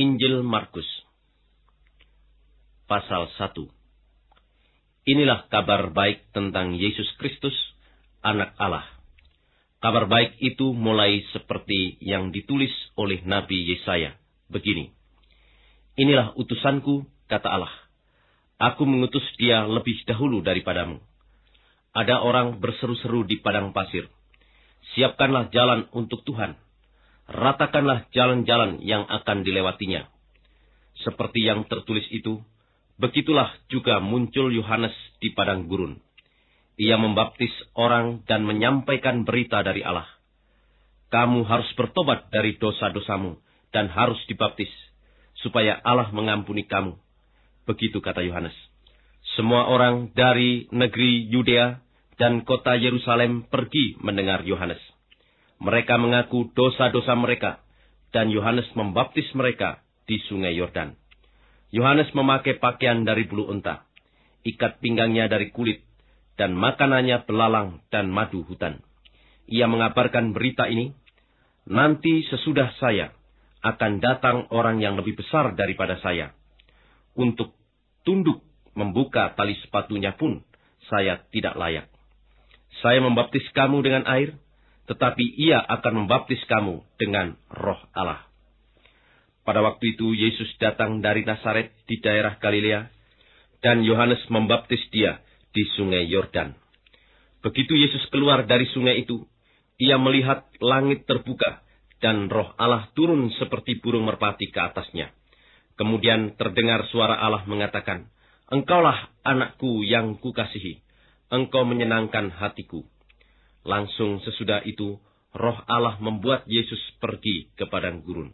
Injil Markus Pasal 1 Inilah kabar baik tentang Yesus Kristus, anak Allah. Kabar baik itu mulai seperti yang ditulis oleh Nabi Yesaya, begini. Inilah utusanku, kata Allah. Aku mengutus dia lebih dahulu daripadamu. Ada orang berseru-seru di padang pasir. Siapkanlah jalan untuk Tuhan ratakanlah jalan-jalan yang akan dilewatinya. Seperti yang tertulis itu, begitulah juga muncul Yohanes di padang gurun. Ia membaptis orang dan menyampaikan berita dari Allah. Kamu harus bertobat dari dosa-dosamu dan harus dibaptis, supaya Allah mengampuni kamu. Begitu kata Yohanes. Semua orang dari negeri Yudea dan kota Yerusalem pergi mendengar Yohanes. Mereka mengaku dosa-dosa mereka, dan Yohanes membaptis mereka di sungai Yordan. Yohanes memakai pakaian dari bulu unta, ikat pinggangnya dari kulit, dan makanannya belalang dan madu hutan. Ia mengabarkan berita ini, Nanti sesudah saya akan datang orang yang lebih besar daripada saya. Untuk tunduk membuka tali sepatunya pun, saya tidak layak. Saya membaptis kamu dengan air, tetapi ia akan membaptis kamu dengan roh Allah. Pada waktu itu Yesus datang dari Nasaret di daerah Galilea, dan Yohanes membaptis dia di sungai Yordan. Begitu Yesus keluar dari sungai itu, ia melihat langit terbuka, dan roh Allah turun seperti burung merpati ke atasnya. Kemudian terdengar suara Allah mengatakan, Engkaulah anakku yang kukasihi, engkau menyenangkan hatiku. Langsung sesudah itu, roh Allah membuat Yesus pergi ke padang gurun.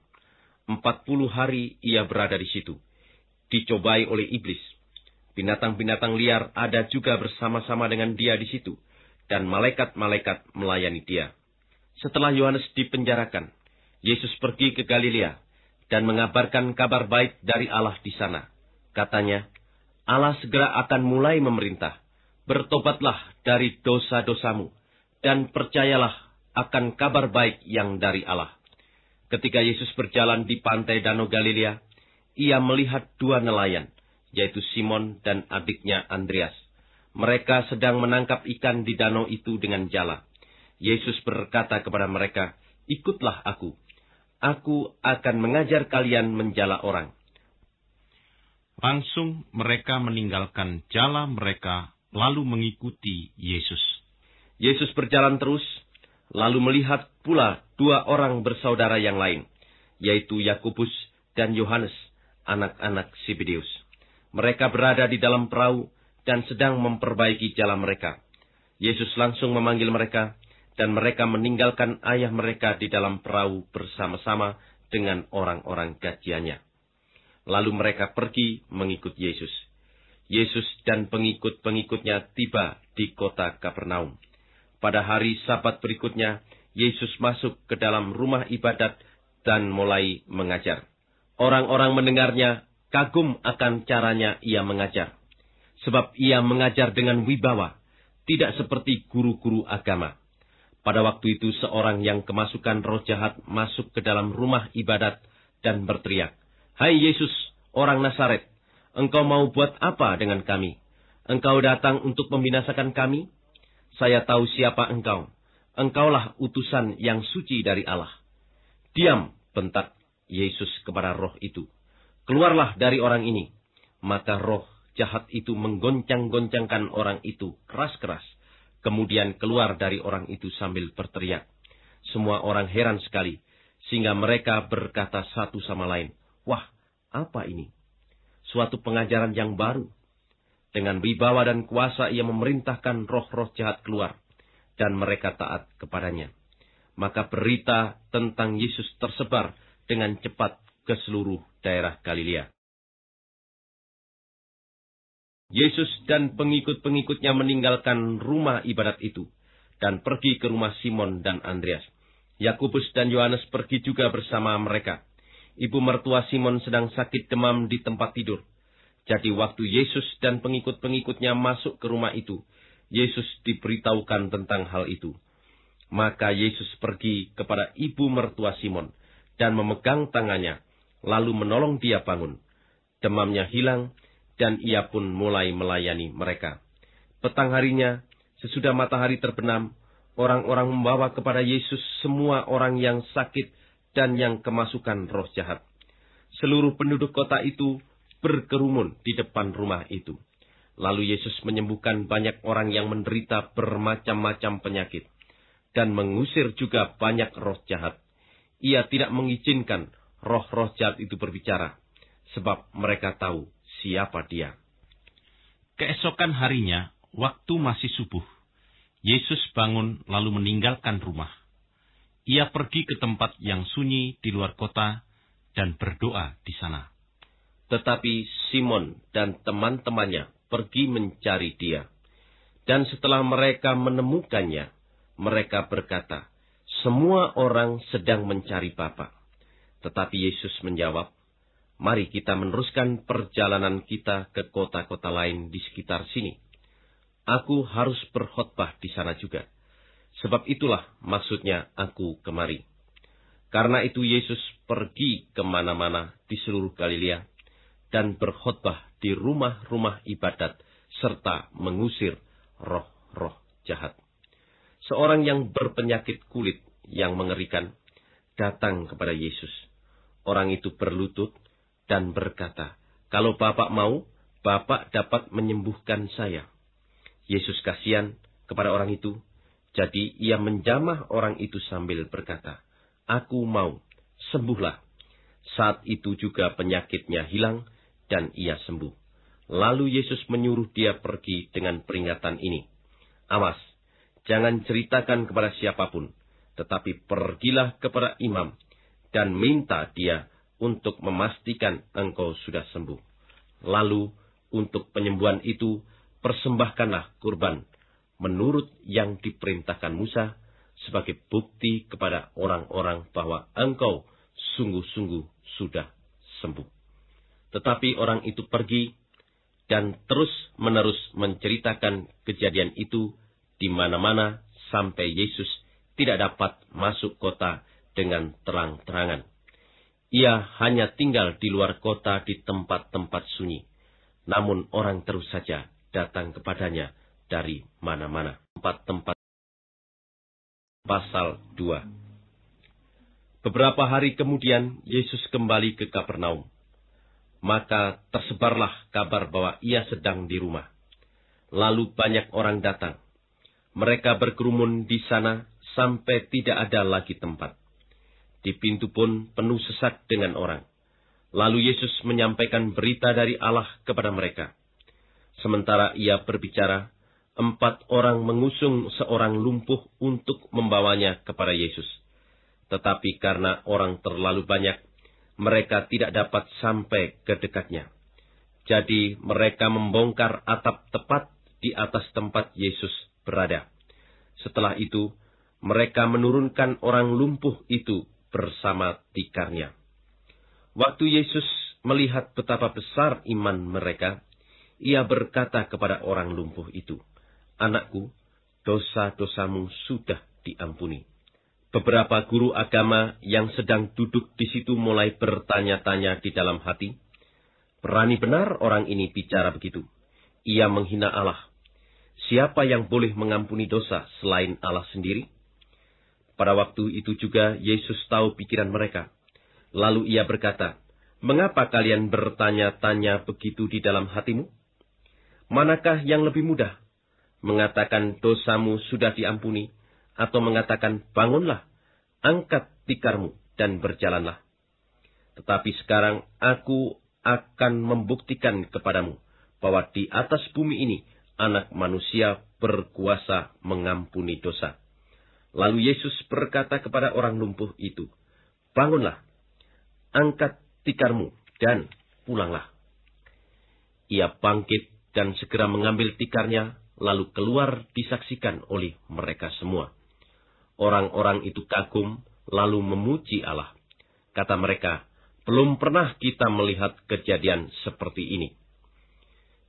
Empat puluh hari ia berada di situ, dicobai oleh iblis. Binatang-binatang liar ada juga bersama-sama dengan dia di situ, dan malaikat-malaikat melayani dia. Setelah Yohanes dipenjarakan, Yesus pergi ke Galilea dan mengabarkan kabar baik dari Allah di sana. Katanya, Allah segera akan mulai memerintah. Bertobatlah dari dosa-dosamu dan percayalah akan kabar baik yang dari Allah. Ketika Yesus berjalan di pantai Danau Galilea, ia melihat dua nelayan, yaitu Simon dan adiknya Andreas. Mereka sedang menangkap ikan di danau itu dengan jala. Yesus berkata kepada mereka, "Ikutlah aku. Aku akan mengajar kalian menjala orang." Langsung mereka meninggalkan jala mereka, lalu mengikuti Yesus. Yesus berjalan terus, lalu melihat pula dua orang bersaudara yang lain, yaitu Yakobus dan Yohanes, anak-anak Sibidius. Mereka berada di dalam perahu dan sedang memperbaiki jalan mereka. Yesus langsung memanggil mereka, dan mereka meninggalkan ayah mereka di dalam perahu bersama-sama dengan orang-orang gajiannya. Lalu mereka pergi mengikut Yesus. Yesus dan pengikut-pengikutnya tiba di kota Kapernaum. Pada hari sabat berikutnya, Yesus masuk ke dalam rumah ibadat dan mulai mengajar. Orang-orang mendengarnya kagum akan caranya ia mengajar. Sebab ia mengajar dengan wibawa, tidak seperti guru-guru agama. Pada waktu itu seorang yang kemasukan roh jahat masuk ke dalam rumah ibadat dan berteriak, Hai Yesus, orang Nasaret, engkau mau buat apa dengan kami? Engkau datang untuk membinasakan kami? Saya tahu siapa engkau. Engkaulah utusan yang suci dari Allah. Diam, bentak Yesus kepada roh itu. Keluarlah dari orang ini. Maka roh jahat itu menggoncang-goncangkan orang itu keras-keras. Kemudian keluar dari orang itu sambil berteriak. Semua orang heran sekali. Sehingga mereka berkata satu sama lain, Wah, apa ini? Suatu pengajaran yang baru dengan wibawa dan kuasa ia memerintahkan roh-roh jahat keluar, dan mereka taat kepadanya. Maka berita tentang Yesus tersebar dengan cepat ke seluruh daerah Galilea. Yesus dan pengikut-pengikutnya meninggalkan rumah ibadat itu dan pergi ke rumah Simon dan Andreas. Yakubus dan Yohanes pergi juga bersama mereka. Ibu mertua Simon sedang sakit demam di tempat tidur. Jadi waktu Yesus dan pengikut-pengikutnya masuk ke rumah itu, Yesus diberitahukan tentang hal itu. Maka Yesus pergi kepada ibu mertua Simon dan memegang tangannya, lalu menolong dia bangun. Demamnya hilang, dan ia pun mulai melayani mereka. Petang harinya, sesudah matahari terbenam, orang-orang membawa kepada Yesus semua orang yang sakit dan yang kemasukan roh jahat. Seluruh penduduk kota itu berkerumun di depan rumah itu. Lalu Yesus menyembuhkan banyak orang yang menderita bermacam-macam penyakit dan mengusir juga banyak roh jahat. Ia tidak mengizinkan roh-roh jahat itu berbicara, sebab mereka tahu siapa dia. Keesokan harinya, waktu masih subuh, Yesus bangun lalu meninggalkan rumah. Ia pergi ke tempat yang sunyi di luar kota dan berdoa di sana. Tetapi Simon dan teman-temannya pergi mencari dia. Dan setelah mereka menemukannya, mereka berkata, Semua orang sedang mencari Bapa. Tetapi Yesus menjawab, Mari kita meneruskan perjalanan kita ke kota-kota lain di sekitar sini. Aku harus berkhotbah di sana juga. Sebab itulah maksudnya aku kemari. Karena itu Yesus pergi kemana-mana di seluruh Galilea, dan berkhutbah di rumah-rumah ibadat serta mengusir roh-roh jahat. Seorang yang berpenyakit kulit yang mengerikan datang kepada Yesus. Orang itu berlutut dan berkata, "Kalau Bapak mau, Bapak dapat menyembuhkan saya." Yesus kasihan kepada orang itu, jadi ia menjamah orang itu sambil berkata, "Aku mau, sembuhlah." Saat itu juga penyakitnya hilang dan ia sembuh. Lalu Yesus menyuruh dia pergi dengan peringatan ini. Awas, jangan ceritakan kepada siapapun, tetapi pergilah kepada imam dan minta dia untuk memastikan engkau sudah sembuh. Lalu, untuk penyembuhan itu, persembahkanlah kurban menurut yang diperintahkan Musa sebagai bukti kepada orang-orang bahwa engkau sungguh-sungguh sudah sembuh. Tetapi orang itu pergi dan terus-menerus menceritakan kejadian itu di mana-mana sampai Yesus tidak dapat masuk kota dengan terang-terangan. Ia hanya tinggal di luar kota di tempat-tempat sunyi. Namun orang terus saja datang kepadanya dari mana-mana. Tempat-tempat pasal 2. Beberapa hari kemudian Yesus kembali ke Kapernaum maka tersebarlah kabar bahwa ia sedang di rumah. Lalu banyak orang datang. Mereka berkerumun di sana sampai tidak ada lagi tempat. Di pintu pun penuh sesak dengan orang. Lalu Yesus menyampaikan berita dari Allah kepada mereka. Sementara ia berbicara, empat orang mengusung seorang lumpuh untuk membawanya kepada Yesus. Tetapi karena orang terlalu banyak, mereka tidak dapat sampai ke dekatnya. Jadi mereka membongkar atap tepat di atas tempat Yesus berada. Setelah itu, mereka menurunkan orang lumpuh itu bersama tikarnya. Waktu Yesus melihat betapa besar iman mereka, ia berkata kepada orang lumpuh itu, Anakku, dosa-dosamu sudah diampuni. Beberapa guru agama yang sedang duduk di situ mulai bertanya-tanya di dalam hati. Berani benar orang ini bicara begitu. Ia menghina Allah. Siapa yang boleh mengampuni dosa selain Allah sendiri? Pada waktu itu juga Yesus tahu pikiran mereka. Lalu ia berkata, Mengapa kalian bertanya-tanya begitu di dalam hatimu? Manakah yang lebih mudah? Mengatakan dosamu sudah diampuni, atau mengatakan bangunlah, angkat tikarmu dan berjalanlah. Tetapi sekarang aku akan membuktikan kepadamu bahwa di atas bumi ini anak manusia berkuasa mengampuni dosa. Lalu Yesus berkata kepada orang lumpuh itu, Bangunlah, angkat tikarmu dan pulanglah. Ia bangkit dan segera mengambil tikarnya, lalu keluar disaksikan oleh mereka semua. Orang-orang itu kagum, lalu memuji Allah. Kata mereka, belum pernah kita melihat kejadian seperti ini.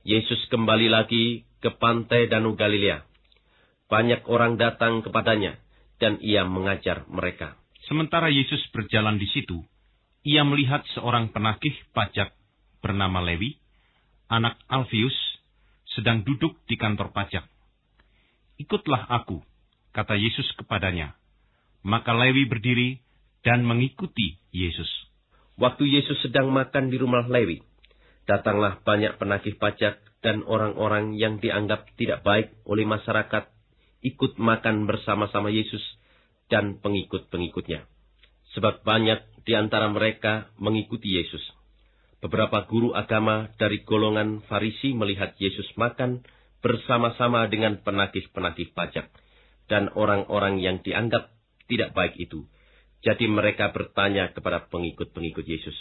Yesus kembali lagi ke pantai Danau Galilea. Banyak orang datang kepadanya, dan ia mengajar mereka. Sementara Yesus berjalan di situ, ia melihat seorang penakih pajak bernama Lewi, anak Alfius, sedang duduk di kantor pajak. Ikutlah aku, kata Yesus kepadanya. Maka Lewi berdiri dan mengikuti Yesus. Waktu Yesus sedang makan di rumah Lewi, datanglah banyak penagih pajak dan orang-orang yang dianggap tidak baik oleh masyarakat ikut makan bersama-sama Yesus dan pengikut-pengikutnya. Sebab banyak di antara mereka mengikuti Yesus. Beberapa guru agama dari golongan Farisi melihat Yesus makan bersama-sama dengan penagih-penagih pajak dan orang-orang yang dianggap tidak baik itu. Jadi mereka bertanya kepada pengikut-pengikut Yesus,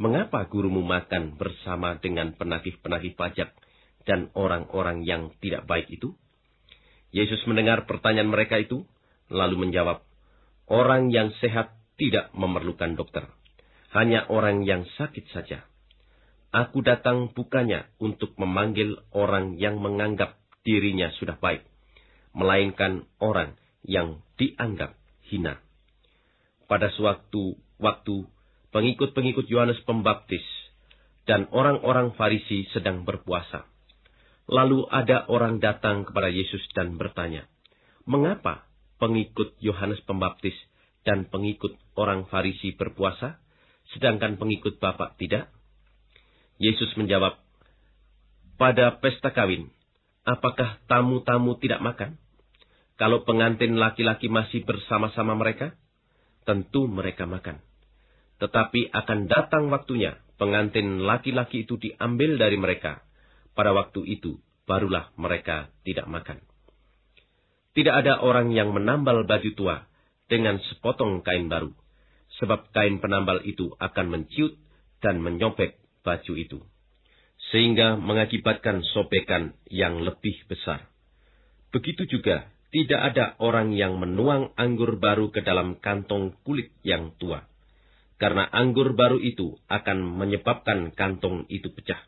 Mengapa gurumu makan bersama dengan penagih-penagih pajak dan orang-orang yang tidak baik itu? Yesus mendengar pertanyaan mereka itu, lalu menjawab, Orang yang sehat tidak memerlukan dokter, hanya orang yang sakit saja. Aku datang bukannya untuk memanggil orang yang menganggap dirinya sudah baik, melainkan orang yang dianggap hina. Pada suatu waktu, pengikut-pengikut Yohanes Pembaptis dan orang-orang Farisi sedang berpuasa. Lalu ada orang datang kepada Yesus dan bertanya, "Mengapa pengikut Yohanes Pembaptis dan pengikut orang Farisi berpuasa, sedangkan pengikut Bapak tidak?" Yesus menjawab, "Pada pesta kawin, apakah tamu-tamu tidak makan? Kalau pengantin laki-laki masih bersama-sama mereka, tentu mereka makan. Tetapi akan datang waktunya, pengantin laki-laki itu diambil dari mereka. Pada waktu itu, barulah mereka tidak makan. Tidak ada orang yang menambal baju tua dengan sepotong kain baru, sebab kain penambal itu akan menciut dan menyobek baju itu sehingga mengakibatkan sobekan yang lebih besar. Begitu juga, tidak ada orang yang menuang anggur baru ke dalam kantong kulit yang tua, karena anggur baru itu akan menyebabkan kantong itu pecah.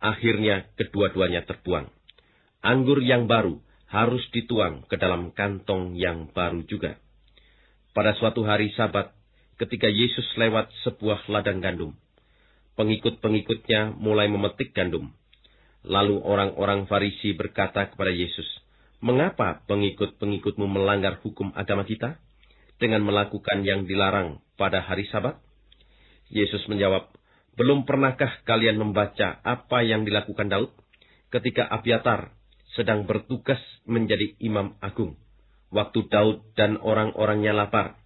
Akhirnya, kedua-duanya terbuang. Anggur yang baru harus dituang ke dalam kantong yang baru juga. Pada suatu hari Sabat, ketika Yesus lewat sebuah ladang gandum, Pengikut-pengikutnya mulai memetik gandum. Lalu orang-orang Farisi berkata kepada Yesus, Mengapa pengikut-pengikutmu melanggar hukum agama kita dengan melakukan yang dilarang pada hari sabat? Yesus menjawab, Belum pernahkah kalian membaca apa yang dilakukan Daud ketika Abiatar sedang bertugas menjadi imam agung? Waktu Daud dan orang-orangnya lapar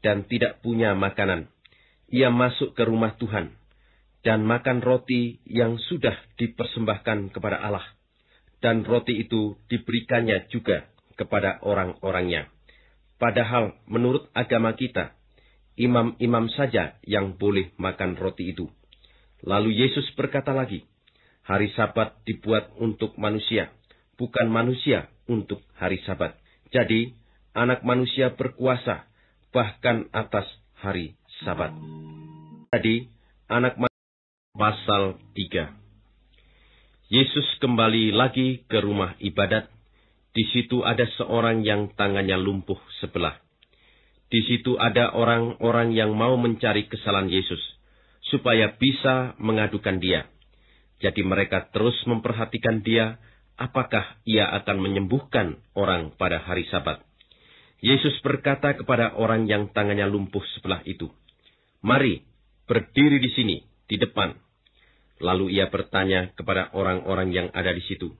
dan tidak punya makanan, ia masuk ke rumah Tuhan dan makan roti yang sudah dipersembahkan kepada Allah. Dan roti itu diberikannya juga kepada orang-orangnya. Padahal menurut agama kita, imam-imam saja yang boleh makan roti itu. Lalu Yesus berkata lagi, Hari sabat dibuat untuk manusia, bukan manusia untuk hari sabat. Jadi, anak manusia berkuasa bahkan atas hari sabat. Jadi, anak manusia pasal 3. Yesus kembali lagi ke rumah ibadat. Di situ ada seorang yang tangannya lumpuh sebelah. Di situ ada orang-orang yang mau mencari kesalahan Yesus, supaya bisa mengadukan dia. Jadi mereka terus memperhatikan dia, apakah ia akan menyembuhkan orang pada hari sabat. Yesus berkata kepada orang yang tangannya lumpuh sebelah itu, Mari, berdiri di sini, di depan. Lalu ia bertanya kepada orang-orang yang ada di situ,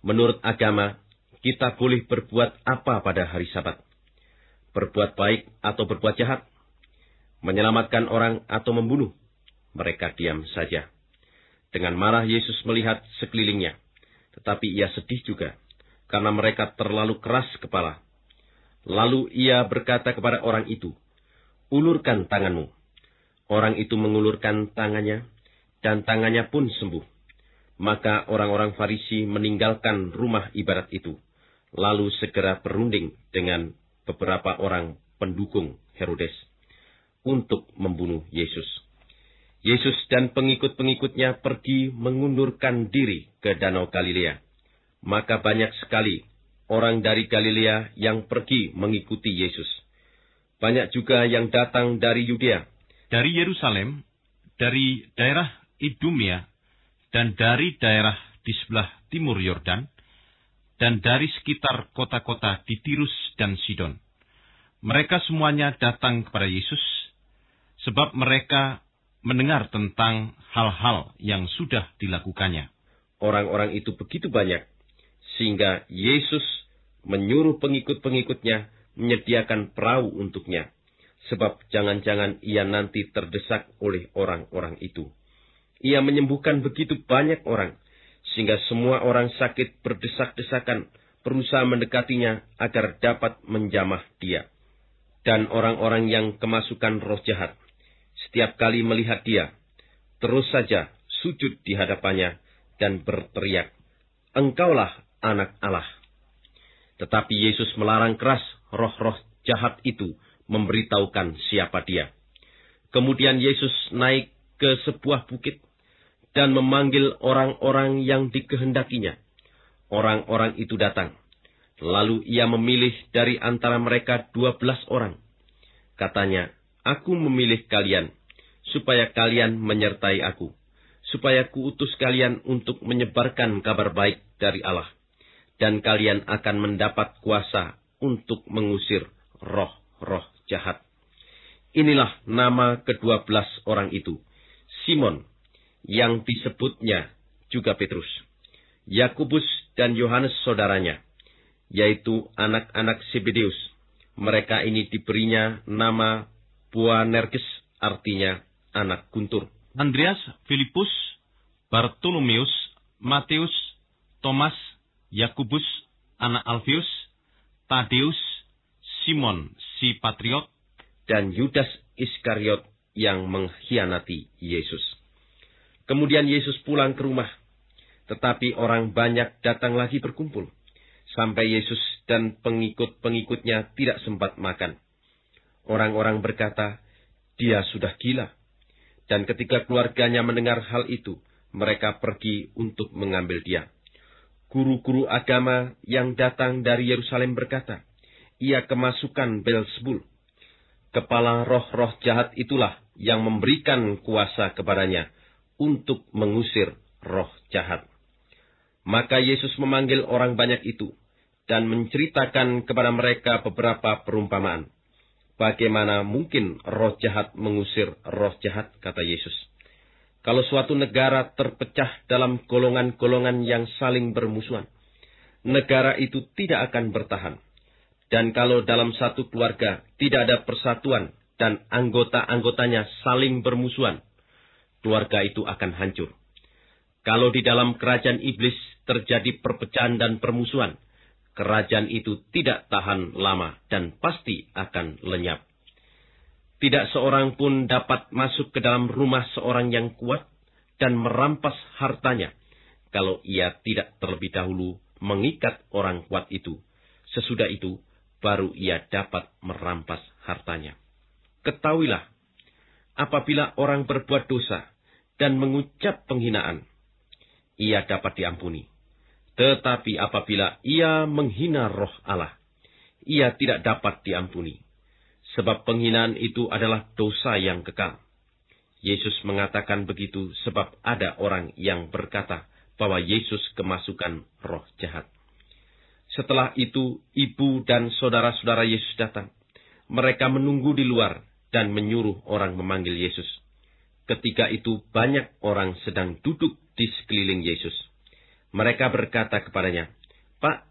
Menurut agama, kita boleh berbuat apa pada hari sabat? Berbuat baik atau berbuat jahat? Menyelamatkan orang atau membunuh? Mereka diam saja. Dengan marah Yesus melihat sekelilingnya. Tetapi ia sedih juga, karena mereka terlalu keras kepala. Lalu ia berkata kepada orang itu, Ulurkan tanganmu. Orang itu mengulurkan tangannya, dan tangannya pun sembuh. Maka orang-orang Farisi meninggalkan rumah ibarat itu, lalu segera berunding dengan beberapa orang pendukung Herodes untuk membunuh Yesus. Yesus dan pengikut-pengikutnya pergi mengundurkan diri ke Danau Galilea. Maka banyak sekali orang dari Galilea yang pergi mengikuti Yesus. Banyak juga yang datang dari Yudea. Dari Yerusalem, dari daerah Idumia, ya, dan dari daerah di sebelah timur Yordan, dan dari sekitar kota-kota di Tirus dan Sidon. Mereka semuanya datang kepada Yesus, sebab mereka mendengar tentang hal-hal yang sudah dilakukannya. Orang-orang itu begitu banyak, sehingga Yesus menyuruh pengikut-pengikutnya menyediakan perahu untuknya, sebab jangan-jangan ia nanti terdesak oleh orang-orang itu. Ia menyembuhkan begitu banyak orang, sehingga semua orang sakit berdesak-desakan berusaha mendekatinya agar dapat menjamah dia. Dan orang-orang yang kemasukan roh jahat, setiap kali melihat dia, terus saja sujud di hadapannya dan berteriak, Engkaulah anak Allah. Tetapi Yesus melarang keras roh-roh jahat itu memberitahukan siapa dia. Kemudian Yesus naik ke sebuah bukit dan memanggil orang-orang yang dikehendakinya. Orang-orang itu datang. Lalu ia memilih dari antara mereka dua belas orang. Katanya, aku memilih kalian, supaya kalian menyertai aku, supaya kuutus kalian untuk menyebarkan kabar baik dari Allah, dan kalian akan mendapat kuasa untuk mengusir roh-roh jahat. Inilah nama kedua belas orang itu, Simon, yang disebutnya juga Petrus, Yakubus dan Yohanes saudaranya, yaitu anak-anak Sibidius. Mereka ini diberinya nama Buanerges, artinya anak guntur. Andreas, Filipus, Bartolomeus, Matius, Thomas, Yakubus, anak Alfius, Tadeus, Simon, si Patriot, dan Yudas Iskariot yang mengkhianati Yesus. Kemudian Yesus pulang ke rumah. Tetapi orang banyak datang lagi berkumpul. Sampai Yesus dan pengikut-pengikutnya tidak sempat makan. Orang-orang berkata, dia sudah gila. Dan ketika keluarganya mendengar hal itu, mereka pergi untuk mengambil dia. Guru-guru agama yang datang dari Yerusalem berkata, ia kemasukan Belzebul. Kepala roh-roh jahat itulah yang memberikan kuasa kepadanya untuk mengusir roh jahat. Maka Yesus memanggil orang banyak itu dan menceritakan kepada mereka beberapa perumpamaan. Bagaimana mungkin roh jahat mengusir roh jahat, kata Yesus. Kalau suatu negara terpecah dalam golongan-golongan yang saling bermusuhan, negara itu tidak akan bertahan. Dan kalau dalam satu keluarga tidak ada persatuan dan anggota-anggotanya saling bermusuhan, keluarga itu akan hancur. Kalau di dalam kerajaan iblis terjadi perpecahan dan permusuhan, kerajaan itu tidak tahan lama dan pasti akan lenyap. Tidak seorang pun dapat masuk ke dalam rumah seorang yang kuat dan merampas hartanya kalau ia tidak terlebih dahulu mengikat orang kuat itu. Sesudah itu, baru ia dapat merampas hartanya. Ketahuilah apabila orang berbuat dosa dan mengucap penghinaan, ia dapat diampuni. Tetapi apabila ia menghina roh Allah, ia tidak dapat diampuni. Sebab penghinaan itu adalah dosa yang kekal. Yesus mengatakan begitu sebab ada orang yang berkata bahwa Yesus kemasukan roh jahat. Setelah itu, ibu dan saudara-saudara Yesus datang. Mereka menunggu di luar dan menyuruh orang memanggil Yesus. Ketika itu banyak orang sedang duduk di sekeliling Yesus. Mereka berkata kepadanya, Pak,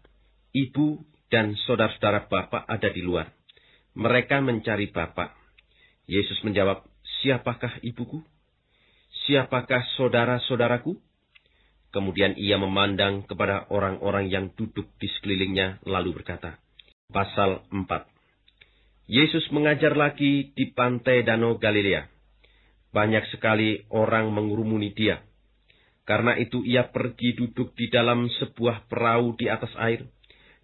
Ibu, dan saudara-saudara Bapak ada di luar. Mereka mencari Bapak. Yesus menjawab, Siapakah ibuku? Siapakah saudara-saudaraku? Kemudian ia memandang kepada orang-orang yang duduk di sekelilingnya, lalu berkata, Pasal 4 Yesus mengajar lagi di pantai Danau Galilea. Banyak sekali orang mengurumuni dia. Karena itu ia pergi duduk di dalam sebuah perahu di atas air,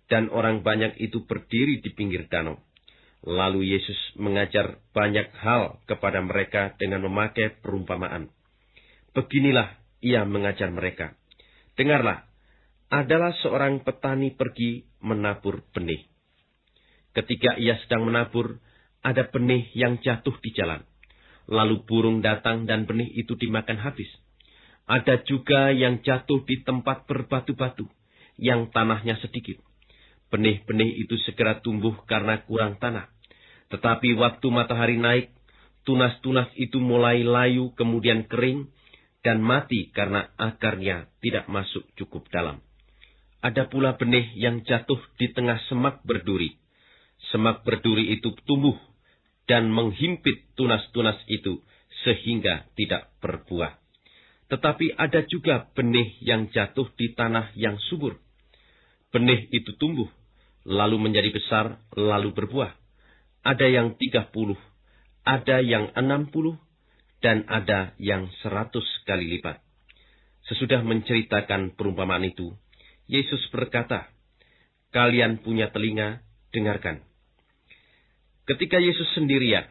dan orang banyak itu berdiri di pinggir danau. Lalu Yesus mengajar banyak hal kepada mereka dengan memakai perumpamaan. Beginilah ia mengajar mereka. Dengarlah, adalah seorang petani pergi menabur benih. Ketika ia sedang menabur, ada benih yang jatuh di jalan. Lalu burung datang dan benih itu dimakan habis. Ada juga yang jatuh di tempat berbatu-batu, yang tanahnya sedikit. Benih-benih itu segera tumbuh karena kurang tanah. Tetapi waktu matahari naik, tunas-tunas itu mulai layu kemudian kering dan mati karena akarnya tidak masuk cukup dalam. Ada pula benih yang jatuh di tengah semak berduri. Semak berduri itu tumbuh dan menghimpit tunas-tunas itu sehingga tidak berbuah. Tetapi ada juga benih yang jatuh di tanah yang subur. Benih itu tumbuh, lalu menjadi besar, lalu berbuah. Ada yang tiga puluh, ada yang enam puluh, dan ada yang seratus kali lipat. Sesudah menceritakan perumpamaan itu, Yesus berkata, Kalian punya telinga, dengarkan. Ketika Yesus sendirian,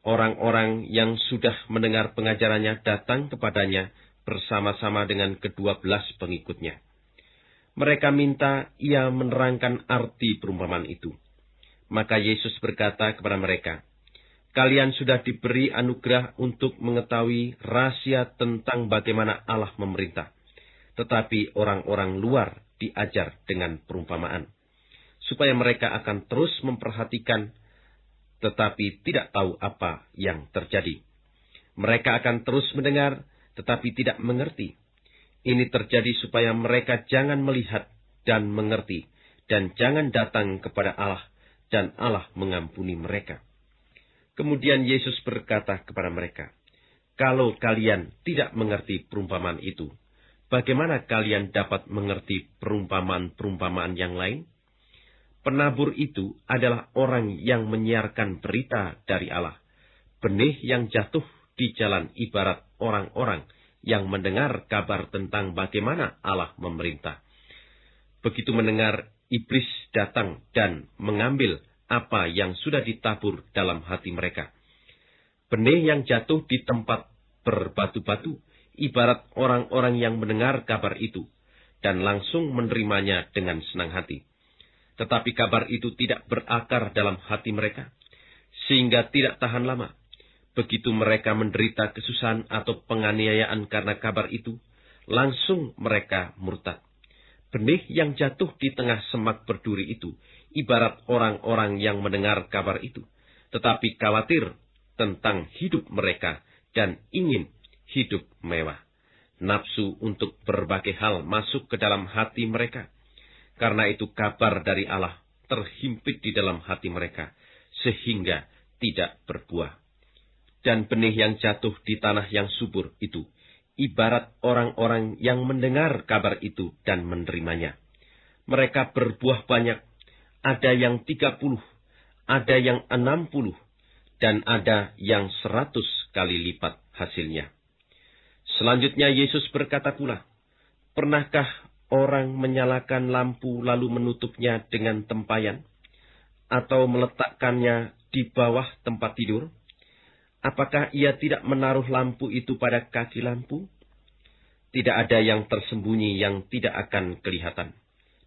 orang-orang yang sudah mendengar pengajarannya datang kepadanya bersama-sama dengan kedua belas pengikutnya. Mereka minta ia menerangkan arti perumpamaan itu. Maka Yesus berkata kepada mereka, Kalian sudah diberi anugerah untuk mengetahui rahasia tentang bagaimana Allah memerintah. Tetapi orang-orang luar diajar dengan perumpamaan. Supaya mereka akan terus memperhatikan tetapi tidak tahu apa yang terjadi. Mereka akan terus mendengar, tetapi tidak mengerti. Ini terjadi supaya mereka jangan melihat dan mengerti, dan jangan datang kepada Allah, dan Allah mengampuni mereka. Kemudian Yesus berkata kepada mereka, "Kalau kalian tidak mengerti perumpamaan itu, bagaimana kalian dapat mengerti perumpamaan-perumpamaan yang lain?" Penabur itu adalah orang yang menyiarkan berita dari Allah. Benih yang jatuh di jalan ibarat orang-orang yang mendengar kabar tentang bagaimana Allah memerintah. Begitu mendengar, iblis datang dan mengambil apa yang sudah ditabur dalam hati mereka. Benih yang jatuh di tempat berbatu-batu, ibarat orang-orang yang mendengar kabar itu, dan langsung menerimanya dengan senang hati. Tetapi kabar itu tidak berakar dalam hati mereka, sehingga tidak tahan lama. Begitu mereka menderita kesusahan atau penganiayaan karena kabar itu, langsung mereka murtad. Benih yang jatuh di tengah semak berduri itu, ibarat orang-orang yang mendengar kabar itu, tetapi khawatir tentang hidup mereka dan ingin hidup mewah. Nafsu untuk berbagai hal masuk ke dalam hati mereka, karena itu kabar dari Allah terhimpit di dalam hati mereka, sehingga tidak berbuah. Dan benih yang jatuh di tanah yang subur itu, ibarat orang-orang yang mendengar kabar itu dan menerimanya. Mereka berbuah banyak, ada yang tiga puluh, ada yang enam puluh, dan ada yang seratus kali lipat hasilnya. Selanjutnya Yesus berkata pula, Pernahkah orang menyalakan lampu lalu menutupnya dengan tempayan, atau meletakkannya di bawah tempat tidur? Apakah ia tidak menaruh lampu itu pada kaki lampu? Tidak ada yang tersembunyi yang tidak akan kelihatan,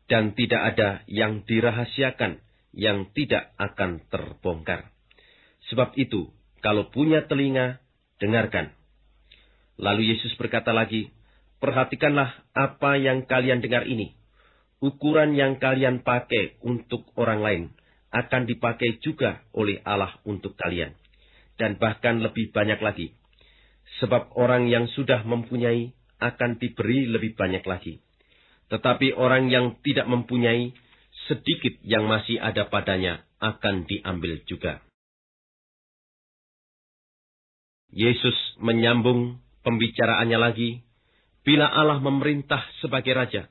dan tidak ada yang dirahasiakan yang tidak akan terbongkar. Sebab itu, kalau punya telinga, dengarkan. Lalu Yesus berkata lagi, Perhatikanlah apa yang kalian dengar ini. Ukuran yang kalian pakai untuk orang lain akan dipakai juga oleh Allah untuk kalian. Dan bahkan lebih banyak lagi. Sebab orang yang sudah mempunyai akan diberi lebih banyak lagi. Tetapi orang yang tidak mempunyai, sedikit yang masih ada padanya akan diambil juga. Yesus menyambung pembicaraannya lagi Bila Allah memerintah sebagai raja,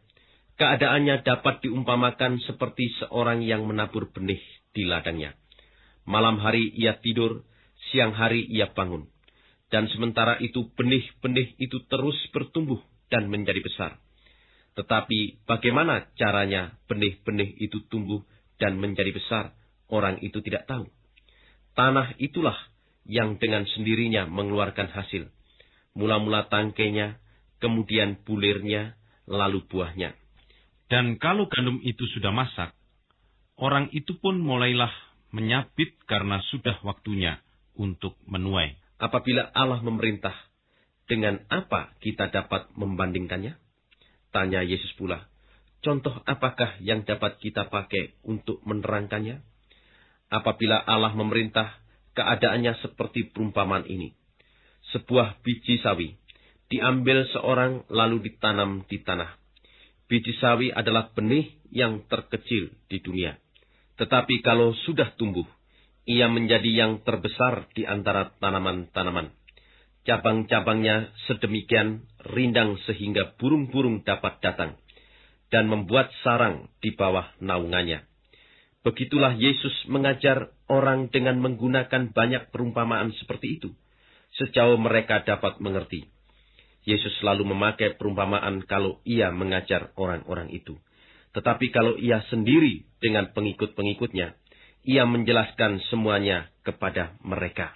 keadaannya dapat diumpamakan seperti seorang yang menabur benih di ladangnya. Malam hari ia tidur, siang hari ia bangun. Dan sementara itu benih-benih itu terus bertumbuh dan menjadi besar. Tetapi bagaimana caranya benih-benih itu tumbuh dan menjadi besar, orang itu tidak tahu. Tanah itulah yang dengan sendirinya mengeluarkan hasil. Mula-mula tangkainya, kemudian bulirnya, lalu buahnya. Dan kalau gandum itu sudah masak, orang itu pun mulailah menyabit karena sudah waktunya untuk menuai. Apabila Allah memerintah, dengan apa kita dapat membandingkannya? Tanya Yesus pula, contoh apakah yang dapat kita pakai untuk menerangkannya? Apabila Allah memerintah, keadaannya seperti perumpamaan ini. Sebuah biji sawi diambil seorang lalu ditanam di tanah. Biji sawi adalah benih yang terkecil di dunia. Tetapi kalau sudah tumbuh, ia menjadi yang terbesar di antara tanaman-tanaman. Cabang-cabangnya sedemikian rindang sehingga burung-burung dapat datang dan membuat sarang di bawah naungannya. Begitulah Yesus mengajar orang dengan menggunakan banyak perumpamaan seperti itu, sejauh mereka dapat mengerti. Yesus selalu memakai perumpamaan kalau ia mengajar orang-orang itu. Tetapi kalau ia sendiri dengan pengikut-pengikutnya, ia menjelaskan semuanya kepada mereka.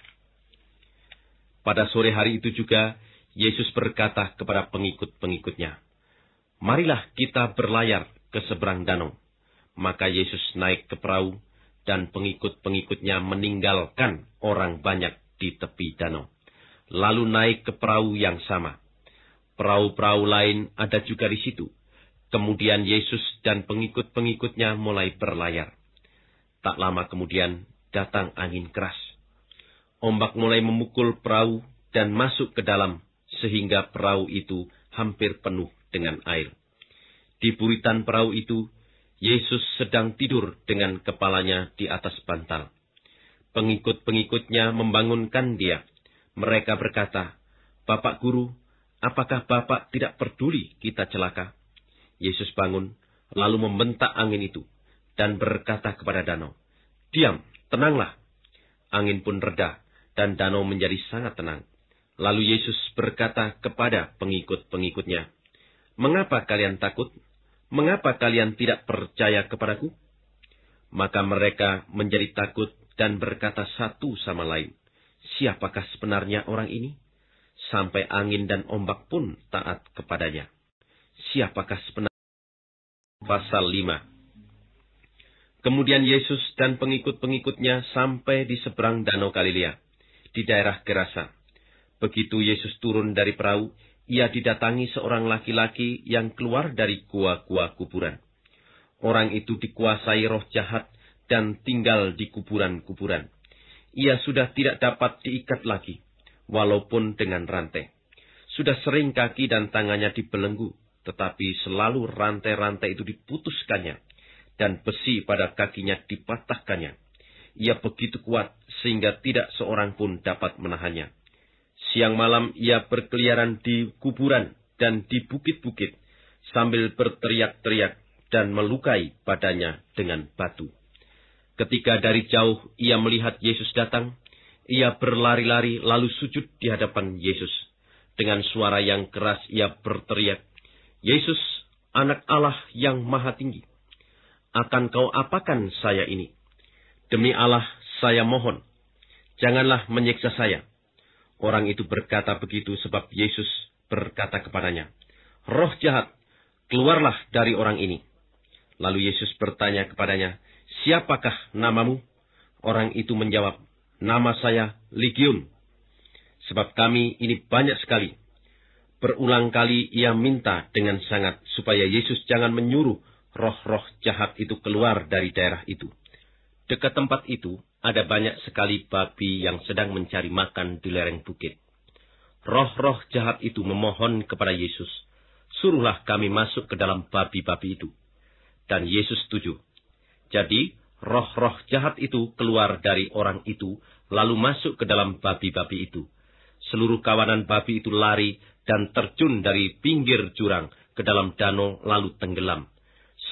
Pada sore hari itu juga, Yesus berkata kepada pengikut-pengikutnya, Marilah kita berlayar ke seberang danau. Maka Yesus naik ke perahu, dan pengikut-pengikutnya meninggalkan orang banyak di tepi danau. Lalu naik ke perahu yang sama Perahu-perahu lain ada juga di situ. Kemudian Yesus dan pengikut-pengikutnya mulai berlayar. Tak lama kemudian datang angin keras. Ombak mulai memukul perahu dan masuk ke dalam, sehingga perahu itu hampir penuh dengan air. Di buritan perahu itu, Yesus sedang tidur dengan kepalanya di atas bantal. Pengikut-pengikutnya membangunkan dia. Mereka berkata, Bapak Guru, apakah Bapak tidak peduli kita celaka? Yesus bangun, lalu membentak angin itu, dan berkata kepada danau, Diam, tenanglah. Angin pun reda, dan danau menjadi sangat tenang. Lalu Yesus berkata kepada pengikut-pengikutnya, Mengapa kalian takut? Mengapa kalian tidak percaya kepadaku? Maka mereka menjadi takut dan berkata satu sama lain, Siapakah sebenarnya orang ini? sampai angin dan ombak pun taat kepadanya. Siapakah sebenarnya? Pasal 5 Kemudian Yesus dan pengikut-pengikutnya sampai di seberang Danau Galilea, di daerah Gerasa. Begitu Yesus turun dari perahu, ia didatangi seorang laki-laki yang keluar dari gua-gua kuburan. Orang itu dikuasai roh jahat dan tinggal di kuburan-kuburan. Ia sudah tidak dapat diikat lagi walaupun dengan rantai. Sudah sering kaki dan tangannya dibelenggu, tetapi selalu rantai-rantai itu diputuskannya, dan besi pada kakinya dipatahkannya. Ia begitu kuat sehingga tidak seorang pun dapat menahannya. Siang malam ia berkeliaran di kuburan dan di bukit-bukit, sambil berteriak-teriak dan melukai badannya dengan batu. Ketika dari jauh ia melihat Yesus datang, ia berlari-lari lalu sujud di hadapan Yesus. Dengan suara yang keras ia berteriak, Yesus, anak Allah yang maha tinggi, akan kau apakan saya ini? Demi Allah, saya mohon, janganlah menyiksa saya. Orang itu berkata begitu sebab Yesus berkata kepadanya, Roh jahat, keluarlah dari orang ini. Lalu Yesus bertanya kepadanya, Siapakah namamu? Orang itu menjawab, Nama saya Ligium. Sebab kami ini banyak sekali. Berulang kali ia minta dengan sangat supaya Yesus jangan menyuruh roh-roh jahat itu keluar dari daerah itu. Dekat tempat itu ada banyak sekali babi yang sedang mencari makan di lereng bukit. Roh-roh jahat itu memohon kepada Yesus, "Suruhlah kami masuk ke dalam babi-babi itu." Dan Yesus setuju. Jadi, roh-roh jahat itu keluar dari orang itu, lalu masuk ke dalam babi-babi itu. Seluruh kawanan babi itu lari dan terjun dari pinggir jurang ke dalam danau lalu tenggelam.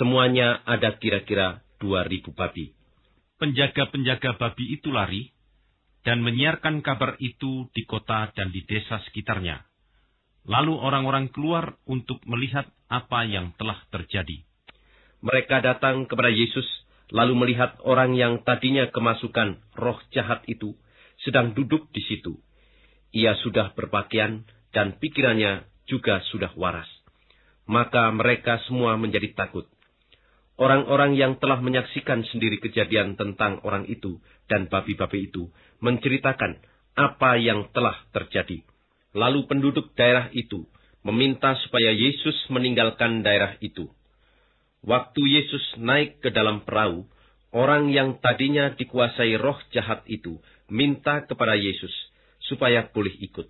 Semuanya ada kira-kira dua ribu babi. Penjaga-penjaga babi itu lari dan menyiarkan kabar itu di kota dan di desa sekitarnya. Lalu orang-orang keluar untuk melihat apa yang telah terjadi. Mereka datang kepada Yesus lalu melihat orang yang tadinya kemasukan roh jahat itu sedang duduk di situ. Ia sudah berpakaian dan pikirannya juga sudah waras. Maka mereka semua menjadi takut. Orang-orang yang telah menyaksikan sendiri kejadian tentang orang itu dan babi-babi itu menceritakan apa yang telah terjadi. Lalu penduduk daerah itu meminta supaya Yesus meninggalkan daerah itu. Waktu Yesus naik ke dalam perahu, orang yang tadinya dikuasai roh jahat itu minta kepada Yesus supaya pulih ikut.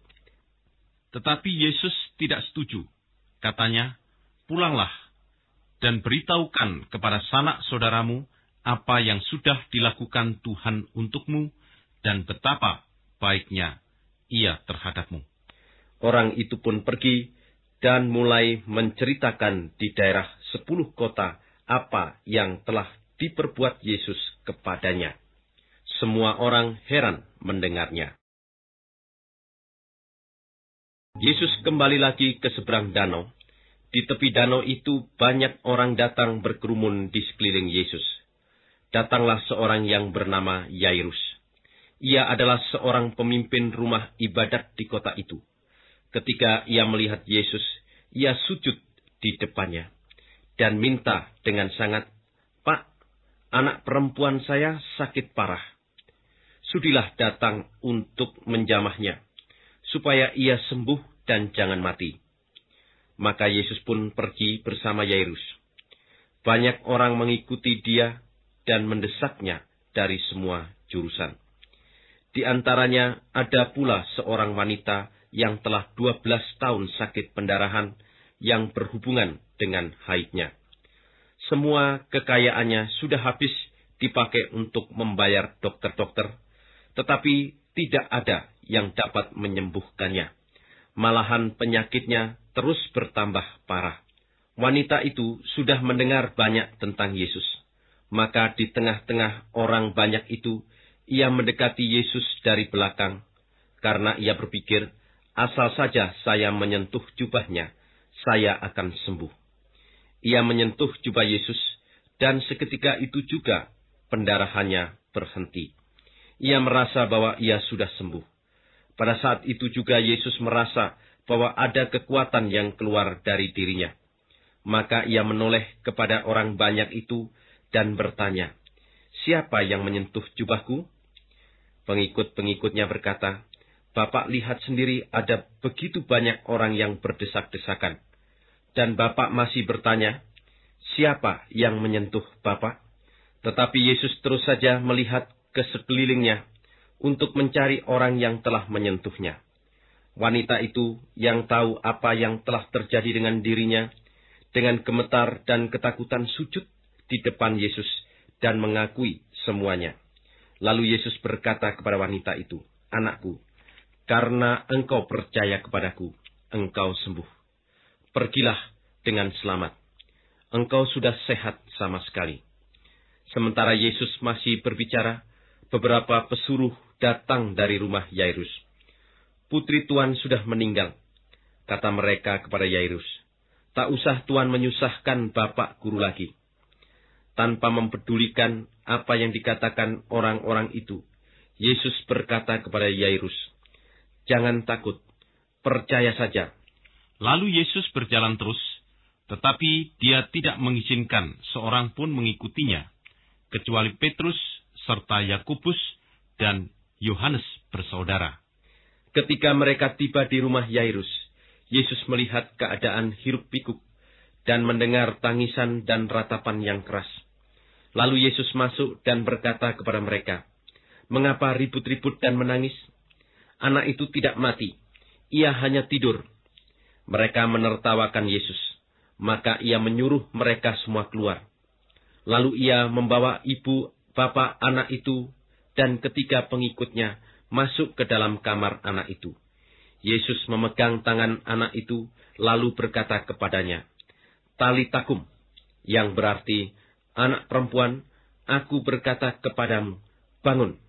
Tetapi Yesus tidak setuju. Katanya, pulanglah dan beritahukan kepada sanak saudaramu apa yang sudah dilakukan Tuhan untukmu dan betapa baiknya ia terhadapmu. Orang itu pun pergi dan mulai menceritakan di daerah sepuluh kota apa yang telah diperbuat Yesus kepadanya. Semua orang heran mendengarnya. Yesus kembali lagi ke seberang danau. Di tepi danau itu banyak orang datang berkerumun di sekeliling Yesus. Datanglah seorang yang bernama Yairus. Ia adalah seorang pemimpin rumah ibadat di kota itu Ketika ia melihat Yesus, ia sujud di depannya dan minta dengan sangat, Pak, anak perempuan saya sakit parah. Sudilah datang untuk menjamahnya, supaya ia sembuh dan jangan mati. Maka Yesus pun pergi bersama Yairus. Banyak orang mengikuti dia dan mendesaknya dari semua jurusan. Di antaranya ada pula seorang wanita yang telah 12 tahun sakit pendarahan yang berhubungan dengan haidnya. Semua kekayaannya sudah habis dipakai untuk membayar dokter-dokter, tetapi tidak ada yang dapat menyembuhkannya. Malahan penyakitnya terus bertambah parah. Wanita itu sudah mendengar banyak tentang Yesus. Maka di tengah-tengah orang banyak itu, ia mendekati Yesus dari belakang, karena ia berpikir Asal saja saya menyentuh jubahnya, saya akan sembuh. Ia menyentuh jubah Yesus, dan seketika itu juga pendarahannya berhenti. Ia merasa bahwa ia sudah sembuh. Pada saat itu juga Yesus merasa bahwa ada kekuatan yang keluar dari dirinya. Maka ia menoleh kepada orang banyak itu dan bertanya, Siapa yang menyentuh jubahku? Pengikut-pengikutnya berkata, Bapak lihat sendiri ada begitu banyak orang yang berdesak-desakan. Dan Bapak masih bertanya, siapa yang menyentuh Bapak? Tetapi Yesus terus saja melihat ke sekelilingnya untuk mencari orang yang telah menyentuhnya. Wanita itu yang tahu apa yang telah terjadi dengan dirinya, dengan gemetar dan ketakutan sujud di depan Yesus dan mengakui semuanya. Lalu Yesus berkata kepada wanita itu, Anakku, karena engkau percaya kepadaku, engkau sembuh. Pergilah dengan selamat. Engkau sudah sehat sama sekali. Sementara Yesus masih berbicara, beberapa pesuruh datang dari rumah Yairus. Putri Tuhan sudah meninggal, kata mereka kepada Yairus. Tak usah Tuhan menyusahkan bapak guru lagi. Tanpa mempedulikan apa yang dikatakan orang-orang itu, Yesus berkata kepada Yairus, Jangan takut, percaya saja. Lalu Yesus berjalan terus, tetapi dia tidak mengizinkan seorang pun mengikutinya, kecuali Petrus serta Yakubus dan Yohanes bersaudara. Ketika mereka tiba di rumah Yairus, Yesus melihat keadaan hiruk-pikuk dan mendengar tangisan dan ratapan yang keras. Lalu Yesus masuk dan berkata kepada mereka, "Mengapa ribut-ribut dan menangis? anak itu tidak mati. Ia hanya tidur. Mereka menertawakan Yesus. Maka ia menyuruh mereka semua keluar. Lalu ia membawa ibu, bapak anak itu, dan ketiga pengikutnya masuk ke dalam kamar anak itu. Yesus memegang tangan anak itu, lalu berkata kepadanya, Tali takum, yang berarti, anak perempuan, aku berkata kepadamu, bangun.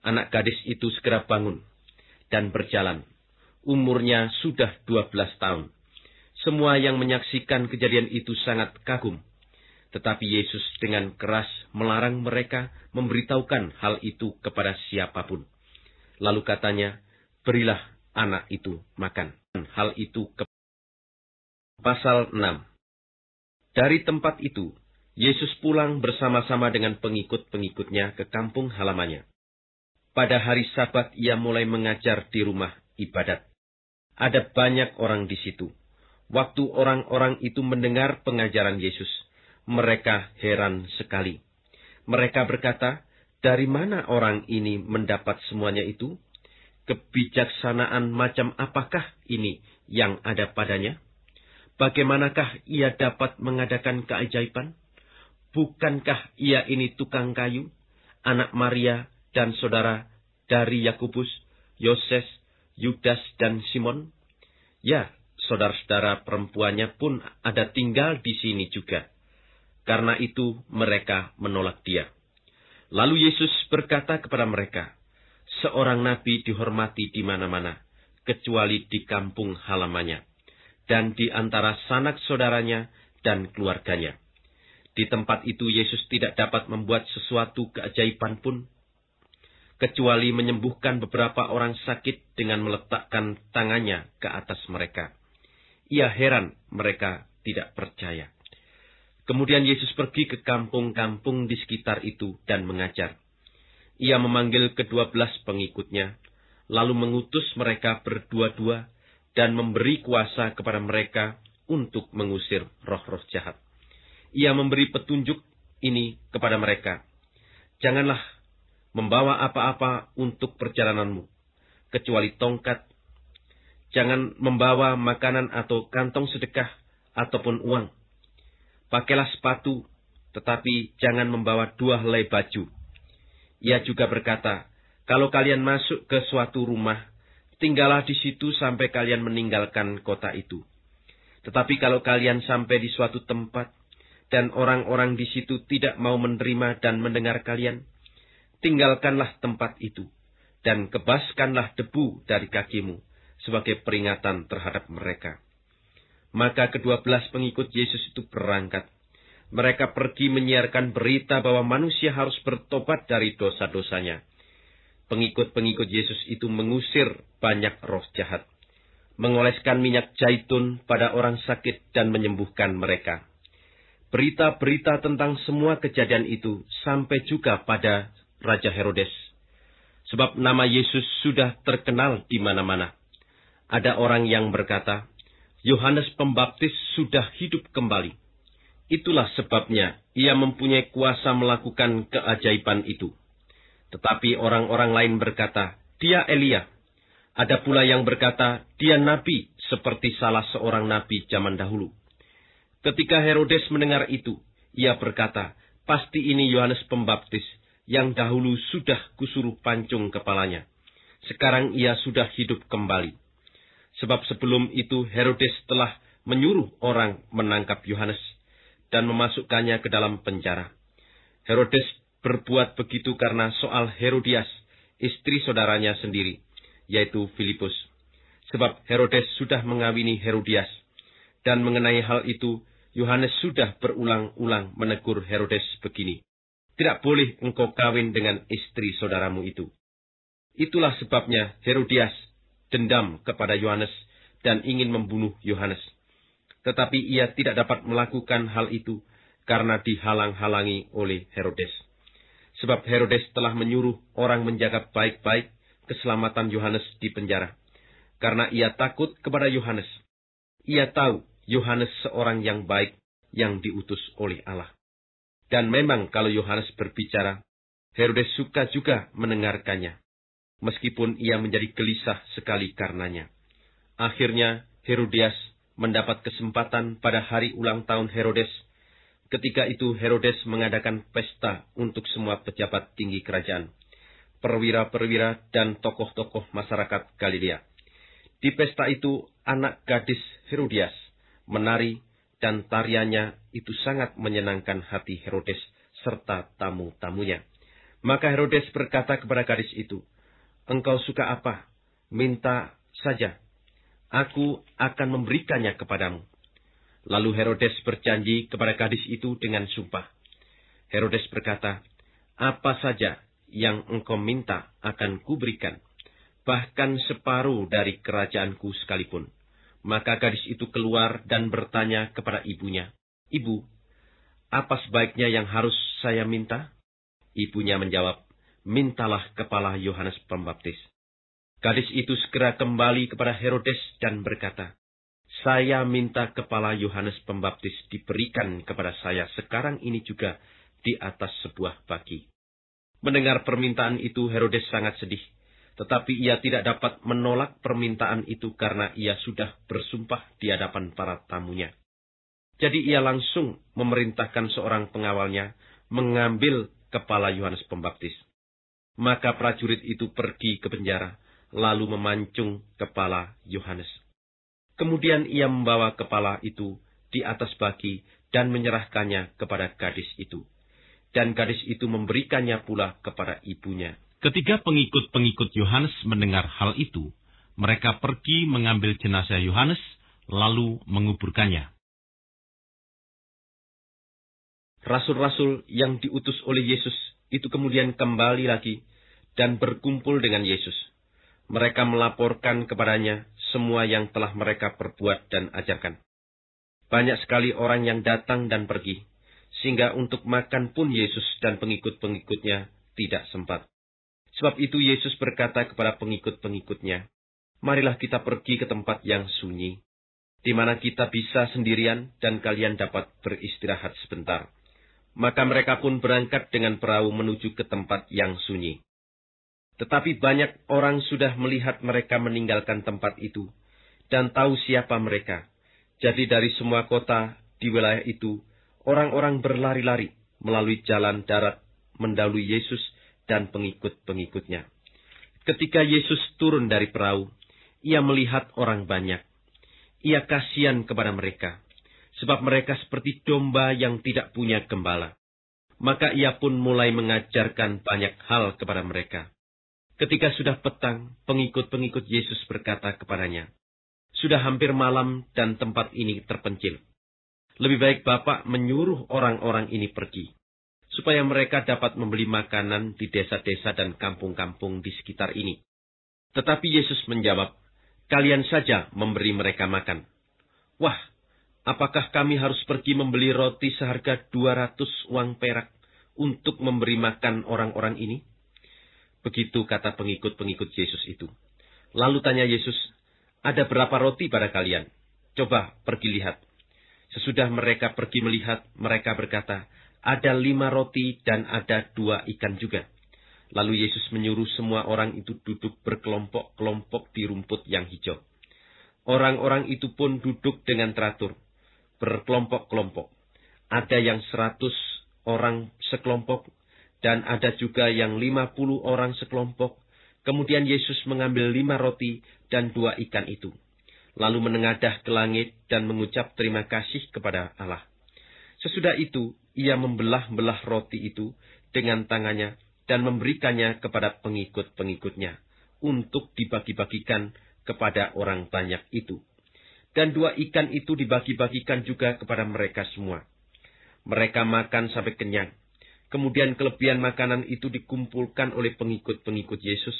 Anak gadis itu segera bangun dan berjalan. Umurnya sudah 12 tahun. Semua yang menyaksikan kejadian itu sangat kagum. Tetapi Yesus dengan keras melarang mereka memberitahukan hal itu kepada siapapun. Lalu katanya, berilah anak itu makan. Hal itu ke Pasal 6 Dari tempat itu, Yesus pulang bersama-sama dengan pengikut-pengikutnya ke kampung halamannya. Pada hari sabat ia mulai mengajar di rumah ibadat. Ada banyak orang di situ. Waktu orang-orang itu mendengar pengajaran Yesus, mereka heran sekali. Mereka berkata, dari mana orang ini mendapat semuanya itu? Kebijaksanaan macam apakah ini yang ada padanya? Bagaimanakah ia dapat mengadakan keajaiban? Bukankah ia ini tukang kayu, anak Maria, dan saudara dari Yakubus, Yoses, Yudas, dan Simon? Ya, saudara-saudara perempuannya pun ada tinggal di sini juga. Karena itu mereka menolak dia. Lalu Yesus berkata kepada mereka, Seorang nabi dihormati di mana-mana, kecuali di kampung halamannya, dan di antara sanak saudaranya dan keluarganya. Di tempat itu Yesus tidak dapat membuat sesuatu keajaiban pun, kecuali menyembuhkan beberapa orang sakit dengan meletakkan tangannya ke atas mereka. Ia heran mereka tidak percaya. Kemudian Yesus pergi ke kampung-kampung di sekitar itu dan mengajar. Ia memanggil kedua belas pengikutnya, lalu mengutus mereka berdua-dua dan memberi kuasa kepada mereka untuk mengusir roh-roh jahat. Ia memberi petunjuk ini kepada mereka. Janganlah membawa apa-apa untuk perjalananmu, kecuali tongkat. Jangan membawa makanan atau kantong sedekah ataupun uang. Pakailah sepatu, tetapi jangan membawa dua helai baju. Ia juga berkata, kalau kalian masuk ke suatu rumah, tinggallah di situ sampai kalian meninggalkan kota itu. Tetapi kalau kalian sampai di suatu tempat, dan orang-orang di situ tidak mau menerima dan mendengar kalian, tinggalkanlah tempat itu, dan kebaskanlah debu dari kakimu, sebagai peringatan terhadap mereka. Maka kedua belas pengikut Yesus itu berangkat. Mereka pergi menyiarkan berita bahwa manusia harus bertobat dari dosa-dosanya. Pengikut-pengikut Yesus itu mengusir banyak roh jahat, mengoleskan minyak zaitun pada orang sakit dan menyembuhkan mereka. Berita-berita tentang semua kejadian itu sampai juga pada Raja Herodes. Sebab nama Yesus sudah terkenal di mana-mana. Ada orang yang berkata, Yohanes Pembaptis sudah hidup kembali. Itulah sebabnya ia mempunyai kuasa melakukan keajaiban itu. Tetapi orang-orang lain berkata, dia Elia. Ada pula yang berkata, dia nabi seperti salah seorang nabi zaman dahulu. Ketika Herodes mendengar itu, ia berkata, pasti ini Yohanes Pembaptis yang dahulu sudah kusuruh pancung kepalanya. Sekarang ia sudah hidup kembali. Sebab sebelum itu Herodes telah menyuruh orang menangkap Yohanes dan memasukkannya ke dalam penjara. Herodes berbuat begitu karena soal Herodias, istri saudaranya sendiri, yaitu Filipus. Sebab Herodes sudah mengawini Herodias. Dan mengenai hal itu, Yohanes sudah berulang-ulang menegur Herodes begini. Tidak boleh engkau kawin dengan istri saudaramu itu. Itulah sebabnya Herodias dendam kepada Yohanes dan ingin membunuh Yohanes. Tetapi ia tidak dapat melakukan hal itu karena dihalang-halangi oleh Herodes. Sebab Herodes telah menyuruh orang menjaga baik-baik keselamatan Yohanes di penjara. Karena ia takut kepada Yohanes. Ia tahu Yohanes seorang yang baik yang diutus oleh Allah. Dan memang kalau Yohanes berbicara, Herodes suka juga mendengarkannya, meskipun ia menjadi gelisah sekali karenanya. Akhirnya, Herodias mendapat kesempatan pada hari ulang tahun Herodes. Ketika itu Herodes mengadakan pesta untuk semua pejabat tinggi kerajaan, perwira-perwira dan tokoh-tokoh masyarakat Galilea. Di pesta itu, anak gadis Herodias menari dan tariannya itu sangat menyenangkan hati Herodes serta tamu-tamunya. Maka Herodes berkata kepada gadis itu, Engkau suka apa? Minta saja. Aku akan memberikannya kepadamu. Lalu Herodes berjanji kepada gadis itu dengan sumpah. Herodes berkata, Apa saja yang engkau minta akan kuberikan, bahkan separuh dari kerajaanku sekalipun.' Maka gadis itu keluar dan bertanya kepada ibunya, Ibu, apa sebaiknya yang harus saya minta? Ibunya menjawab, Mintalah kepala Yohanes Pembaptis. Gadis itu segera kembali kepada Herodes dan berkata, Saya minta kepala Yohanes Pembaptis diberikan kepada saya sekarang ini juga di atas sebuah pagi. Mendengar permintaan itu, Herodes sangat sedih tetapi ia tidak dapat menolak permintaan itu karena ia sudah bersumpah di hadapan para tamunya. Jadi ia langsung memerintahkan seorang pengawalnya mengambil kepala Yohanes Pembaptis. Maka prajurit itu pergi ke penjara, lalu memancung kepala Yohanes. Kemudian ia membawa kepala itu di atas baki dan menyerahkannya kepada gadis itu. Dan gadis itu memberikannya pula kepada ibunya. Ketika pengikut-pengikut Yohanes mendengar hal itu, mereka pergi mengambil jenazah Yohanes lalu menguburkannya. Rasul-rasul yang diutus oleh Yesus itu kemudian kembali lagi dan berkumpul dengan Yesus. Mereka melaporkan kepadanya semua yang telah mereka perbuat dan ajarkan. Banyak sekali orang yang datang dan pergi, sehingga untuk makan pun Yesus dan pengikut-pengikutnya tidak sempat. Sebab itu Yesus berkata kepada pengikut-pengikutnya, Marilah kita pergi ke tempat yang sunyi, di mana kita bisa sendirian dan kalian dapat beristirahat sebentar. Maka mereka pun berangkat dengan perahu menuju ke tempat yang sunyi. Tetapi banyak orang sudah melihat mereka meninggalkan tempat itu, dan tahu siapa mereka. Jadi dari semua kota di wilayah itu, orang-orang berlari-lari melalui jalan darat mendalui Yesus dan pengikut-pengikutnya. Ketika Yesus turun dari perahu, ia melihat orang banyak. Ia kasihan kepada mereka, sebab mereka seperti domba yang tidak punya gembala. Maka ia pun mulai mengajarkan banyak hal kepada mereka. Ketika sudah petang, pengikut-pengikut Yesus berkata kepadanya, Sudah hampir malam dan tempat ini terpencil. Lebih baik Bapak menyuruh orang-orang ini pergi, supaya mereka dapat membeli makanan di desa-desa dan kampung-kampung di sekitar ini. Tetapi Yesus menjawab, kalian saja memberi mereka makan. Wah, apakah kami harus pergi membeli roti seharga 200 uang perak untuk memberi makan orang-orang ini? Begitu kata pengikut-pengikut Yesus itu. Lalu tanya Yesus, ada berapa roti pada kalian? Coba pergi lihat. Sesudah mereka pergi melihat, mereka berkata, ada lima roti dan ada dua ikan juga. Lalu Yesus menyuruh semua orang itu duduk berkelompok-kelompok di rumput yang hijau. Orang-orang itu pun duduk dengan teratur, berkelompok-kelompok. Ada yang seratus orang sekelompok, dan ada juga yang lima puluh orang sekelompok. Kemudian Yesus mengambil lima roti dan dua ikan itu. Lalu menengadah ke langit dan mengucap terima kasih kepada Allah. Sesudah itu, ia membelah-belah roti itu dengan tangannya dan memberikannya kepada pengikut-pengikutnya untuk dibagi-bagikan kepada orang banyak itu. Dan dua ikan itu dibagi-bagikan juga kepada mereka semua. Mereka makan sampai kenyang. Kemudian kelebihan makanan itu dikumpulkan oleh pengikut-pengikut Yesus.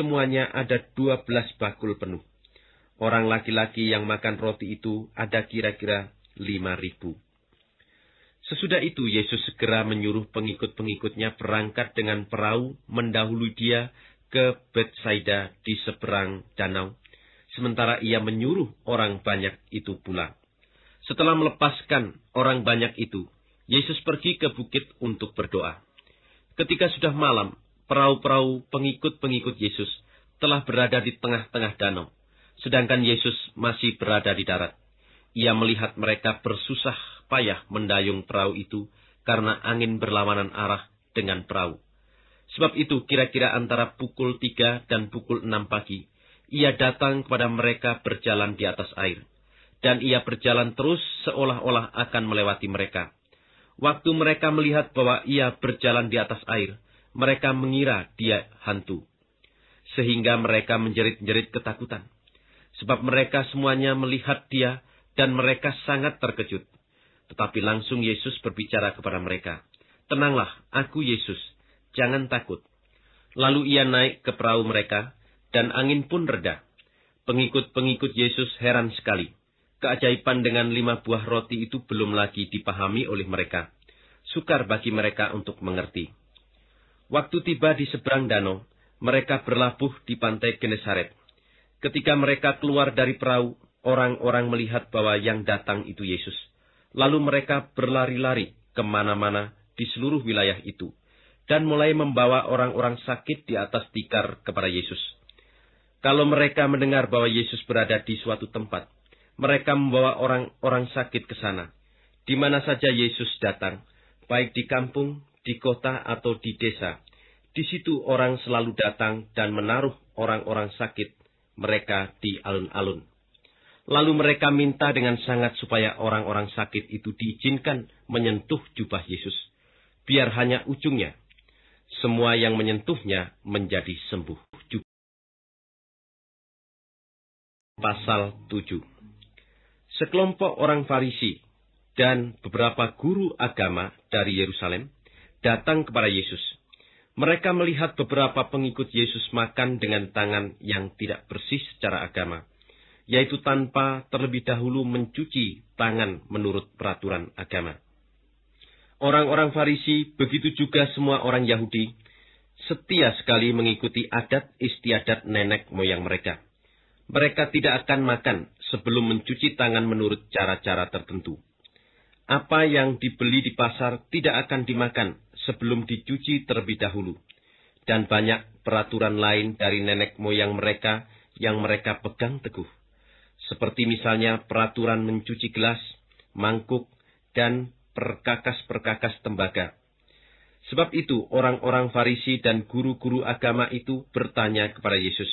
Semuanya ada dua belas bakul penuh. Orang laki-laki yang makan roti itu ada kira-kira lima ribu. Sesudah itu Yesus segera menyuruh pengikut-pengikutnya berangkat dengan perahu mendahului dia ke Betsaida di seberang danau. Sementara ia menyuruh orang banyak itu pulang. Setelah melepaskan orang banyak itu, Yesus pergi ke bukit untuk berdoa. Ketika sudah malam, perahu-perahu pengikut-pengikut Yesus telah berada di tengah-tengah danau, sedangkan Yesus masih berada di darat. Ia melihat mereka bersusah payah mendayung perahu itu karena angin berlawanan arah dengan perahu. Sebab itu kira-kira antara pukul tiga dan pukul enam pagi, ia datang kepada mereka berjalan di atas air. Dan ia berjalan terus seolah-olah akan melewati mereka. Waktu mereka melihat bahwa ia berjalan di atas air, mereka mengira dia hantu. Sehingga mereka menjerit-jerit ketakutan. Sebab mereka semuanya melihat dia dan mereka sangat terkejut. Tetapi langsung Yesus berbicara kepada mereka, Tenanglah, aku Yesus, jangan takut. Lalu ia naik ke perahu mereka, dan angin pun reda. Pengikut-pengikut Yesus heran sekali. Keajaiban dengan lima buah roti itu belum lagi dipahami oleh mereka. Sukar bagi mereka untuk mengerti. Waktu tiba di seberang danau, mereka berlabuh di pantai Genesaret. Ketika mereka keluar dari perahu, Orang-orang melihat bahwa yang datang itu Yesus. Lalu mereka berlari-lari kemana-mana di seluruh wilayah itu. Dan mulai membawa orang-orang sakit di atas tikar kepada Yesus. Kalau mereka mendengar bahwa Yesus berada di suatu tempat, mereka membawa orang-orang sakit ke sana. Di mana saja Yesus datang, baik di kampung, di kota, atau di desa, di situ orang selalu datang dan menaruh orang-orang sakit mereka di alun-alun. Lalu mereka minta dengan sangat supaya orang-orang sakit itu diizinkan menyentuh jubah Yesus, biar hanya ujungnya. Semua yang menyentuhnya menjadi sembuh. Pasal 7 Sekelompok orang Farisi dan beberapa guru agama dari Yerusalem datang kepada Yesus. Mereka melihat beberapa pengikut Yesus makan dengan tangan yang tidak bersih secara agama yaitu tanpa terlebih dahulu mencuci tangan menurut peraturan agama. Orang-orang Farisi, begitu juga semua orang Yahudi, setia sekali mengikuti adat istiadat nenek moyang mereka. Mereka tidak akan makan sebelum mencuci tangan menurut cara-cara tertentu. Apa yang dibeli di pasar tidak akan dimakan sebelum dicuci terlebih dahulu. Dan banyak peraturan lain dari nenek moyang mereka yang mereka pegang teguh seperti misalnya peraturan mencuci gelas, mangkuk, dan perkakas-perkakas tembaga. Sebab itu orang-orang Farisi dan guru-guru agama itu bertanya kepada Yesus,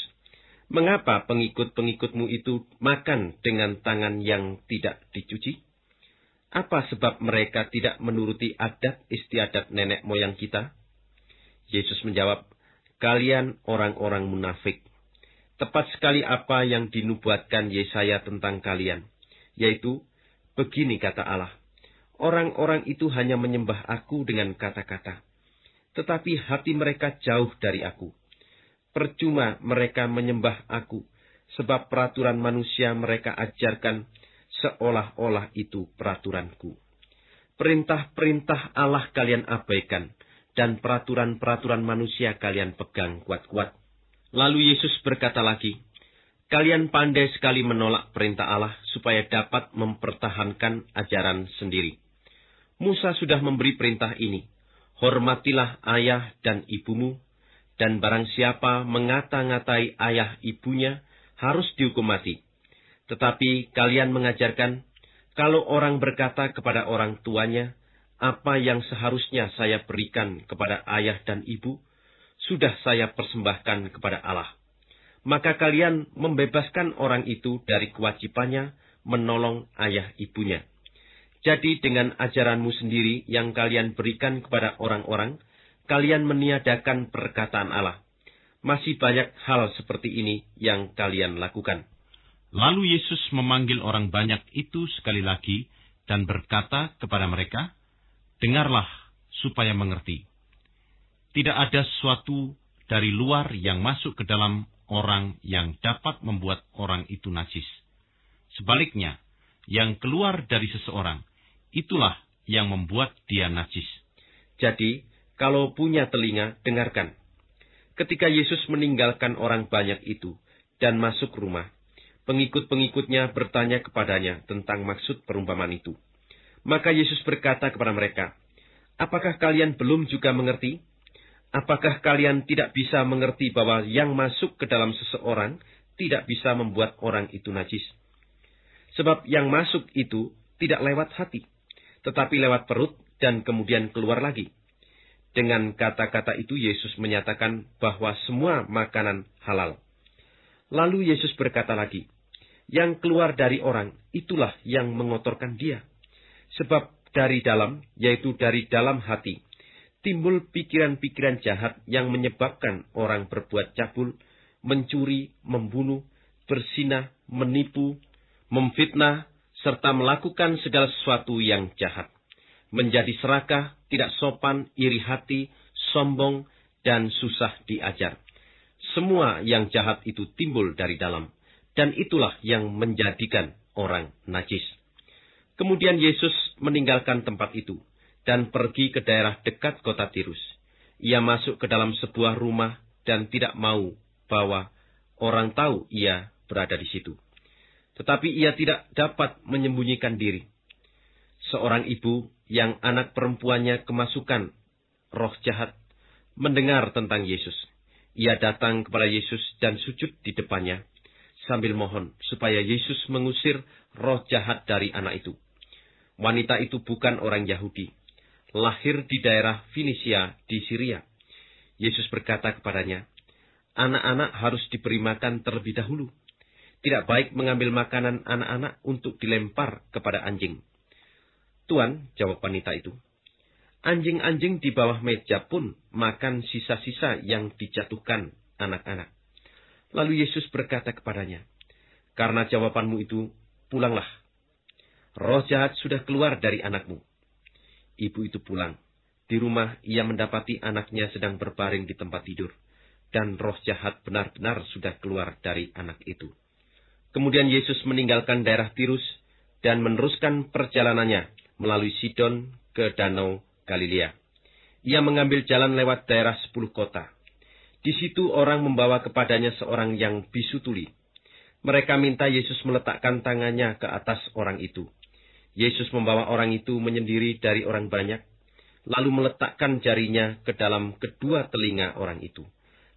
Mengapa pengikut-pengikutmu itu makan dengan tangan yang tidak dicuci? Apa sebab mereka tidak menuruti adat istiadat nenek moyang kita? Yesus menjawab, Kalian orang-orang munafik. Tepat sekali apa yang dinubuatkan Yesaya tentang kalian, yaitu, begini kata Allah, orang-orang itu hanya menyembah aku dengan kata-kata, tetapi hati mereka jauh dari aku. Percuma mereka menyembah aku, sebab peraturan manusia mereka ajarkan seolah-olah itu peraturanku. Perintah-perintah Allah kalian abaikan, dan peraturan-peraturan manusia kalian pegang kuat-kuat. Lalu Yesus berkata lagi, Kalian pandai sekali menolak perintah Allah supaya dapat mempertahankan ajaran sendiri. Musa sudah memberi perintah ini, Hormatilah ayah dan ibumu, dan barang siapa mengata-ngatai ayah ibunya harus dihukum mati. Tetapi kalian mengajarkan, kalau orang berkata kepada orang tuanya, apa yang seharusnya saya berikan kepada ayah dan ibu, sudah saya persembahkan kepada Allah. Maka kalian membebaskan orang itu dari kewajibannya menolong ayah ibunya. Jadi dengan ajaranmu sendiri yang kalian berikan kepada orang-orang, kalian meniadakan perkataan Allah. Masih banyak hal seperti ini yang kalian lakukan. Lalu Yesus memanggil orang banyak itu sekali lagi dan berkata kepada mereka, Dengarlah supaya mengerti. Tidak ada sesuatu dari luar yang masuk ke dalam orang yang dapat membuat orang itu najis. Sebaliknya, yang keluar dari seseorang, itulah yang membuat dia najis. Jadi, kalau punya telinga, dengarkan. Ketika Yesus meninggalkan orang banyak itu dan masuk rumah, pengikut-pengikutnya bertanya kepadanya tentang maksud perumpamaan itu. Maka Yesus berkata kepada mereka, Apakah kalian belum juga mengerti? Apakah kalian tidak bisa mengerti bahwa yang masuk ke dalam seseorang tidak bisa membuat orang itu najis? Sebab yang masuk itu tidak lewat hati, tetapi lewat perut dan kemudian keluar lagi. Dengan kata-kata itu Yesus menyatakan bahwa semua makanan halal. Lalu Yesus berkata lagi, yang keluar dari orang itulah yang mengotorkan dia. Sebab dari dalam, yaitu dari dalam hati, timbul pikiran-pikiran jahat yang menyebabkan orang berbuat cabul, mencuri, membunuh, bersinah, menipu, memfitnah, serta melakukan segala sesuatu yang jahat. Menjadi serakah, tidak sopan, iri hati, sombong, dan susah diajar. Semua yang jahat itu timbul dari dalam, dan itulah yang menjadikan orang najis. Kemudian Yesus meninggalkan tempat itu dan pergi ke daerah dekat kota Tirus. Ia masuk ke dalam sebuah rumah dan tidak mau bahwa orang tahu ia berada di situ. Tetapi ia tidak dapat menyembunyikan diri. Seorang ibu yang anak perempuannya kemasukan roh jahat mendengar tentang Yesus. Ia datang kepada Yesus dan sujud di depannya sambil mohon supaya Yesus mengusir roh jahat dari anak itu. Wanita itu bukan orang Yahudi, lahir di daerah Finisia di Syria. Yesus berkata kepadanya, anak-anak harus diberi makan terlebih dahulu. Tidak baik mengambil makanan anak-anak untuk dilempar kepada anjing. Tuan, jawab wanita itu, anjing-anjing di bawah meja pun makan sisa-sisa yang dijatuhkan anak-anak. Lalu Yesus berkata kepadanya, Karena jawabanmu itu, pulanglah. Roh jahat sudah keluar dari anakmu. Ibu itu pulang. Di rumah, ia mendapati anaknya sedang berbaring di tempat tidur, dan roh jahat benar-benar sudah keluar dari anak itu. Kemudian Yesus meninggalkan daerah Tirus dan meneruskan perjalanannya melalui Sidon ke Danau Galilea. Ia mengambil jalan lewat daerah sepuluh kota. Di situ orang membawa kepadanya seorang yang bisu tuli. Mereka minta Yesus meletakkan tangannya ke atas orang itu. Yesus membawa orang itu menyendiri dari orang banyak, lalu meletakkan jarinya ke dalam kedua telinga orang itu.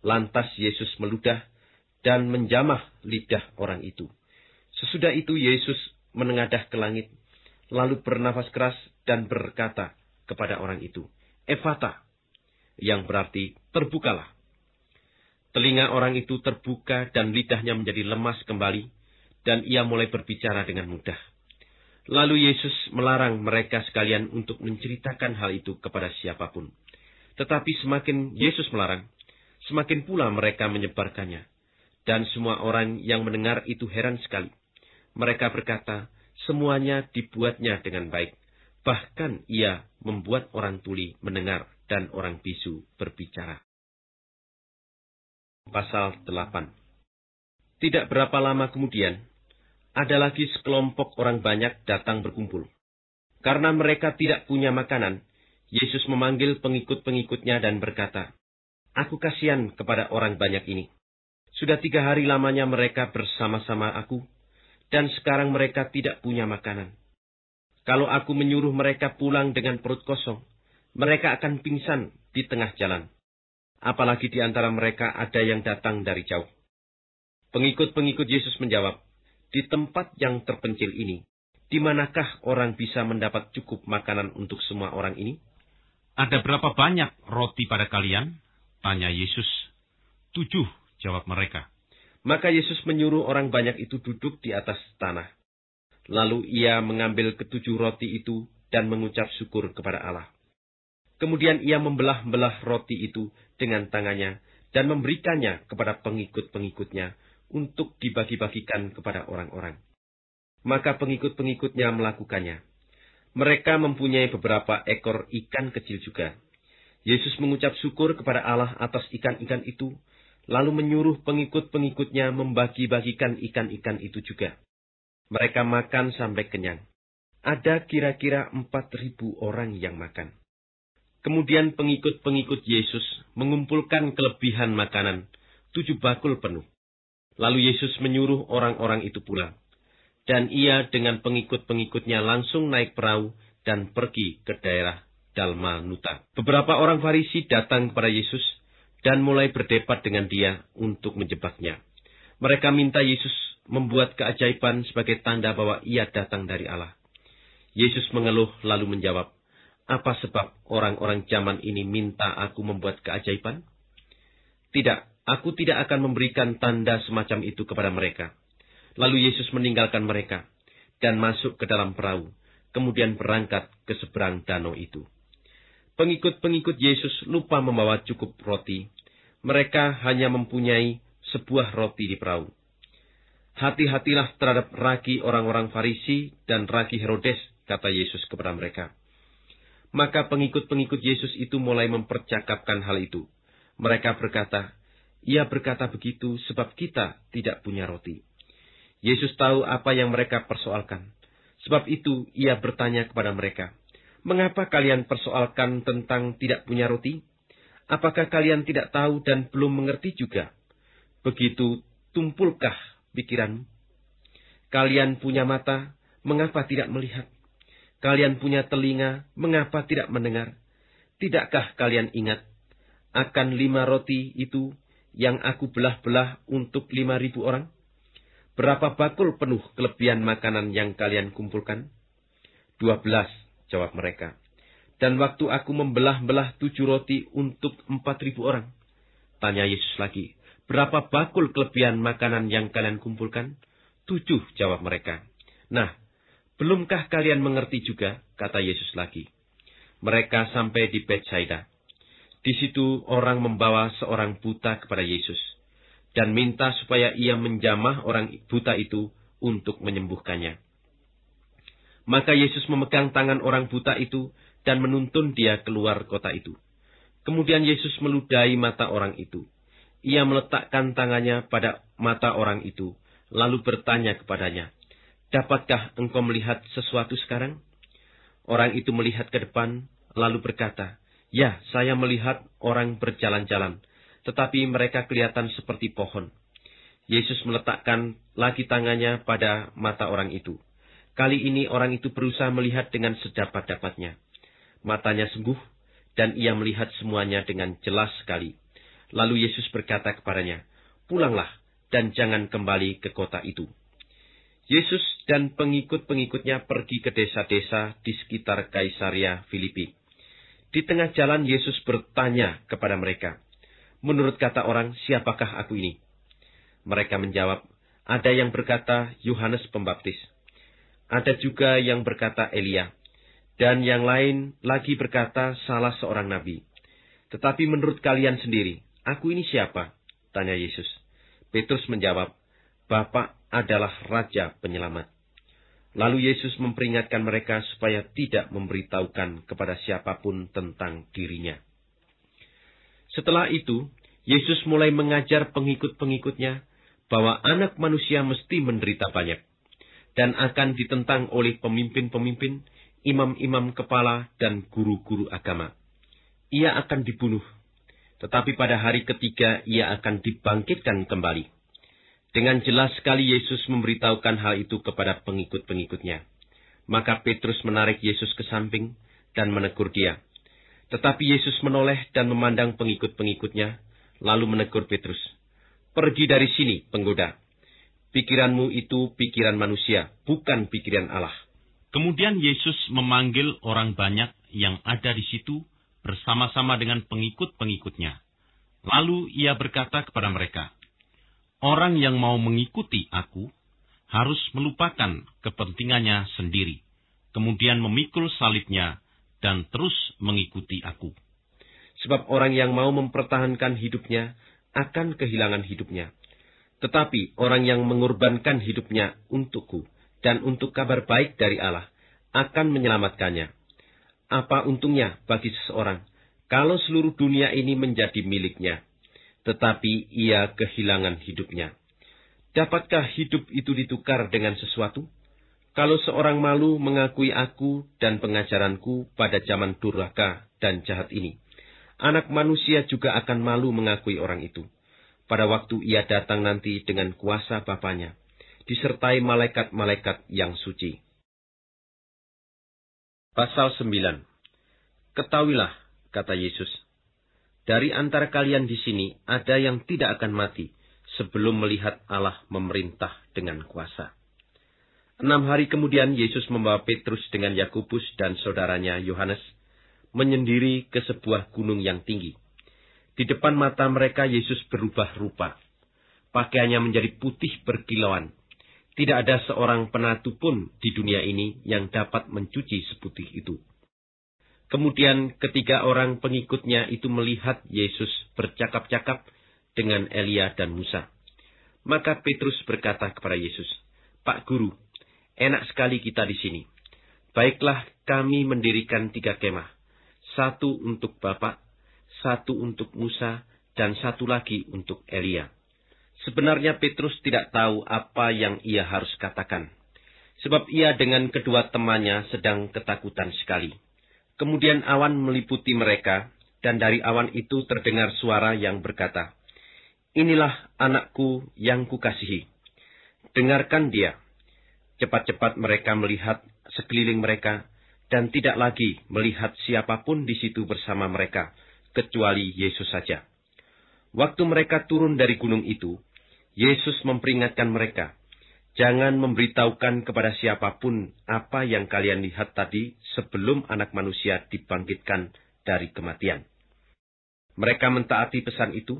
Lantas Yesus meludah dan menjamah lidah orang itu. Sesudah itu Yesus menengadah ke langit, lalu bernafas keras dan berkata kepada orang itu, Evata, yang berarti terbukalah. Telinga orang itu terbuka dan lidahnya menjadi lemas kembali, dan ia mulai berbicara dengan mudah. Lalu Yesus melarang mereka sekalian untuk menceritakan hal itu kepada siapapun. Tetapi semakin Yesus melarang, semakin pula mereka menyebarkannya. Dan semua orang yang mendengar itu heran sekali. Mereka berkata, semuanya dibuatnya dengan baik. Bahkan ia membuat orang tuli mendengar dan orang bisu berbicara. Pasal 8 Tidak berapa lama kemudian, ada lagi sekelompok orang banyak datang berkumpul. Karena mereka tidak punya makanan, Yesus memanggil pengikut-pengikutnya dan berkata, Aku kasihan kepada orang banyak ini. Sudah tiga hari lamanya mereka bersama-sama aku, dan sekarang mereka tidak punya makanan. Kalau aku menyuruh mereka pulang dengan perut kosong, mereka akan pingsan di tengah jalan. Apalagi di antara mereka ada yang datang dari jauh. Pengikut-pengikut Yesus menjawab, di tempat yang terpencil ini, di manakah orang bisa mendapat cukup makanan untuk semua orang ini? Ada berapa banyak roti pada kalian? Tanya Yesus. Tujuh, jawab mereka. Maka Yesus menyuruh orang banyak itu duduk di atas tanah. Lalu ia mengambil ketujuh roti itu dan mengucap syukur kepada Allah. Kemudian ia membelah-belah roti itu dengan tangannya dan memberikannya kepada pengikut-pengikutnya, untuk dibagi-bagikan kepada orang-orang. Maka pengikut-pengikutnya melakukannya. Mereka mempunyai beberapa ekor ikan kecil juga. Yesus mengucap syukur kepada Allah atas ikan-ikan itu, lalu menyuruh pengikut-pengikutnya membagi-bagikan ikan-ikan itu juga. Mereka makan sampai kenyang. Ada kira-kira empat ribu orang yang makan. Kemudian pengikut-pengikut Yesus mengumpulkan kelebihan makanan, tujuh bakul penuh. Lalu Yesus menyuruh orang-orang itu pulang. Dan ia dengan pengikut-pengikutnya langsung naik perahu dan pergi ke daerah Dalmanuta. Beberapa orang Farisi datang kepada Yesus dan mulai berdebat dengan dia untuk menjebaknya. Mereka minta Yesus membuat keajaiban sebagai tanda bahwa ia datang dari Allah. Yesus mengeluh lalu menjawab, apa sebab orang-orang zaman ini minta aku membuat keajaiban? Tidak, Aku tidak akan memberikan tanda semacam itu kepada mereka. Lalu Yesus meninggalkan mereka dan masuk ke dalam perahu, kemudian berangkat ke seberang danau itu. Pengikut-pengikut Yesus lupa membawa cukup roti. Mereka hanya mempunyai sebuah roti di perahu. Hati-hatilah terhadap ragi orang-orang Farisi dan ragi Herodes, kata Yesus kepada mereka. Maka pengikut-pengikut Yesus itu mulai mempercakapkan hal itu. Mereka berkata, ia berkata begitu sebab kita tidak punya roti. Yesus tahu apa yang mereka persoalkan. Sebab itu ia bertanya kepada mereka, Mengapa kalian persoalkan tentang tidak punya roti? Apakah kalian tidak tahu dan belum mengerti juga? Begitu tumpulkah pikiranmu? Kalian punya mata, mengapa tidak melihat? Kalian punya telinga, mengapa tidak mendengar? Tidakkah kalian ingat akan lima roti itu yang aku belah-belah untuk lima ribu orang? Berapa bakul penuh kelebihan makanan yang kalian kumpulkan? Dua belas, jawab mereka. Dan waktu aku membelah-belah tujuh roti untuk empat ribu orang. Tanya Yesus lagi, berapa bakul kelebihan makanan yang kalian kumpulkan? Tujuh, jawab mereka. Nah, belumkah kalian mengerti juga? Kata Yesus lagi. Mereka sampai di Bethsaida. Di situ orang membawa seorang buta kepada Yesus dan minta supaya ia menjamah orang buta itu untuk menyembuhkannya. Maka Yesus memegang tangan orang buta itu dan menuntun dia keluar kota itu. Kemudian Yesus meludahi mata orang itu. Ia meletakkan tangannya pada mata orang itu, lalu bertanya kepadanya, Dapatkah engkau melihat sesuatu sekarang? Orang itu melihat ke depan, lalu berkata, Ya, saya melihat orang berjalan-jalan, tetapi mereka kelihatan seperti pohon. Yesus meletakkan lagi tangannya pada mata orang itu. Kali ini orang itu berusaha melihat dengan sedapat-dapatnya. Matanya sembuh, dan ia melihat semuanya dengan jelas sekali. Lalu Yesus berkata kepadanya, Pulanglah, dan jangan kembali ke kota itu. Yesus dan pengikut-pengikutnya pergi ke desa-desa di sekitar Kaisaria Filipi di tengah jalan Yesus bertanya kepada mereka, Menurut kata orang, siapakah aku ini? Mereka menjawab, ada yang berkata Yohanes Pembaptis. Ada juga yang berkata Elia. Dan yang lain lagi berkata salah seorang nabi. Tetapi menurut kalian sendiri, aku ini siapa? Tanya Yesus. Petrus menjawab, Bapak adalah Raja Penyelamat. Lalu Yesus memperingatkan mereka supaya tidak memberitahukan kepada siapapun tentang dirinya. Setelah itu, Yesus mulai mengajar pengikut-pengikutnya bahwa anak manusia mesti menderita banyak dan akan ditentang oleh pemimpin-pemimpin, imam-imam kepala, dan guru-guru agama. Ia akan dibunuh, tetapi pada hari ketiga ia akan dibangkitkan kembali. Dengan jelas sekali Yesus memberitahukan hal itu kepada pengikut-pengikutnya. Maka Petrus menarik Yesus ke samping dan menegur dia. Tetapi Yesus menoleh dan memandang pengikut-pengikutnya, lalu menegur Petrus. Pergi dari sini, penggoda. Pikiranmu itu pikiran manusia, bukan pikiran Allah. Kemudian Yesus memanggil orang banyak yang ada di situ bersama-sama dengan pengikut-pengikutnya. Lalu ia berkata kepada mereka, Orang yang mau mengikuti aku harus melupakan kepentingannya sendiri, kemudian memikul salibnya dan terus mengikuti aku. Sebab orang yang mau mempertahankan hidupnya akan kehilangan hidupnya. Tetapi orang yang mengorbankan hidupnya untukku dan untuk kabar baik dari Allah akan menyelamatkannya. Apa untungnya bagi seseorang kalau seluruh dunia ini menjadi miliknya? tetapi ia kehilangan hidupnya. Dapatkah hidup itu ditukar dengan sesuatu? Kalau seorang malu mengakui aku dan pengajaranku pada zaman durhaka dan jahat ini, anak manusia juga akan malu mengakui orang itu. Pada waktu ia datang nanti dengan kuasa Bapaknya, disertai malaikat-malaikat yang suci. Pasal 9 Ketahuilah, kata Yesus, dari antara kalian di sini ada yang tidak akan mati sebelum melihat Allah memerintah dengan kuasa. Enam hari kemudian Yesus membawa Petrus dengan Yakobus dan saudaranya Yohanes menyendiri ke sebuah gunung yang tinggi. Di depan mata mereka Yesus berubah rupa. Pakaiannya menjadi putih berkilauan. Tidak ada seorang penatu pun di dunia ini yang dapat mencuci seputih itu. Kemudian ketiga orang pengikutnya itu melihat Yesus bercakap-cakap dengan Elia dan Musa. Maka Petrus berkata kepada Yesus, Pak Guru, enak sekali kita di sini. Baiklah kami mendirikan tiga kemah. Satu untuk Bapak, satu untuk Musa, dan satu lagi untuk Elia. Sebenarnya Petrus tidak tahu apa yang ia harus katakan. Sebab ia dengan kedua temannya sedang ketakutan sekali. Kemudian awan meliputi mereka, dan dari awan itu terdengar suara yang berkata, Inilah anakku yang kukasihi. Dengarkan dia. Cepat-cepat mereka melihat sekeliling mereka, dan tidak lagi melihat siapapun di situ bersama mereka, kecuali Yesus saja. Waktu mereka turun dari gunung itu, Yesus memperingatkan mereka Jangan memberitahukan kepada siapapun apa yang kalian lihat tadi sebelum anak manusia dibangkitkan dari kematian. Mereka mentaati pesan itu,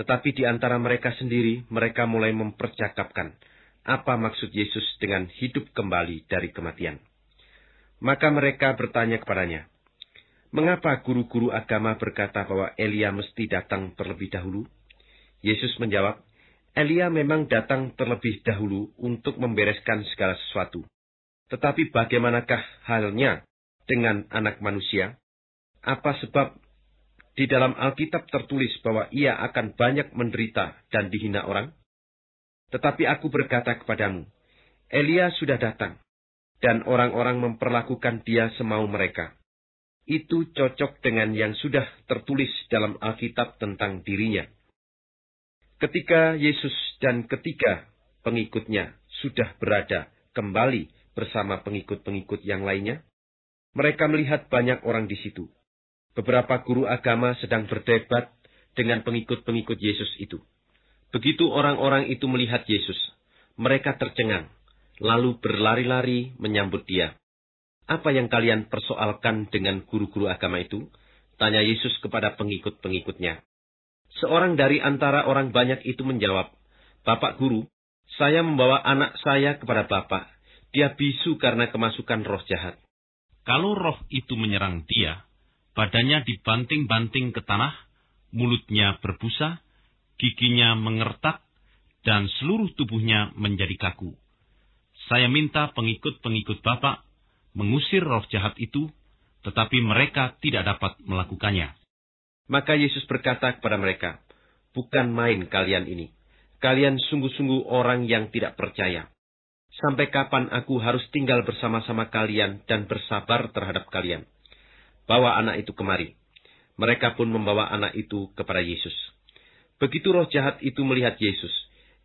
tetapi di antara mereka sendiri mereka mulai mempercakapkan apa maksud Yesus dengan hidup kembali dari kematian. Maka mereka bertanya kepadanya, Mengapa guru-guru agama berkata bahwa Elia mesti datang terlebih dahulu? Yesus menjawab, Elia memang datang terlebih dahulu untuk membereskan segala sesuatu. Tetapi bagaimanakah halnya dengan anak manusia? Apa sebab di dalam Alkitab tertulis bahwa ia akan banyak menderita dan dihina orang? Tetapi aku berkata kepadamu, Elia sudah datang, dan orang-orang memperlakukan dia semau mereka. Itu cocok dengan yang sudah tertulis dalam Alkitab tentang dirinya ketika Yesus dan ketiga pengikutnya sudah berada kembali bersama pengikut-pengikut yang lainnya, mereka melihat banyak orang di situ. Beberapa guru agama sedang berdebat dengan pengikut-pengikut Yesus itu. Begitu orang-orang itu melihat Yesus, mereka tercengang, lalu berlari-lari menyambut dia. Apa yang kalian persoalkan dengan guru-guru agama itu? Tanya Yesus kepada pengikut-pengikutnya. Seorang dari antara orang banyak itu menjawab, Bapak Guru, saya membawa anak saya kepada Bapak. Dia bisu karena kemasukan roh jahat. Kalau roh itu menyerang dia, badannya dibanting-banting ke tanah, mulutnya berbusa, giginya mengertak, dan seluruh tubuhnya menjadi kaku. Saya minta pengikut-pengikut Bapak mengusir roh jahat itu, tetapi mereka tidak dapat melakukannya. Maka Yesus berkata kepada mereka, Bukan main kalian ini. Kalian sungguh-sungguh orang yang tidak percaya. Sampai kapan aku harus tinggal bersama-sama kalian dan bersabar terhadap kalian? Bawa anak itu kemari. Mereka pun membawa anak itu kepada Yesus. Begitu roh jahat itu melihat Yesus,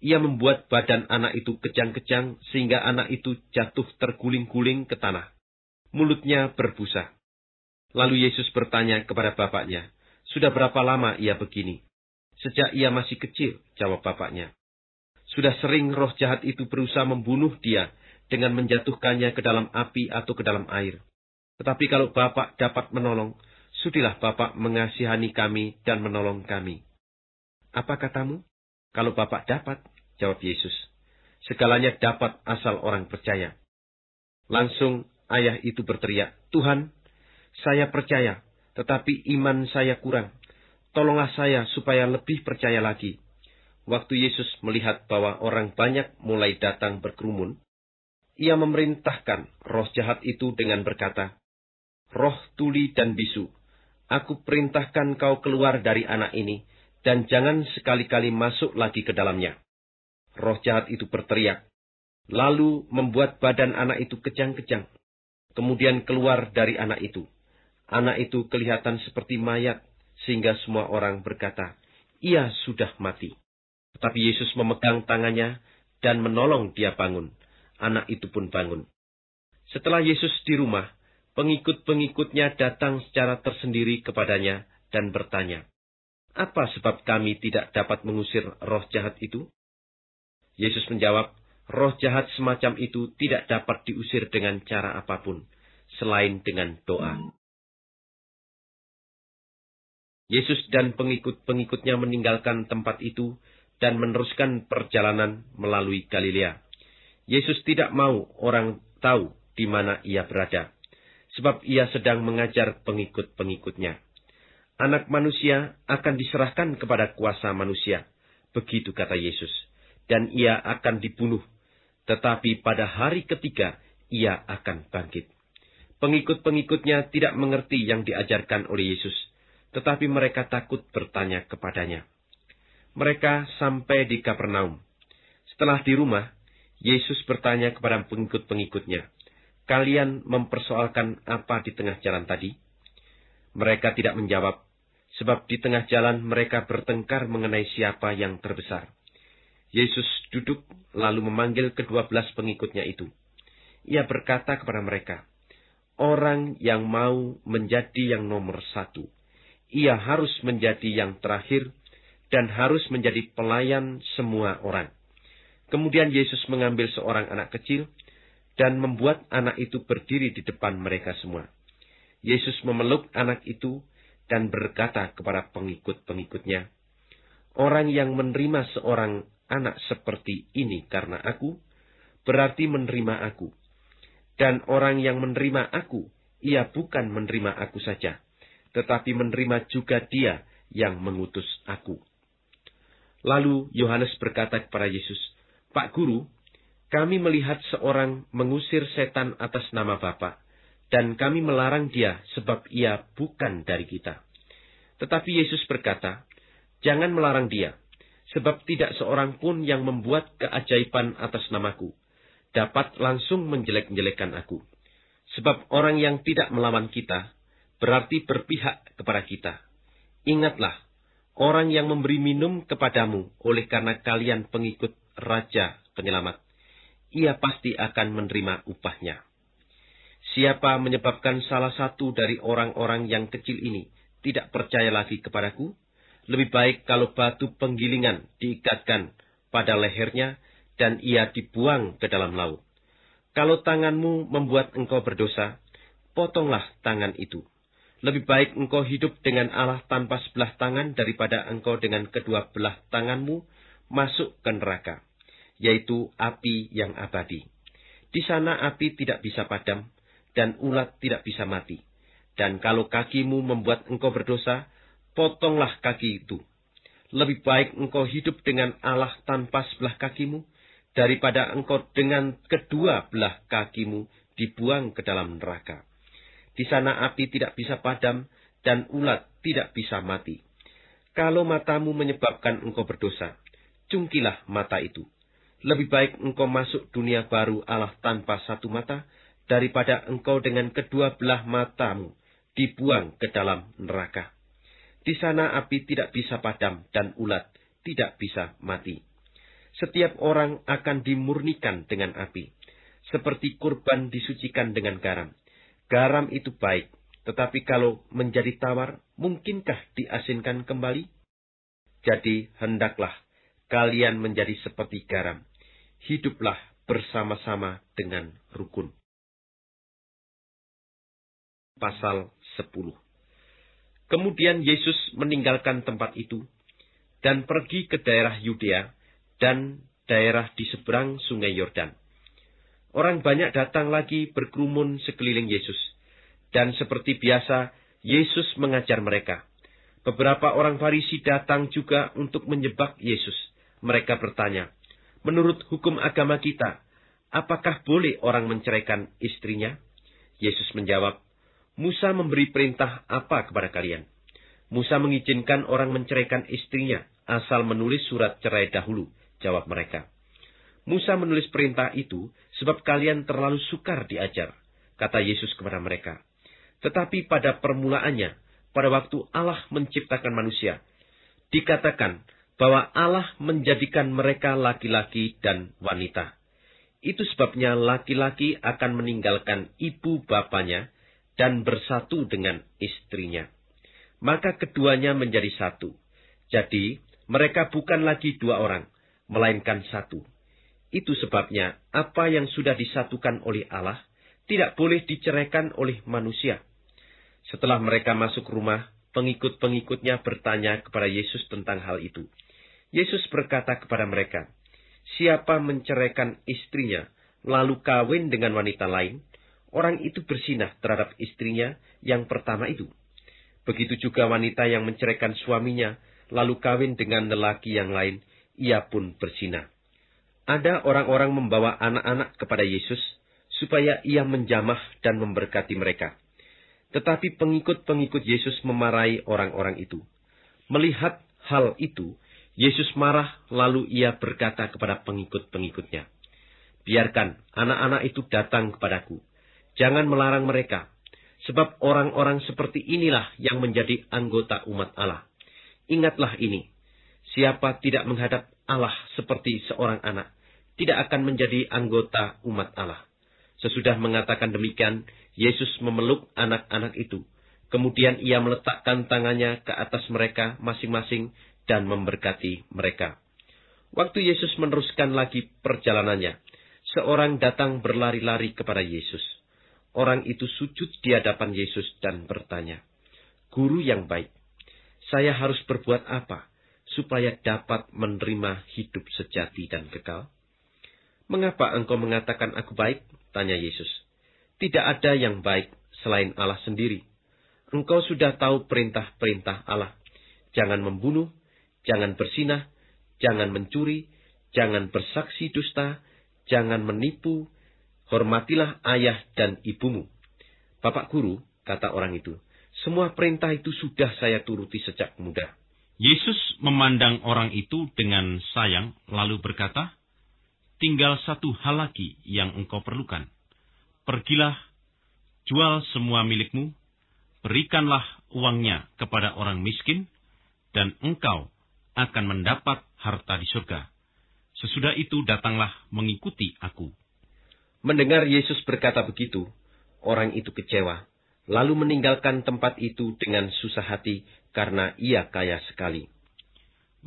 ia membuat badan anak itu kejang-kejang sehingga anak itu jatuh terguling-guling ke tanah. Mulutnya berbusa. Lalu Yesus bertanya kepada bapaknya, sudah berapa lama ia begini? Sejak ia masih kecil, jawab bapaknya. Sudah sering roh jahat itu berusaha membunuh dia dengan menjatuhkannya ke dalam api atau ke dalam air. Tetapi kalau Bapak dapat menolong, sudilah Bapak mengasihani kami dan menolong kami. Apa katamu? Kalau Bapak dapat, jawab Yesus. Segalanya dapat asal orang percaya. Langsung ayah itu berteriak, Tuhan, saya percaya tetapi iman saya kurang. Tolonglah saya supaya lebih percaya lagi. Waktu Yesus melihat bahwa orang banyak mulai datang berkerumun, ia memerintahkan roh jahat itu dengan berkata, Roh tuli dan bisu, aku perintahkan kau keluar dari anak ini, dan jangan sekali-kali masuk lagi ke dalamnya. Roh jahat itu berteriak, lalu membuat badan anak itu kejang-kejang, kemudian keluar dari anak itu anak itu kelihatan seperti mayat, sehingga semua orang berkata, ia sudah mati. Tetapi Yesus memegang tangannya dan menolong dia bangun. Anak itu pun bangun. Setelah Yesus di rumah, pengikut-pengikutnya datang secara tersendiri kepadanya dan bertanya, Apa sebab kami tidak dapat mengusir roh jahat itu? Yesus menjawab, Roh jahat semacam itu tidak dapat diusir dengan cara apapun, selain dengan doa. Yesus dan pengikut-pengikutnya meninggalkan tempat itu dan meneruskan perjalanan melalui Galilea. Yesus tidak mau orang tahu di mana ia berada, sebab ia sedang mengajar pengikut-pengikutnya. Anak manusia akan diserahkan kepada kuasa manusia, begitu kata Yesus, dan ia akan dibunuh. Tetapi pada hari ketiga ia akan bangkit. Pengikut-pengikutnya tidak mengerti yang diajarkan oleh Yesus tetapi mereka takut bertanya kepadanya. Mereka sampai di Kapernaum. Setelah di rumah, Yesus bertanya kepada pengikut-pengikutnya, "Kalian mempersoalkan apa di tengah jalan tadi?" Mereka tidak menjawab, sebab di tengah jalan mereka bertengkar mengenai siapa yang terbesar. Yesus duduk lalu memanggil kedua belas pengikutnya itu. Ia berkata kepada mereka, Orang yang mau menjadi yang nomor satu ia harus menjadi yang terakhir dan harus menjadi pelayan semua orang. Kemudian Yesus mengambil seorang anak kecil dan membuat anak itu berdiri di depan mereka semua. Yesus memeluk anak itu dan berkata kepada pengikut-pengikutnya, Orang yang menerima seorang anak seperti ini karena aku, berarti menerima aku. Dan orang yang menerima aku, ia bukan menerima aku saja, tetapi menerima juga dia yang mengutus aku. Lalu Yohanes berkata kepada Yesus, Pak Guru, kami melihat seorang mengusir setan atas nama Bapa, dan kami melarang dia sebab ia bukan dari kita. Tetapi Yesus berkata, Jangan melarang dia, sebab tidak seorang pun yang membuat keajaiban atas namaku dapat langsung menjelek-jelekan aku. Sebab orang yang tidak melawan kita, berarti berpihak kepada kita. Ingatlah, orang yang memberi minum kepadamu oleh karena kalian pengikut Raja Penyelamat, ia pasti akan menerima upahnya. Siapa menyebabkan salah satu dari orang-orang yang kecil ini tidak percaya lagi kepadaku, lebih baik kalau batu penggilingan diikatkan pada lehernya dan ia dibuang ke dalam laut. Kalau tanganmu membuat engkau berdosa, potonglah tangan itu lebih baik engkau hidup dengan Allah tanpa sebelah tangan daripada engkau dengan kedua belah tanganmu masuk ke neraka, yaitu api yang abadi. Di sana api tidak bisa padam, dan ulat tidak bisa mati. Dan kalau kakimu membuat engkau berdosa, potonglah kaki itu. Lebih baik engkau hidup dengan Allah tanpa sebelah kakimu, daripada engkau dengan kedua belah kakimu dibuang ke dalam neraka. Di sana api tidak bisa padam, dan ulat tidak bisa mati. Kalau matamu menyebabkan engkau berdosa, cungkilah mata itu. Lebih baik engkau masuk dunia baru Allah tanpa satu mata, daripada engkau dengan kedua belah matamu dibuang ke dalam neraka. Di sana api tidak bisa padam dan ulat tidak bisa mati. Setiap orang akan dimurnikan dengan api, seperti kurban disucikan dengan garam. Garam itu baik, tetapi kalau menjadi tawar, mungkinkah diasinkan kembali? Jadi hendaklah kalian menjadi seperti garam. Hiduplah bersama-sama dengan rukun. Pasal 10 Kemudian Yesus meninggalkan tempat itu dan pergi ke daerah Yudea dan daerah di seberang sungai Yordan orang banyak datang lagi berkerumun sekeliling Yesus. Dan seperti biasa, Yesus mengajar mereka. Beberapa orang Farisi datang juga untuk menyebak Yesus. Mereka bertanya, "Menurut hukum agama kita, apakah boleh orang menceraikan istrinya?" Yesus menjawab, "Musa memberi perintah apa kepada kalian?" Musa mengizinkan orang menceraikan istrinya asal menulis surat cerai dahulu, jawab mereka. Musa menulis perintah itu sebab kalian terlalu sukar diajar, kata Yesus kepada mereka. Tetapi pada permulaannya, pada waktu Allah menciptakan manusia, dikatakan bahwa Allah menjadikan mereka laki-laki dan wanita. Itu sebabnya laki-laki akan meninggalkan ibu bapanya dan bersatu dengan istrinya. Maka keduanya menjadi satu. Jadi, mereka bukan lagi dua orang, melainkan satu. Itu sebabnya apa yang sudah disatukan oleh Allah tidak boleh diceraikan oleh manusia. Setelah mereka masuk rumah, pengikut-pengikutnya bertanya kepada Yesus tentang hal itu. Yesus berkata kepada mereka, Siapa menceraikan istrinya, lalu kawin dengan wanita lain, orang itu bersinah terhadap istrinya yang pertama itu. Begitu juga wanita yang menceraikan suaminya, lalu kawin dengan lelaki yang lain, ia pun bersinah ada orang-orang membawa anak-anak kepada Yesus supaya ia menjamah dan memberkati mereka. Tetapi pengikut-pengikut Yesus memarahi orang-orang itu. Melihat hal itu, Yesus marah lalu ia berkata kepada pengikut-pengikutnya, Biarkan anak-anak itu datang kepadaku. Jangan melarang mereka, sebab orang-orang seperti inilah yang menjadi anggota umat Allah. Ingatlah ini, siapa tidak menghadap Allah seperti seorang anak, tidak akan menjadi anggota umat Allah. Sesudah mengatakan demikian, Yesus memeluk anak-anak itu. Kemudian ia meletakkan tangannya ke atas mereka masing-masing dan memberkati mereka. Waktu Yesus meneruskan lagi perjalanannya, seorang datang berlari-lari kepada Yesus. Orang itu sujud di hadapan Yesus dan bertanya, Guru yang baik, saya harus berbuat apa supaya dapat menerima hidup sejati dan kekal? Mengapa engkau mengatakan aku baik? Tanya Yesus. Tidak ada yang baik selain Allah sendiri. Engkau sudah tahu perintah-perintah Allah. Jangan membunuh, jangan bersinah, jangan mencuri, jangan bersaksi dusta, jangan menipu, hormatilah ayah dan ibumu. Bapak guru, kata orang itu, semua perintah itu sudah saya turuti sejak muda. Yesus memandang orang itu dengan sayang, lalu berkata, Tinggal satu hal lagi yang engkau perlukan. Pergilah, jual semua milikmu, berikanlah uangnya kepada orang miskin, dan engkau akan mendapat harta di surga. Sesudah itu datanglah mengikuti aku. Mendengar Yesus berkata begitu, orang itu kecewa lalu meninggalkan tempat itu dengan susah hati karena ia kaya sekali.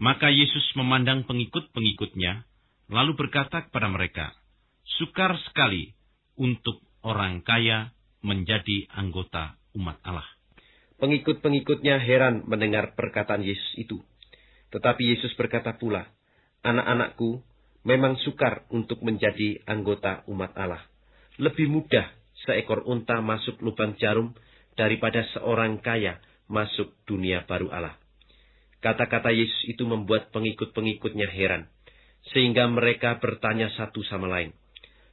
Maka Yesus memandang pengikut-pengikutnya, lalu berkata kepada mereka, Sukar sekali untuk orang kaya menjadi anggota umat Allah. Pengikut-pengikutnya heran mendengar perkataan Yesus itu. Tetapi Yesus berkata pula, Anak-anakku, memang sukar untuk menjadi anggota umat Allah. Lebih mudah seekor unta masuk lubang jarum daripada seorang kaya masuk dunia baru Allah. Kata-kata Yesus itu membuat pengikut-pengikutnya heran, sehingga mereka bertanya satu sama lain,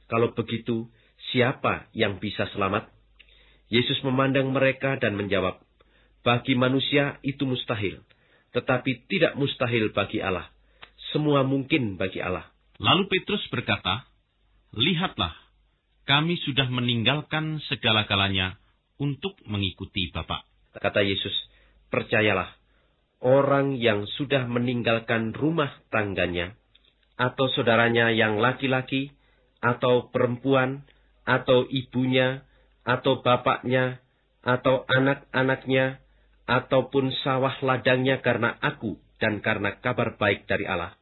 "Kalau begitu, siapa yang bisa selamat?" Yesus memandang mereka dan menjawab, "Bagi manusia itu mustahil, tetapi tidak mustahil bagi Allah. Semua mungkin bagi Allah." Lalu Petrus berkata, "Lihatlah, kami sudah meninggalkan segala-galanya untuk mengikuti Bapak. Kata Yesus, percayalah, orang yang sudah meninggalkan rumah tangganya, atau saudaranya yang laki-laki, atau perempuan, atau ibunya, atau bapaknya, atau anak-anaknya, ataupun sawah ladangnya karena aku dan karena kabar baik dari Allah.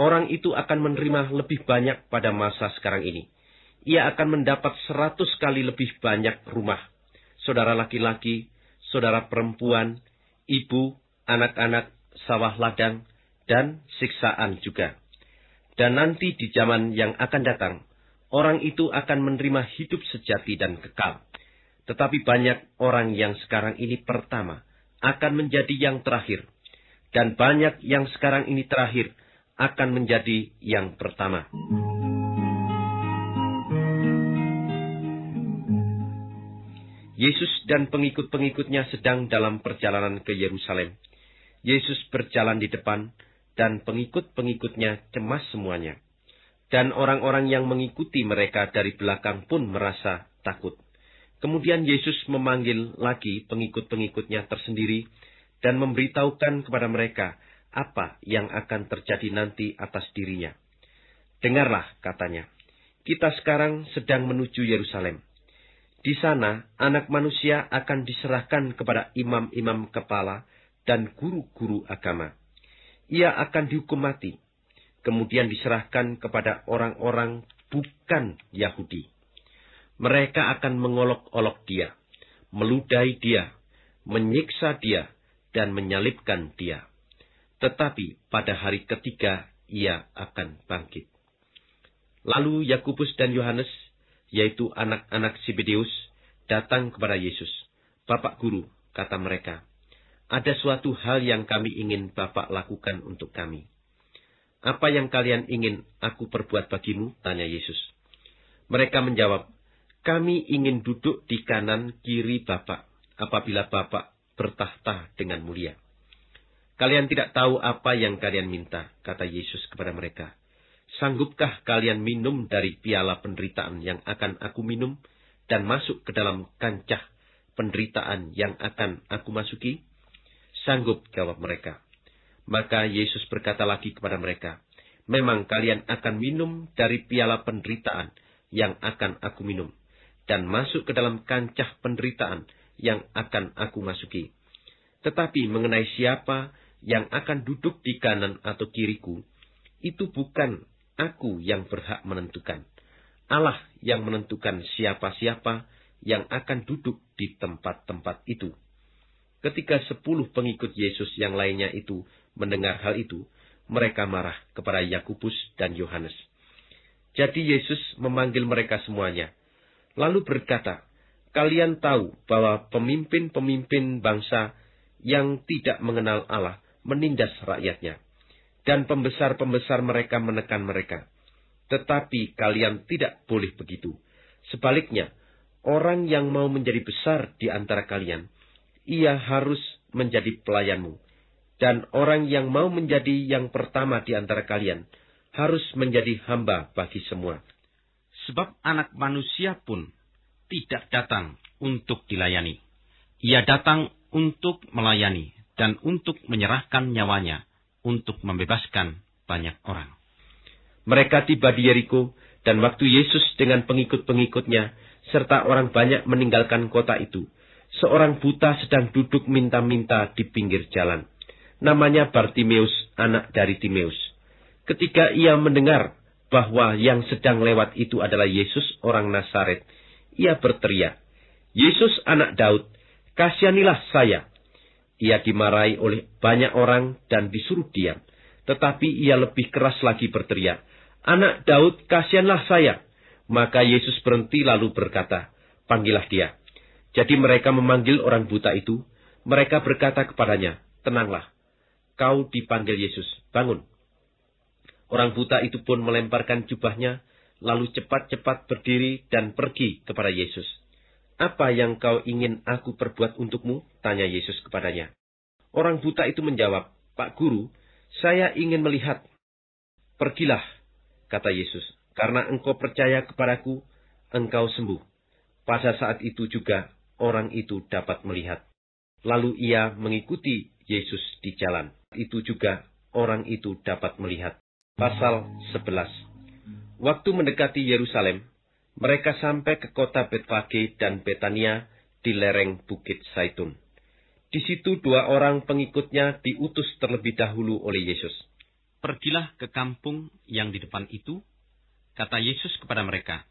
Orang itu akan menerima lebih banyak pada masa sekarang ini ia akan mendapat seratus kali lebih banyak rumah. Saudara laki-laki, saudara perempuan, ibu, anak-anak, sawah ladang, dan siksaan juga. Dan nanti di zaman yang akan datang, orang itu akan menerima hidup sejati dan kekal. Tetapi banyak orang yang sekarang ini pertama akan menjadi yang terakhir. Dan banyak yang sekarang ini terakhir akan menjadi yang pertama. Hmm. Yesus dan pengikut-pengikutnya sedang dalam perjalanan ke Yerusalem. Yesus berjalan di depan, dan pengikut-pengikutnya cemas semuanya. Dan orang-orang yang mengikuti mereka dari belakang pun merasa takut. Kemudian Yesus memanggil lagi pengikut-pengikutnya tersendiri, dan memberitahukan kepada mereka apa yang akan terjadi nanti atas dirinya. Dengarlah, katanya, kita sekarang sedang menuju Yerusalem di sana, anak manusia akan diserahkan kepada imam-imam kepala dan guru-guru agama. Ia akan dihukum mati, kemudian diserahkan kepada orang-orang bukan Yahudi. Mereka akan mengolok-olok dia, meludahi dia, menyiksa dia, dan menyalibkan dia. Tetapi pada hari ketiga ia akan bangkit. Lalu Yakubus dan Yohanes yaitu anak-anak Sibedeus, datang kepada Yesus. Bapak Guru, kata mereka, ada suatu hal yang kami ingin Bapak lakukan untuk kami. Apa yang kalian ingin aku perbuat bagimu? Tanya Yesus. Mereka menjawab, kami ingin duduk di kanan kiri Bapak apabila Bapak bertahta dengan mulia. Kalian tidak tahu apa yang kalian minta, kata Yesus kepada mereka. Sanggupkah kalian minum dari piala penderitaan yang akan aku minum dan masuk ke dalam kancah penderitaan yang akan aku masuki? Sanggup jawab mereka. Maka Yesus berkata lagi kepada mereka, Memang kalian akan minum dari piala penderitaan yang akan aku minum, dan masuk ke dalam kancah penderitaan yang akan aku masuki. Tetapi mengenai siapa yang akan duduk di kanan atau kiriku, itu bukan Aku yang berhak menentukan. Allah yang menentukan siapa-siapa yang akan duduk di tempat-tempat itu. Ketika sepuluh pengikut Yesus yang lainnya itu mendengar hal itu, mereka marah kepada Yakubus dan Yohanes. Jadi Yesus memanggil mereka semuanya, lalu berkata, "Kalian tahu bahwa pemimpin-pemimpin bangsa yang tidak mengenal Allah menindas rakyatnya dan pembesar-pembesar mereka menekan mereka. Tetapi kalian tidak boleh begitu. Sebaliknya, orang yang mau menjadi besar di antara kalian, ia harus menjadi pelayanmu. Dan orang yang mau menjadi yang pertama di antara kalian, harus menjadi hamba bagi semua. Sebab anak manusia pun tidak datang untuk dilayani. Ia datang untuk melayani dan untuk menyerahkan nyawanya untuk membebaskan banyak orang. Mereka tiba di Yeriko, dan waktu Yesus dengan pengikut-pengikutnya serta orang banyak meninggalkan kota itu, seorang buta sedang duduk minta-minta di pinggir jalan. Namanya Bartimeus, anak dari Timeus. Ketika ia mendengar bahwa yang sedang lewat itu adalah Yesus orang Nazaret, ia berteriak, Yesus anak Daud, kasihanilah saya. Ia dimarahi oleh banyak orang dan disuruh diam. Tetapi ia lebih keras lagi berteriak, Anak Daud, kasihanlah saya. Maka Yesus berhenti lalu berkata, Panggillah dia. Jadi mereka memanggil orang buta itu. Mereka berkata kepadanya, Tenanglah, kau dipanggil Yesus, bangun. Orang buta itu pun melemparkan jubahnya, lalu cepat-cepat berdiri dan pergi kepada Yesus apa yang kau ingin aku perbuat untukmu? Tanya Yesus kepadanya. Orang buta itu menjawab, Pak Guru, saya ingin melihat. Pergilah, kata Yesus, karena engkau percaya kepadaku, engkau sembuh. Pada saat itu juga orang itu dapat melihat. Lalu ia mengikuti Yesus di jalan. Itu juga orang itu dapat melihat. Pasal 11 Waktu mendekati Yerusalem, mereka sampai ke kota Betfage dan Betania di lereng Bukit Saitun. Di situ dua orang pengikutnya diutus terlebih dahulu oleh Yesus. Pergilah ke kampung yang di depan itu, kata Yesus kepada mereka.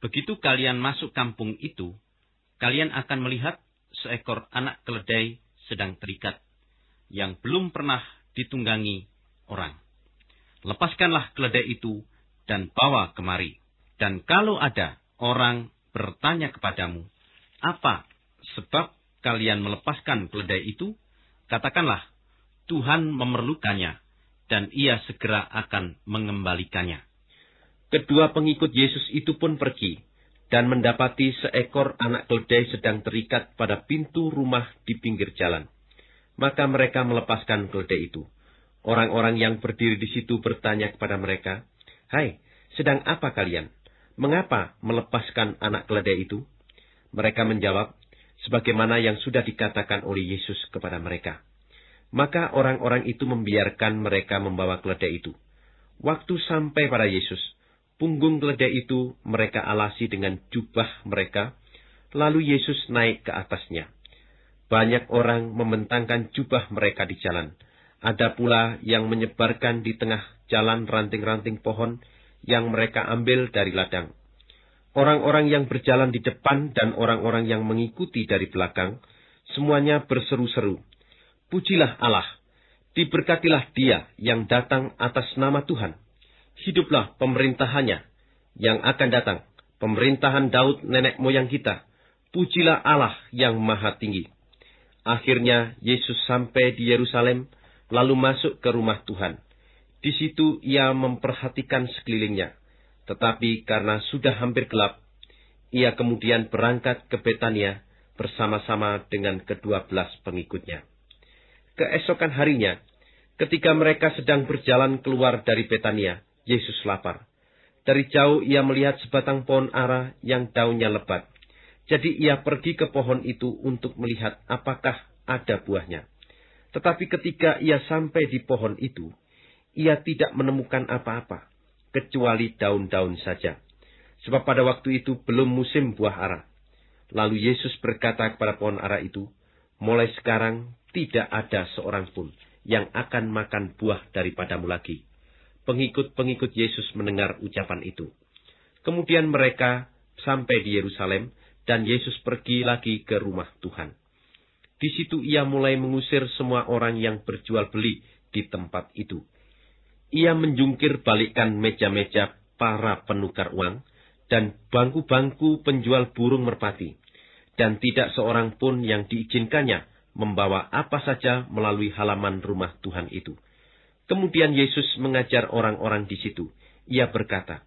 Begitu kalian masuk kampung itu, kalian akan melihat seekor anak keledai sedang terikat, yang belum pernah ditunggangi orang. Lepaskanlah keledai itu dan bawa kemari. Dan kalau ada orang bertanya kepadamu, apa sebab kalian melepaskan keledai itu? Katakanlah, Tuhan memerlukannya, dan ia segera akan mengembalikannya. Kedua pengikut Yesus itu pun pergi, dan mendapati seekor anak keledai sedang terikat pada pintu rumah di pinggir jalan. Maka mereka melepaskan keledai itu. Orang-orang yang berdiri di situ bertanya kepada mereka, Hai, sedang apa kalian? mengapa melepaskan anak keledai itu? Mereka menjawab, sebagaimana yang sudah dikatakan oleh Yesus kepada mereka. Maka orang-orang itu membiarkan mereka membawa keledai itu. Waktu sampai pada Yesus, punggung keledai itu mereka alasi dengan jubah mereka, lalu Yesus naik ke atasnya. Banyak orang membentangkan jubah mereka di jalan. Ada pula yang menyebarkan di tengah jalan ranting-ranting pohon yang mereka ambil dari ladang. Orang-orang yang berjalan di depan dan orang-orang yang mengikuti dari belakang, semuanya berseru-seru. Pujilah Allah, diberkatilah dia yang datang atas nama Tuhan. Hiduplah pemerintahannya yang akan datang, pemerintahan Daud nenek moyang kita. Pujilah Allah yang maha tinggi. Akhirnya Yesus sampai di Yerusalem, lalu masuk ke rumah Tuhan. Di situ ia memperhatikan sekelilingnya. Tetapi karena sudah hampir gelap, ia kemudian berangkat ke Betania bersama-sama dengan kedua belas pengikutnya. Keesokan harinya, ketika mereka sedang berjalan keluar dari Betania, Yesus lapar. Dari jauh ia melihat sebatang pohon ara yang daunnya lebat. Jadi ia pergi ke pohon itu untuk melihat apakah ada buahnya. Tetapi ketika ia sampai di pohon itu, ia tidak menemukan apa-apa, kecuali daun-daun saja. Sebab pada waktu itu belum musim buah ara. Lalu Yesus berkata kepada pohon ara itu, Mulai sekarang tidak ada seorang pun yang akan makan buah daripadamu lagi. Pengikut-pengikut Yesus mendengar ucapan itu. Kemudian mereka sampai di Yerusalem, dan Yesus pergi lagi ke rumah Tuhan. Di situ ia mulai mengusir semua orang yang berjual beli di tempat itu, ia menjungkir balikkan meja-meja para penukar uang dan bangku-bangku penjual burung merpati, dan tidak seorang pun yang diizinkannya membawa apa saja melalui halaman rumah Tuhan itu. Kemudian Yesus mengajar orang-orang di situ. Ia berkata,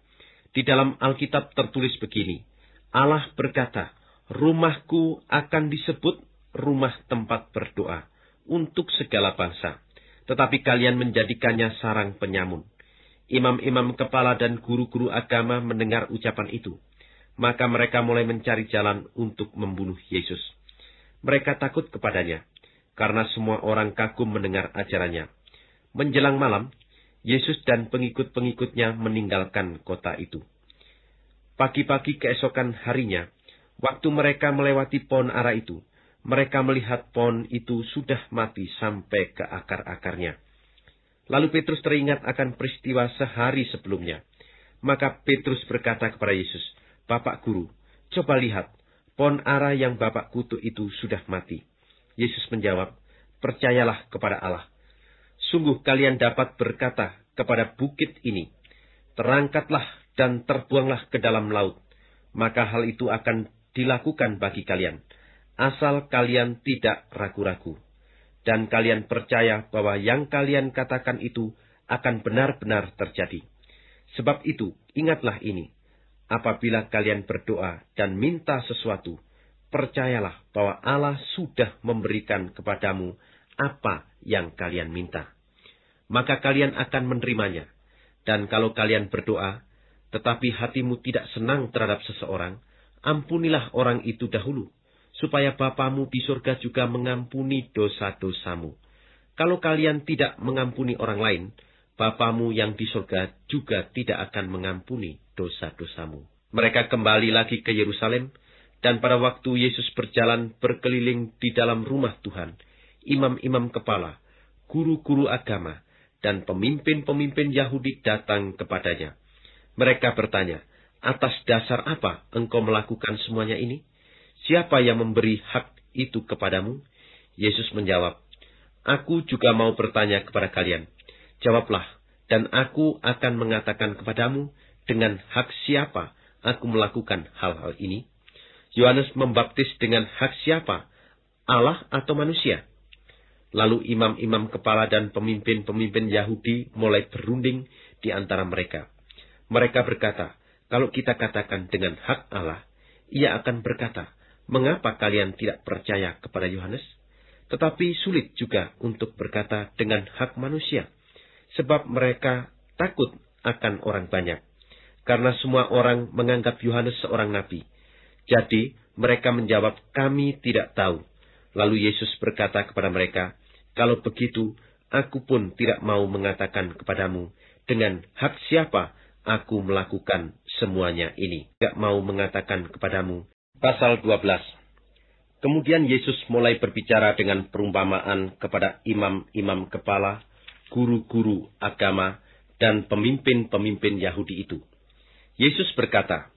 di dalam Alkitab tertulis begini, Allah berkata, rumahku akan disebut rumah tempat berdoa untuk segala bangsa tetapi kalian menjadikannya sarang penyamun. Imam-imam kepala dan guru-guru agama mendengar ucapan itu. Maka mereka mulai mencari jalan untuk membunuh Yesus. Mereka takut kepadanya, karena semua orang kagum mendengar ajarannya. Menjelang malam, Yesus dan pengikut-pengikutnya meninggalkan kota itu. Pagi-pagi keesokan harinya, waktu mereka melewati pohon ara itu, mereka melihat pohon itu sudah mati sampai ke akar-akarnya. Lalu Petrus teringat akan peristiwa sehari sebelumnya. Maka Petrus berkata kepada Yesus, Bapak Guru, coba lihat, pohon ara yang Bapak kutuk itu sudah mati. Yesus menjawab, Percayalah kepada Allah. Sungguh kalian dapat berkata kepada bukit ini, Terangkatlah dan terbuanglah ke dalam laut, maka hal itu akan dilakukan bagi kalian.' asal kalian tidak ragu-ragu. Dan kalian percaya bahwa yang kalian katakan itu akan benar-benar terjadi. Sebab itu, ingatlah ini. Apabila kalian berdoa dan minta sesuatu, percayalah bahwa Allah sudah memberikan kepadamu apa yang kalian minta. Maka kalian akan menerimanya. Dan kalau kalian berdoa, tetapi hatimu tidak senang terhadap seseorang, ampunilah orang itu dahulu supaya Bapamu di surga juga mengampuni dosa-dosamu. Kalau kalian tidak mengampuni orang lain, Bapamu yang di surga juga tidak akan mengampuni dosa-dosamu. Mereka kembali lagi ke Yerusalem, dan pada waktu Yesus berjalan berkeliling di dalam rumah Tuhan, imam-imam kepala, guru-guru agama, dan pemimpin-pemimpin Yahudi datang kepadanya. Mereka bertanya, atas dasar apa engkau melakukan semuanya ini? siapa yang memberi hak itu kepadamu? Yesus menjawab, Aku juga mau bertanya kepada kalian. Jawablah, dan aku akan mengatakan kepadamu, dengan hak siapa aku melakukan hal-hal ini? Yohanes membaptis dengan hak siapa? Allah atau manusia? Lalu imam-imam kepala dan pemimpin-pemimpin Yahudi mulai berunding di antara mereka. Mereka berkata, kalau kita katakan dengan hak Allah, ia akan berkata, mengapa kalian tidak percaya kepada Yohanes? Tetapi sulit juga untuk berkata dengan hak manusia, sebab mereka takut akan orang banyak, karena semua orang menganggap Yohanes seorang nabi. Jadi mereka menjawab, kami tidak tahu. Lalu Yesus berkata kepada mereka, kalau begitu, aku pun tidak mau mengatakan kepadamu, dengan hak siapa aku melakukan semuanya ini. Tidak mau mengatakan kepadamu, Pasal 12 Kemudian Yesus mulai berbicara dengan perumpamaan kepada imam-imam kepala, guru-guru agama, dan pemimpin-pemimpin Yahudi itu. Yesus berkata,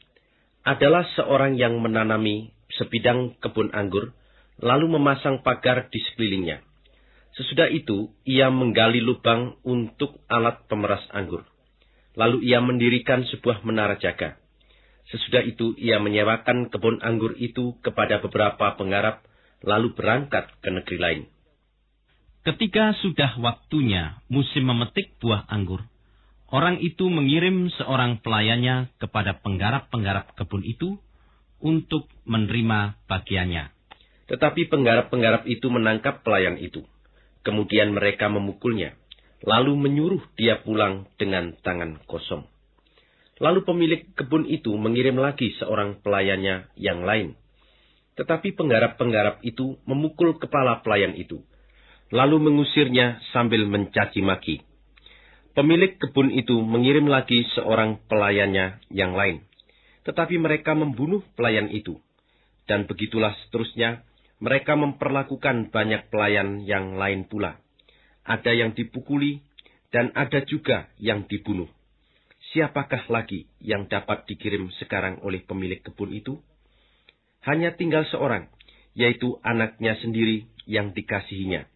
Adalah seorang yang menanami sebidang kebun anggur, lalu memasang pagar di sekelilingnya. Sesudah itu, ia menggali lubang untuk alat pemeras anggur. Lalu ia mendirikan sebuah menara jaga Sesudah itu ia menyewakan kebun anggur itu kepada beberapa penggarap, lalu berangkat ke negeri lain. Ketika sudah waktunya musim memetik buah anggur, orang itu mengirim seorang pelayannya kepada penggarap-penggarap kebun itu untuk menerima bagiannya. Tetapi penggarap-penggarap itu menangkap pelayan itu. Kemudian mereka memukulnya, lalu menyuruh dia pulang dengan tangan kosong. Lalu pemilik kebun itu mengirim lagi seorang pelayannya yang lain. Tetapi penggarap-penggarap itu memukul kepala pelayan itu, lalu mengusirnya sambil mencaci maki. Pemilik kebun itu mengirim lagi seorang pelayannya yang lain. Tetapi mereka membunuh pelayan itu. Dan begitulah seterusnya, mereka memperlakukan banyak pelayan yang lain pula. Ada yang dipukuli, dan ada juga yang dibunuh. Siapakah lagi yang dapat dikirim sekarang oleh pemilik kebun itu? Hanya tinggal seorang, yaitu anaknya sendiri yang dikasihinya.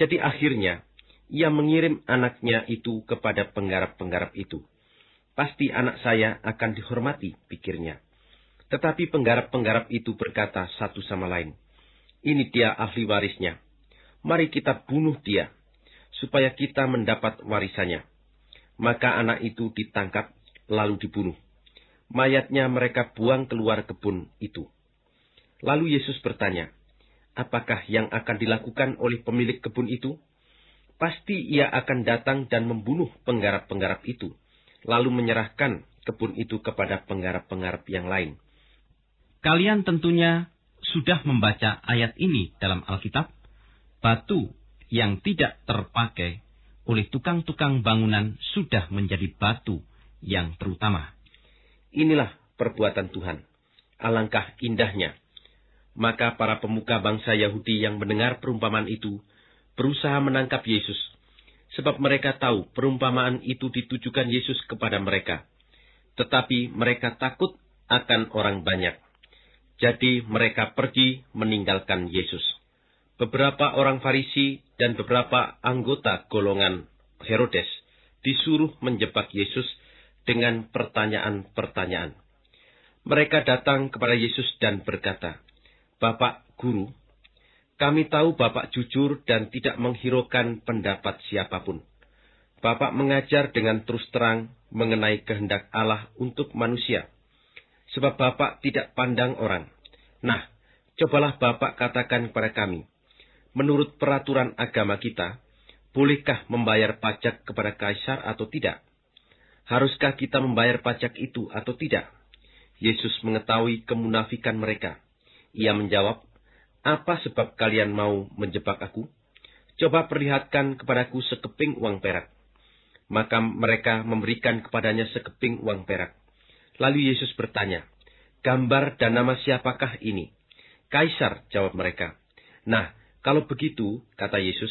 Jadi akhirnya, ia mengirim anaknya itu kepada penggarap-penggarap itu. Pasti anak saya akan dihormati, pikirnya. Tetapi penggarap-penggarap itu berkata satu sama lain, Ini dia ahli warisnya. Mari kita bunuh dia, supaya kita mendapat warisannya. Maka anak itu ditangkap lalu dibunuh. Mayatnya mereka buang keluar kebun itu. Lalu Yesus bertanya, apakah yang akan dilakukan oleh pemilik kebun itu? Pasti ia akan datang dan membunuh penggarap-penggarap itu, lalu menyerahkan kebun itu kepada penggarap-penggarap yang lain. Kalian tentunya sudah membaca ayat ini dalam Alkitab. Batu yang tidak terpakai oleh tukang-tukang bangunan sudah menjadi batu yang terutama. Inilah perbuatan Tuhan. Alangkah indahnya. Maka para pemuka bangsa Yahudi yang mendengar perumpamaan itu berusaha menangkap Yesus, sebab mereka tahu perumpamaan itu ditujukan Yesus kepada mereka. Tetapi mereka takut akan orang banyak. Jadi mereka pergi meninggalkan Yesus beberapa orang Farisi dan beberapa anggota golongan Herodes disuruh menjebak Yesus dengan pertanyaan-pertanyaan. Mereka datang kepada Yesus dan berkata, Bapak Guru, kami tahu Bapak jujur dan tidak menghiraukan pendapat siapapun. Bapak mengajar dengan terus terang mengenai kehendak Allah untuk manusia. Sebab Bapak tidak pandang orang. Nah, cobalah Bapak katakan kepada kami, menurut peraturan agama kita, bolehkah membayar pajak kepada kaisar atau tidak? Haruskah kita membayar pajak itu atau tidak? Yesus mengetahui kemunafikan mereka. Ia menjawab, "Apa sebab kalian mau menjebak aku? Coba perlihatkan kepadaku sekeping uang perak." Maka mereka memberikan kepadanya sekeping uang perak. Lalu Yesus bertanya, "Gambar dan nama siapakah ini?" "Kaisar," jawab mereka. "Nah, kalau begitu, kata Yesus,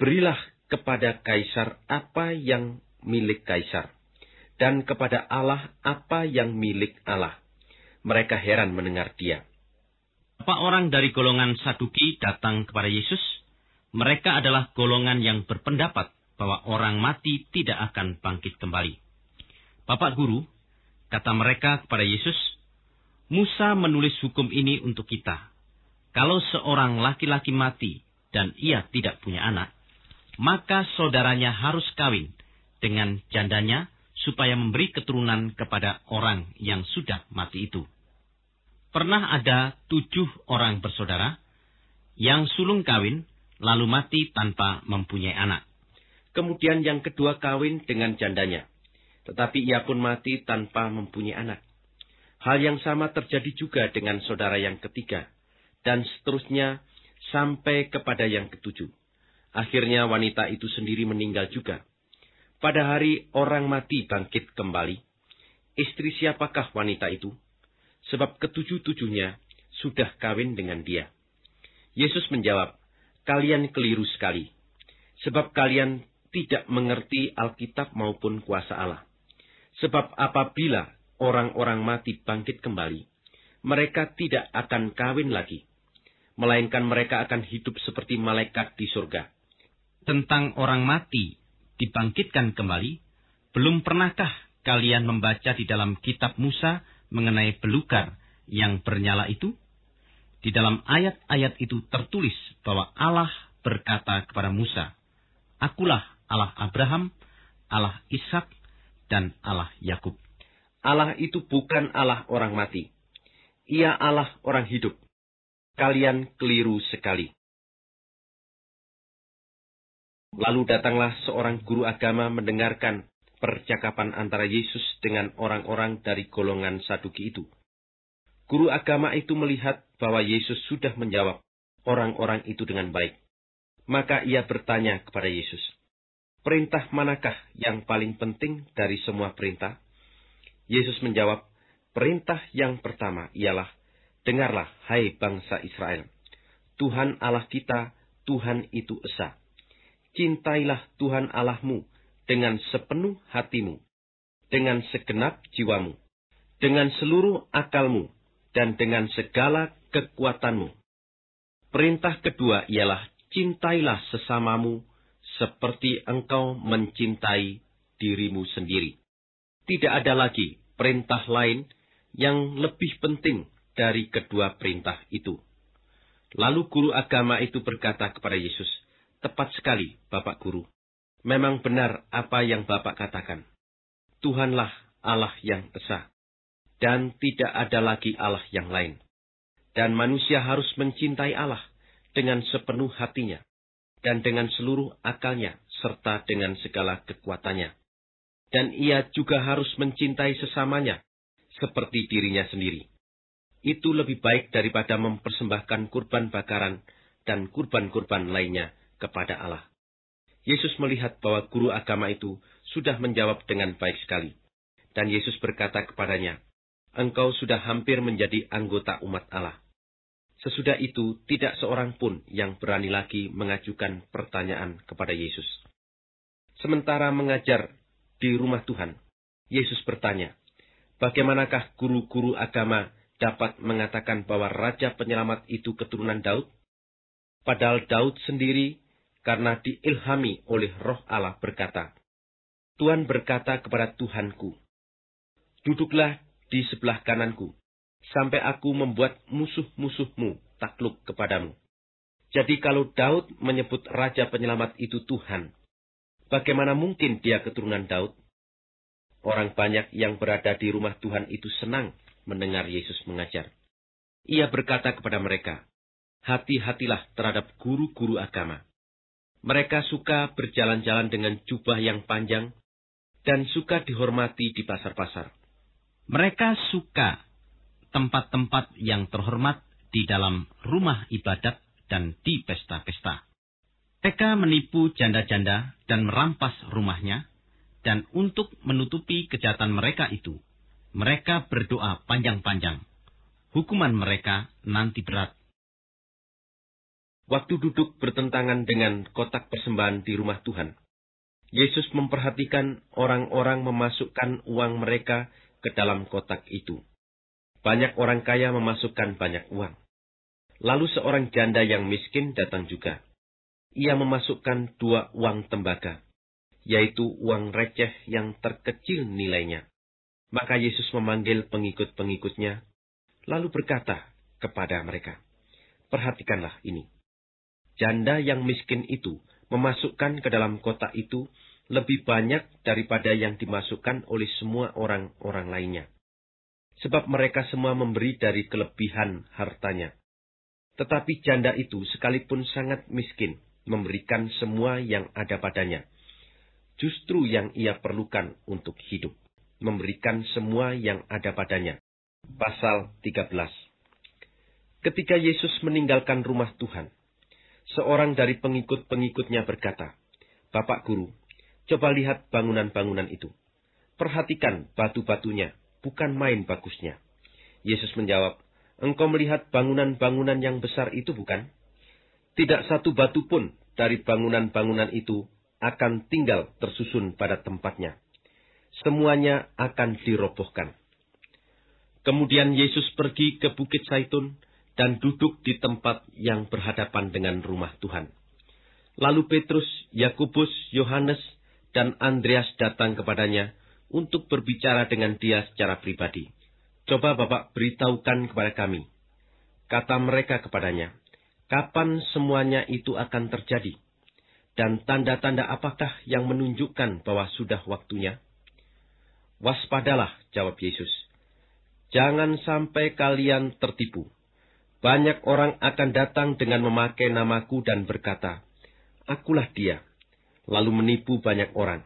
berilah kepada kaisar apa yang milik kaisar, dan kepada Allah apa yang milik Allah. Mereka heran mendengar dia. Apa orang dari golongan Saduki datang kepada Yesus? Mereka adalah golongan yang berpendapat bahwa orang mati tidak akan bangkit kembali. Bapak Guru, kata mereka kepada Yesus, Musa menulis hukum ini untuk kita, kalau seorang laki-laki mati dan ia tidak punya anak, maka saudaranya harus kawin dengan jandanya supaya memberi keturunan kepada orang yang sudah mati itu. Pernah ada tujuh orang bersaudara yang sulung kawin lalu mati tanpa mempunyai anak. Kemudian yang kedua kawin dengan jandanya, tetapi ia pun mati tanpa mempunyai anak. Hal yang sama terjadi juga dengan saudara yang ketiga, dan seterusnya sampai kepada yang ketujuh. Akhirnya wanita itu sendiri meninggal juga. Pada hari orang mati bangkit kembali, istri siapakah wanita itu? Sebab ketujuh-tujuhnya sudah kawin dengan dia. Yesus menjawab, kalian keliru sekali, sebab kalian tidak mengerti Alkitab maupun kuasa Allah. Sebab apabila orang-orang mati bangkit kembali, mereka tidak akan kawin lagi melainkan mereka akan hidup seperti malaikat di surga. Tentang orang mati dibangkitkan kembali, belum pernahkah kalian membaca di dalam kitab Musa mengenai belukar yang bernyala itu? Di dalam ayat-ayat itu tertulis bahwa Allah berkata kepada Musa, Akulah Allah Abraham, Allah Ishak, dan Allah Yakub. Allah itu bukan Allah orang mati. Ia Allah orang hidup kalian keliru sekali. Lalu datanglah seorang guru agama mendengarkan percakapan antara Yesus dengan orang-orang dari golongan Saduki itu. Guru agama itu melihat bahwa Yesus sudah menjawab orang-orang itu dengan baik. Maka ia bertanya kepada Yesus, Perintah manakah yang paling penting dari semua perintah? Yesus menjawab, Perintah yang pertama ialah, Dengarlah, hai bangsa Israel. Tuhan Allah kita, Tuhan itu Esa. Cintailah Tuhan Allahmu dengan sepenuh hatimu, dengan segenap jiwamu, dengan seluruh akalmu, dan dengan segala kekuatanmu. Perintah kedua ialah cintailah sesamamu seperti engkau mencintai dirimu sendiri. Tidak ada lagi perintah lain yang lebih penting dari kedua perintah itu. Lalu guru agama itu berkata kepada Yesus, Tepat sekali, Bapak Guru. Memang benar apa yang Bapak katakan. Tuhanlah Allah yang Esa, dan tidak ada lagi Allah yang lain. Dan manusia harus mencintai Allah dengan sepenuh hatinya, dan dengan seluruh akalnya, serta dengan segala kekuatannya. Dan ia juga harus mencintai sesamanya, seperti dirinya sendiri itu lebih baik daripada mempersembahkan kurban bakaran dan kurban-kurban lainnya kepada Allah. Yesus melihat bahwa guru agama itu sudah menjawab dengan baik sekali. Dan Yesus berkata kepadanya, Engkau sudah hampir menjadi anggota umat Allah. Sesudah itu, tidak seorang pun yang berani lagi mengajukan pertanyaan kepada Yesus. Sementara mengajar di rumah Tuhan, Yesus bertanya, Bagaimanakah guru-guru agama dapat mengatakan bahwa Raja Penyelamat itu keturunan Daud? Padahal Daud sendiri, karena diilhami oleh roh Allah berkata, Tuhan berkata kepada Tuhanku, Duduklah di sebelah kananku, sampai aku membuat musuh-musuhmu takluk kepadamu. Jadi kalau Daud menyebut Raja Penyelamat itu Tuhan, bagaimana mungkin dia keturunan Daud? Orang banyak yang berada di rumah Tuhan itu senang mendengar Yesus mengajar. Ia berkata kepada mereka, Hati-hatilah terhadap guru-guru agama. Mereka suka berjalan-jalan dengan jubah yang panjang dan suka dihormati di pasar-pasar. Mereka suka tempat-tempat yang terhormat di dalam rumah ibadat dan di pesta-pesta. Mereka menipu janda-janda dan merampas rumahnya, dan untuk menutupi kejahatan mereka itu, mereka berdoa panjang-panjang. Hukuman mereka nanti berat. Waktu duduk bertentangan dengan kotak persembahan di rumah Tuhan. Yesus memperhatikan orang-orang memasukkan uang mereka ke dalam kotak itu. Banyak orang kaya memasukkan banyak uang. Lalu seorang janda yang miskin datang juga. Ia memasukkan dua uang tembaga, yaitu uang receh yang terkecil nilainya. Maka Yesus memanggil pengikut-pengikutnya, lalu berkata kepada mereka, Perhatikanlah ini. Janda yang miskin itu memasukkan ke dalam kota itu lebih banyak daripada yang dimasukkan oleh semua orang-orang lainnya. Sebab mereka semua memberi dari kelebihan hartanya. Tetapi janda itu sekalipun sangat miskin, memberikan semua yang ada padanya. Justru yang ia perlukan untuk hidup memberikan semua yang ada padanya. Pasal 13 Ketika Yesus meninggalkan rumah Tuhan, seorang dari pengikut-pengikutnya berkata, Bapak Guru, coba lihat bangunan-bangunan itu. Perhatikan batu-batunya, bukan main bagusnya. Yesus menjawab, Engkau melihat bangunan-bangunan yang besar itu bukan? Tidak satu batu pun dari bangunan-bangunan itu akan tinggal tersusun pada tempatnya semuanya akan dirobohkan. Kemudian Yesus pergi ke Bukit Saitun dan duduk di tempat yang berhadapan dengan rumah Tuhan. Lalu Petrus, Yakobus, Yohanes, dan Andreas datang kepadanya untuk berbicara dengan dia secara pribadi. Coba Bapak beritahukan kepada kami. Kata mereka kepadanya, kapan semuanya itu akan terjadi? Dan tanda-tanda apakah yang menunjukkan bahwa sudah waktunya? Waspadalah, jawab Yesus. Jangan sampai kalian tertipu. Banyak orang akan datang dengan memakai namaku dan berkata, Akulah dia, lalu menipu banyak orang.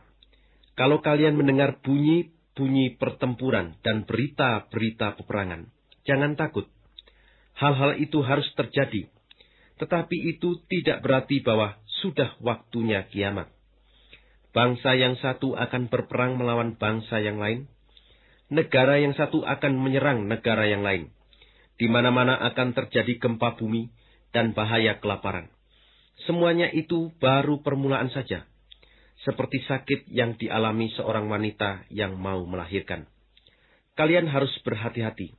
Kalau kalian mendengar bunyi-bunyi pertempuran dan berita-berita peperangan, jangan takut. Hal-hal itu harus terjadi, tetapi itu tidak berarti bahwa sudah waktunya kiamat. Bangsa yang satu akan berperang melawan bangsa yang lain. Negara yang satu akan menyerang negara yang lain. Di mana-mana akan terjadi gempa bumi dan bahaya kelaparan. Semuanya itu baru permulaan saja. Seperti sakit yang dialami seorang wanita yang mau melahirkan. Kalian harus berhati-hati.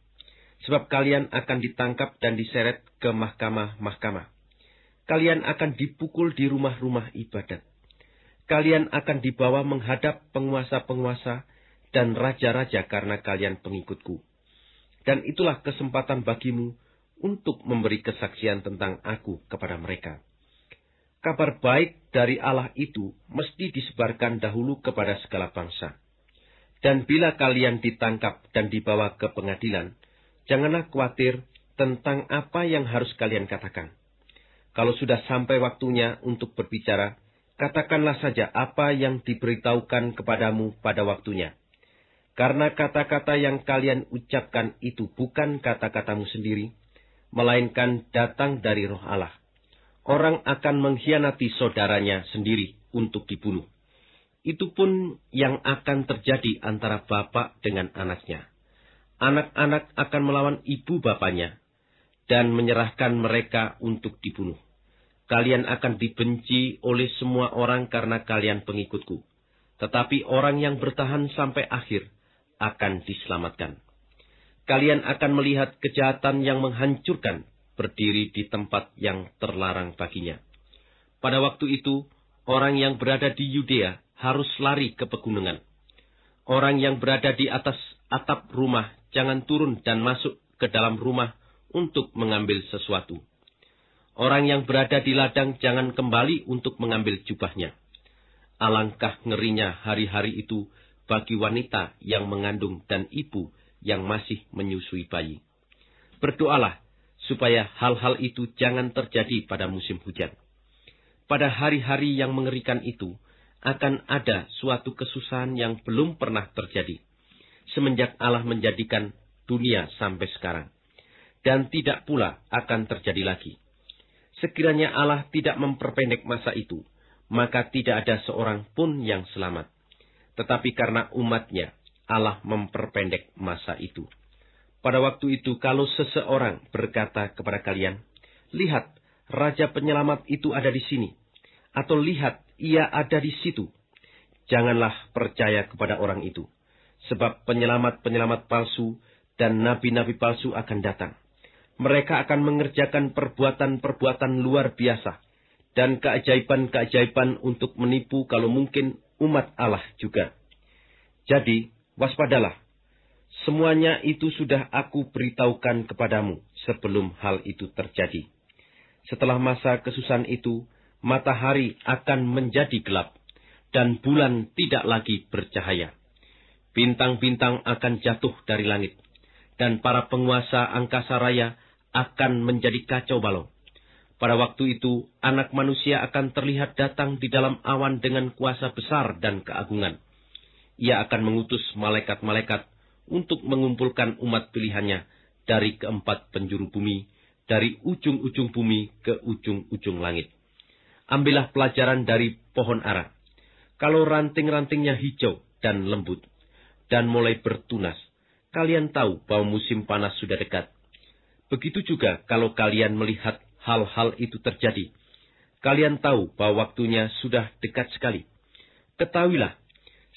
Sebab kalian akan ditangkap dan diseret ke mahkamah-mahkamah. Kalian akan dipukul di rumah-rumah ibadat kalian akan dibawa menghadap penguasa-penguasa dan raja-raja karena kalian pengikutku. Dan itulah kesempatan bagimu untuk memberi kesaksian tentang aku kepada mereka. Kabar baik dari Allah itu mesti disebarkan dahulu kepada segala bangsa. Dan bila kalian ditangkap dan dibawa ke pengadilan, janganlah khawatir tentang apa yang harus kalian katakan. Kalau sudah sampai waktunya untuk berbicara, katakanlah saja apa yang diberitahukan kepadamu pada waktunya. Karena kata-kata yang kalian ucapkan itu bukan kata-katamu sendiri, melainkan datang dari roh Allah. Orang akan mengkhianati saudaranya sendiri untuk dibunuh. Itu pun yang akan terjadi antara bapak dengan anaknya. Anak-anak akan melawan ibu bapaknya dan menyerahkan mereka untuk dibunuh kalian akan dibenci oleh semua orang karena kalian pengikutku. Tetapi orang yang bertahan sampai akhir akan diselamatkan. Kalian akan melihat kejahatan yang menghancurkan berdiri di tempat yang terlarang baginya. Pada waktu itu, orang yang berada di Yudea harus lari ke pegunungan. Orang yang berada di atas atap rumah jangan turun dan masuk ke dalam rumah untuk mengambil sesuatu Orang yang berada di ladang jangan kembali untuk mengambil jubahnya. Alangkah ngerinya hari-hari itu bagi wanita yang mengandung dan ibu yang masih menyusui bayi. Berdoalah supaya hal-hal itu jangan terjadi pada musim hujan. Pada hari-hari yang mengerikan itu, akan ada suatu kesusahan yang belum pernah terjadi. Semenjak Allah menjadikan dunia sampai sekarang. Dan tidak pula akan terjadi lagi. Sekiranya Allah tidak memperpendek masa itu, maka tidak ada seorang pun yang selamat. Tetapi karena umatnya, Allah memperpendek masa itu. Pada waktu itu, kalau seseorang berkata kepada kalian, Lihat, Raja Penyelamat itu ada di sini. Atau lihat, ia ada di situ. Janganlah percaya kepada orang itu. Sebab penyelamat-penyelamat palsu dan nabi-nabi palsu akan datang mereka akan mengerjakan perbuatan-perbuatan luar biasa dan keajaiban-keajaiban untuk menipu kalau mungkin umat Allah juga. Jadi, waspadalah. Semuanya itu sudah aku beritahukan kepadamu sebelum hal itu terjadi. Setelah masa kesusahan itu, matahari akan menjadi gelap dan bulan tidak lagi bercahaya. Bintang-bintang akan jatuh dari langit dan para penguasa angkasa raya akan menjadi kacau balau. Pada waktu itu, anak manusia akan terlihat datang di dalam awan dengan kuasa besar dan keagungan. Ia akan mengutus malaikat-malaikat untuk mengumpulkan umat pilihannya dari keempat penjuru bumi, dari ujung-ujung bumi ke ujung-ujung langit. Ambillah pelajaran dari pohon ara. Kalau ranting-rantingnya hijau dan lembut, dan mulai bertunas, kalian tahu bahwa musim panas sudah dekat Begitu juga kalau kalian melihat hal-hal itu terjadi. Kalian tahu bahwa waktunya sudah dekat sekali. Ketahuilah,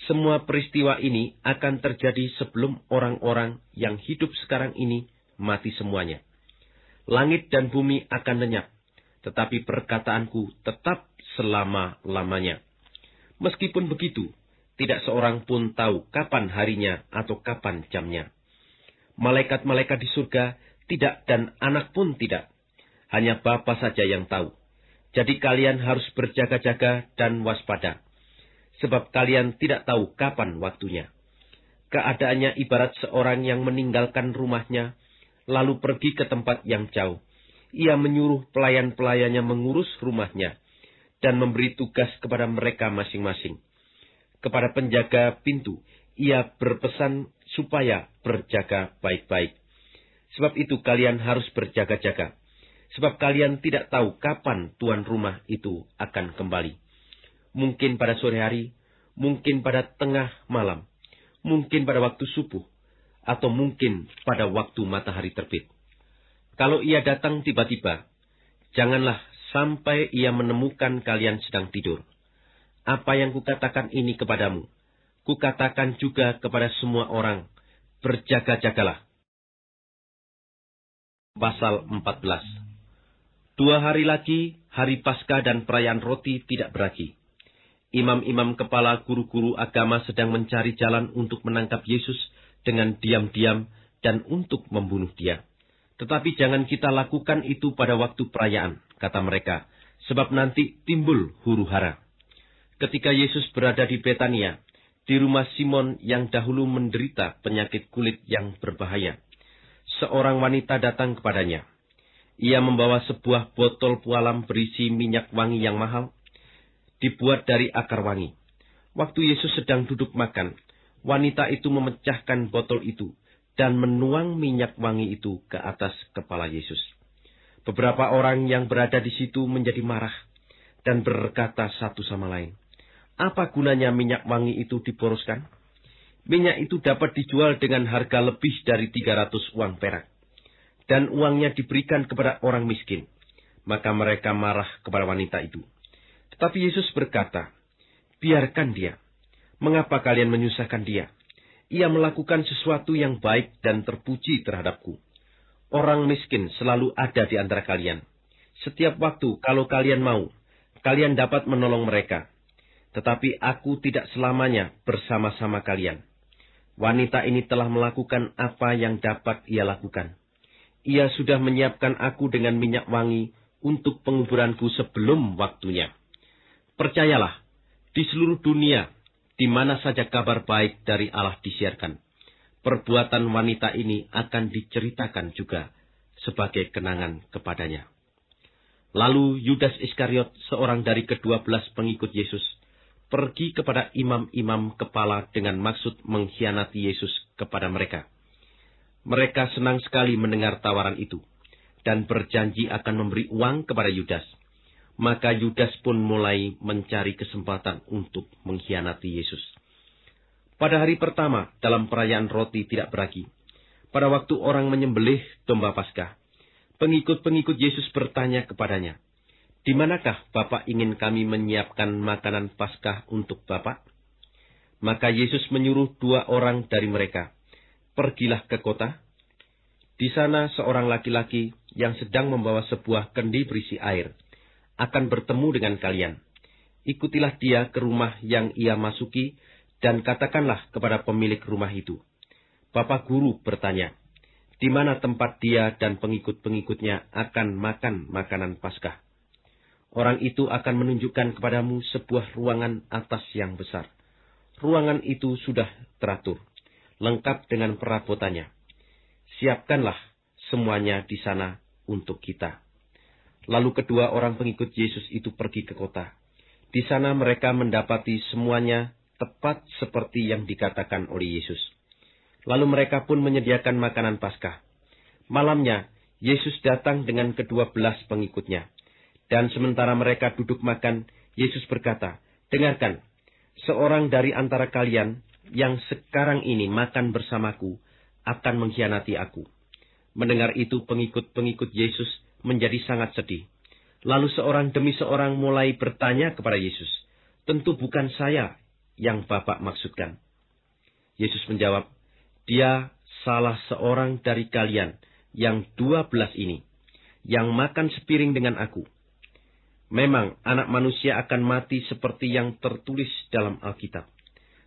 semua peristiwa ini akan terjadi sebelum orang-orang yang hidup sekarang ini mati semuanya. Langit dan bumi akan lenyap, tetapi perkataanku tetap selama-lamanya. Meskipun begitu, tidak seorang pun tahu kapan harinya atau kapan jamnya. Malaikat-malaikat di surga tidak dan anak pun tidak. Hanya Bapa saja yang tahu. Jadi kalian harus berjaga-jaga dan waspada. Sebab kalian tidak tahu kapan waktunya. Keadaannya ibarat seorang yang meninggalkan rumahnya, lalu pergi ke tempat yang jauh. Ia menyuruh pelayan-pelayannya mengurus rumahnya, dan memberi tugas kepada mereka masing-masing. Kepada penjaga pintu, ia berpesan supaya berjaga baik-baik. Sebab itu kalian harus berjaga-jaga. Sebab kalian tidak tahu kapan tuan rumah itu akan kembali. Mungkin pada sore hari, mungkin pada tengah malam, mungkin pada waktu subuh, atau mungkin pada waktu matahari terbit. Kalau ia datang tiba-tiba, janganlah sampai ia menemukan kalian sedang tidur. Apa yang kukatakan ini kepadamu, kukatakan juga kepada semua orang, berjaga-jagalah. Pasal 14 Dua hari lagi, hari Paskah dan perayaan roti tidak beragi. Imam-imam kepala guru-guru agama sedang mencari jalan untuk menangkap Yesus dengan diam-diam dan untuk membunuh dia. Tetapi jangan kita lakukan itu pada waktu perayaan, kata mereka, sebab nanti timbul huru hara. Ketika Yesus berada di Betania, di rumah Simon yang dahulu menderita penyakit kulit yang berbahaya seorang wanita datang kepadanya. Ia membawa sebuah botol pualam berisi minyak wangi yang mahal, dibuat dari akar wangi. Waktu Yesus sedang duduk makan, wanita itu memecahkan botol itu dan menuang minyak wangi itu ke atas kepala Yesus. Beberapa orang yang berada di situ menjadi marah dan berkata satu sama lain, "Apa gunanya minyak wangi itu diboroskan?" minyak itu dapat dijual dengan harga lebih dari 300 uang perak. Dan uangnya diberikan kepada orang miskin. Maka mereka marah kepada wanita itu. Tetapi Yesus berkata, biarkan dia. Mengapa kalian menyusahkan dia? Ia melakukan sesuatu yang baik dan terpuji terhadapku. Orang miskin selalu ada di antara kalian. Setiap waktu kalau kalian mau, kalian dapat menolong mereka. Tetapi aku tidak selamanya bersama-sama kalian. Wanita ini telah melakukan apa yang dapat ia lakukan. Ia sudah menyiapkan aku dengan minyak wangi untuk penguburanku sebelum waktunya. Percayalah, di seluruh dunia, di mana saja kabar baik dari Allah disiarkan, perbuatan wanita ini akan diceritakan juga sebagai kenangan kepadanya. Lalu Yudas Iskariot, seorang dari kedua belas pengikut Yesus, pergi kepada imam-imam kepala dengan maksud mengkhianati Yesus kepada mereka. Mereka senang sekali mendengar tawaran itu, dan berjanji akan memberi uang kepada Yudas. Maka Yudas pun mulai mencari kesempatan untuk mengkhianati Yesus. Pada hari pertama dalam perayaan roti tidak beragi, pada waktu orang menyembelih domba Paskah, pengikut-pengikut Yesus bertanya kepadanya, di manakah Bapak ingin kami menyiapkan makanan Paskah untuk Bapak? Maka Yesus menyuruh dua orang dari mereka, Pergilah ke kota. Di sana seorang laki-laki yang sedang membawa sebuah kendi berisi air, akan bertemu dengan kalian. Ikutilah dia ke rumah yang ia masuki, dan katakanlah kepada pemilik rumah itu. Bapak guru bertanya, di mana tempat dia dan pengikut-pengikutnya akan makan makanan Paskah? Orang itu akan menunjukkan kepadamu sebuah ruangan atas yang besar. Ruangan itu sudah teratur, lengkap dengan perabotannya. Siapkanlah semuanya di sana untuk kita. Lalu kedua orang pengikut Yesus itu pergi ke kota. Di sana mereka mendapati semuanya tepat seperti yang dikatakan oleh Yesus. Lalu mereka pun menyediakan makanan Paskah. Malamnya, Yesus datang dengan kedua belas pengikutnya. Dan sementara mereka duduk makan, Yesus berkata, Dengarkan, seorang dari antara kalian yang sekarang ini makan bersamaku akan mengkhianati aku. Mendengar itu pengikut-pengikut Yesus menjadi sangat sedih. Lalu seorang demi seorang mulai bertanya kepada Yesus, Tentu bukan saya yang Bapak maksudkan. Yesus menjawab, Dia salah seorang dari kalian yang dua belas ini, yang makan sepiring dengan aku. Memang anak manusia akan mati seperti yang tertulis dalam Alkitab.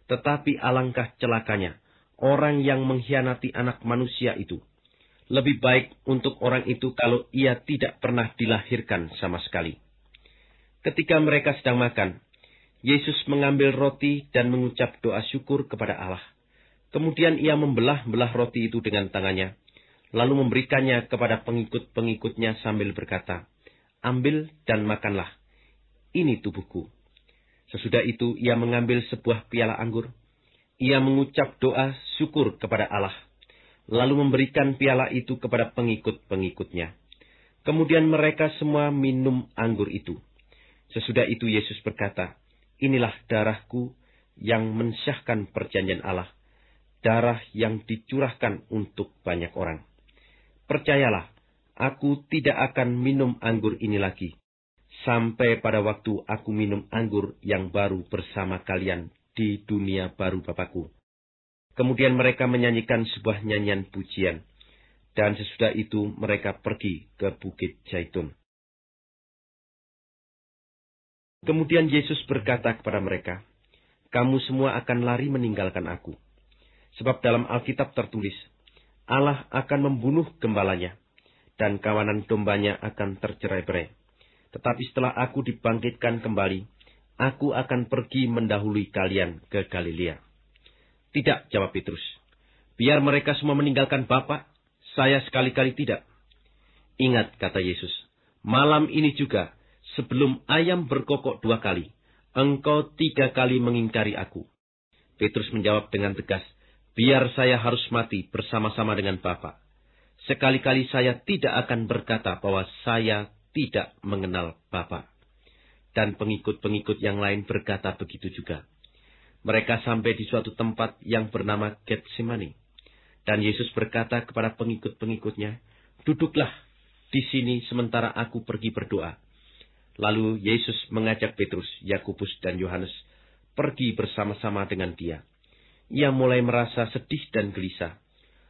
Tetapi alangkah celakanya orang yang mengkhianati anak manusia itu. Lebih baik untuk orang itu kalau ia tidak pernah dilahirkan sama sekali. Ketika mereka sedang makan, Yesus mengambil roti dan mengucap doa syukur kepada Allah. Kemudian ia membelah-belah roti itu dengan tangannya, lalu memberikannya kepada pengikut-pengikutnya sambil berkata, ambil dan makanlah. Ini tubuhku. Sesudah itu ia mengambil sebuah piala anggur. Ia mengucap doa syukur kepada Allah. Lalu memberikan piala itu kepada pengikut-pengikutnya. Kemudian mereka semua minum anggur itu. Sesudah itu Yesus berkata, Inilah darahku yang mensyahkan perjanjian Allah. Darah yang dicurahkan untuk banyak orang. Percayalah aku tidak akan minum anggur ini lagi, sampai pada waktu aku minum anggur yang baru bersama kalian di dunia baru Bapakku. Kemudian mereka menyanyikan sebuah nyanyian pujian, dan sesudah itu mereka pergi ke Bukit Jaitun. Kemudian Yesus berkata kepada mereka, Kamu semua akan lari meninggalkan aku. Sebab dalam Alkitab tertulis, Allah akan membunuh gembalanya dan kawanan dombanya akan tercerai-berai. Tetapi setelah aku dibangkitkan kembali, aku akan pergi mendahului kalian ke Galilea. Tidak, jawab Petrus. Biar mereka semua meninggalkan Bapak, saya sekali-kali tidak. Ingat, kata Yesus, malam ini juga, sebelum ayam berkokok dua kali, engkau tiga kali mengingkari aku. Petrus menjawab dengan tegas, biar saya harus mati bersama-sama dengan Bapak. Sekali-kali saya tidak akan berkata bahwa saya tidak mengenal Bapa. Dan pengikut-pengikut yang lain berkata begitu juga. Mereka sampai di suatu tempat yang bernama Getsemani. Dan Yesus berkata kepada pengikut-pengikutnya, Duduklah di sini sementara aku pergi berdoa. Lalu Yesus mengajak Petrus, Yakobus, dan Yohanes pergi bersama-sama dengan dia. Ia mulai merasa sedih dan gelisah.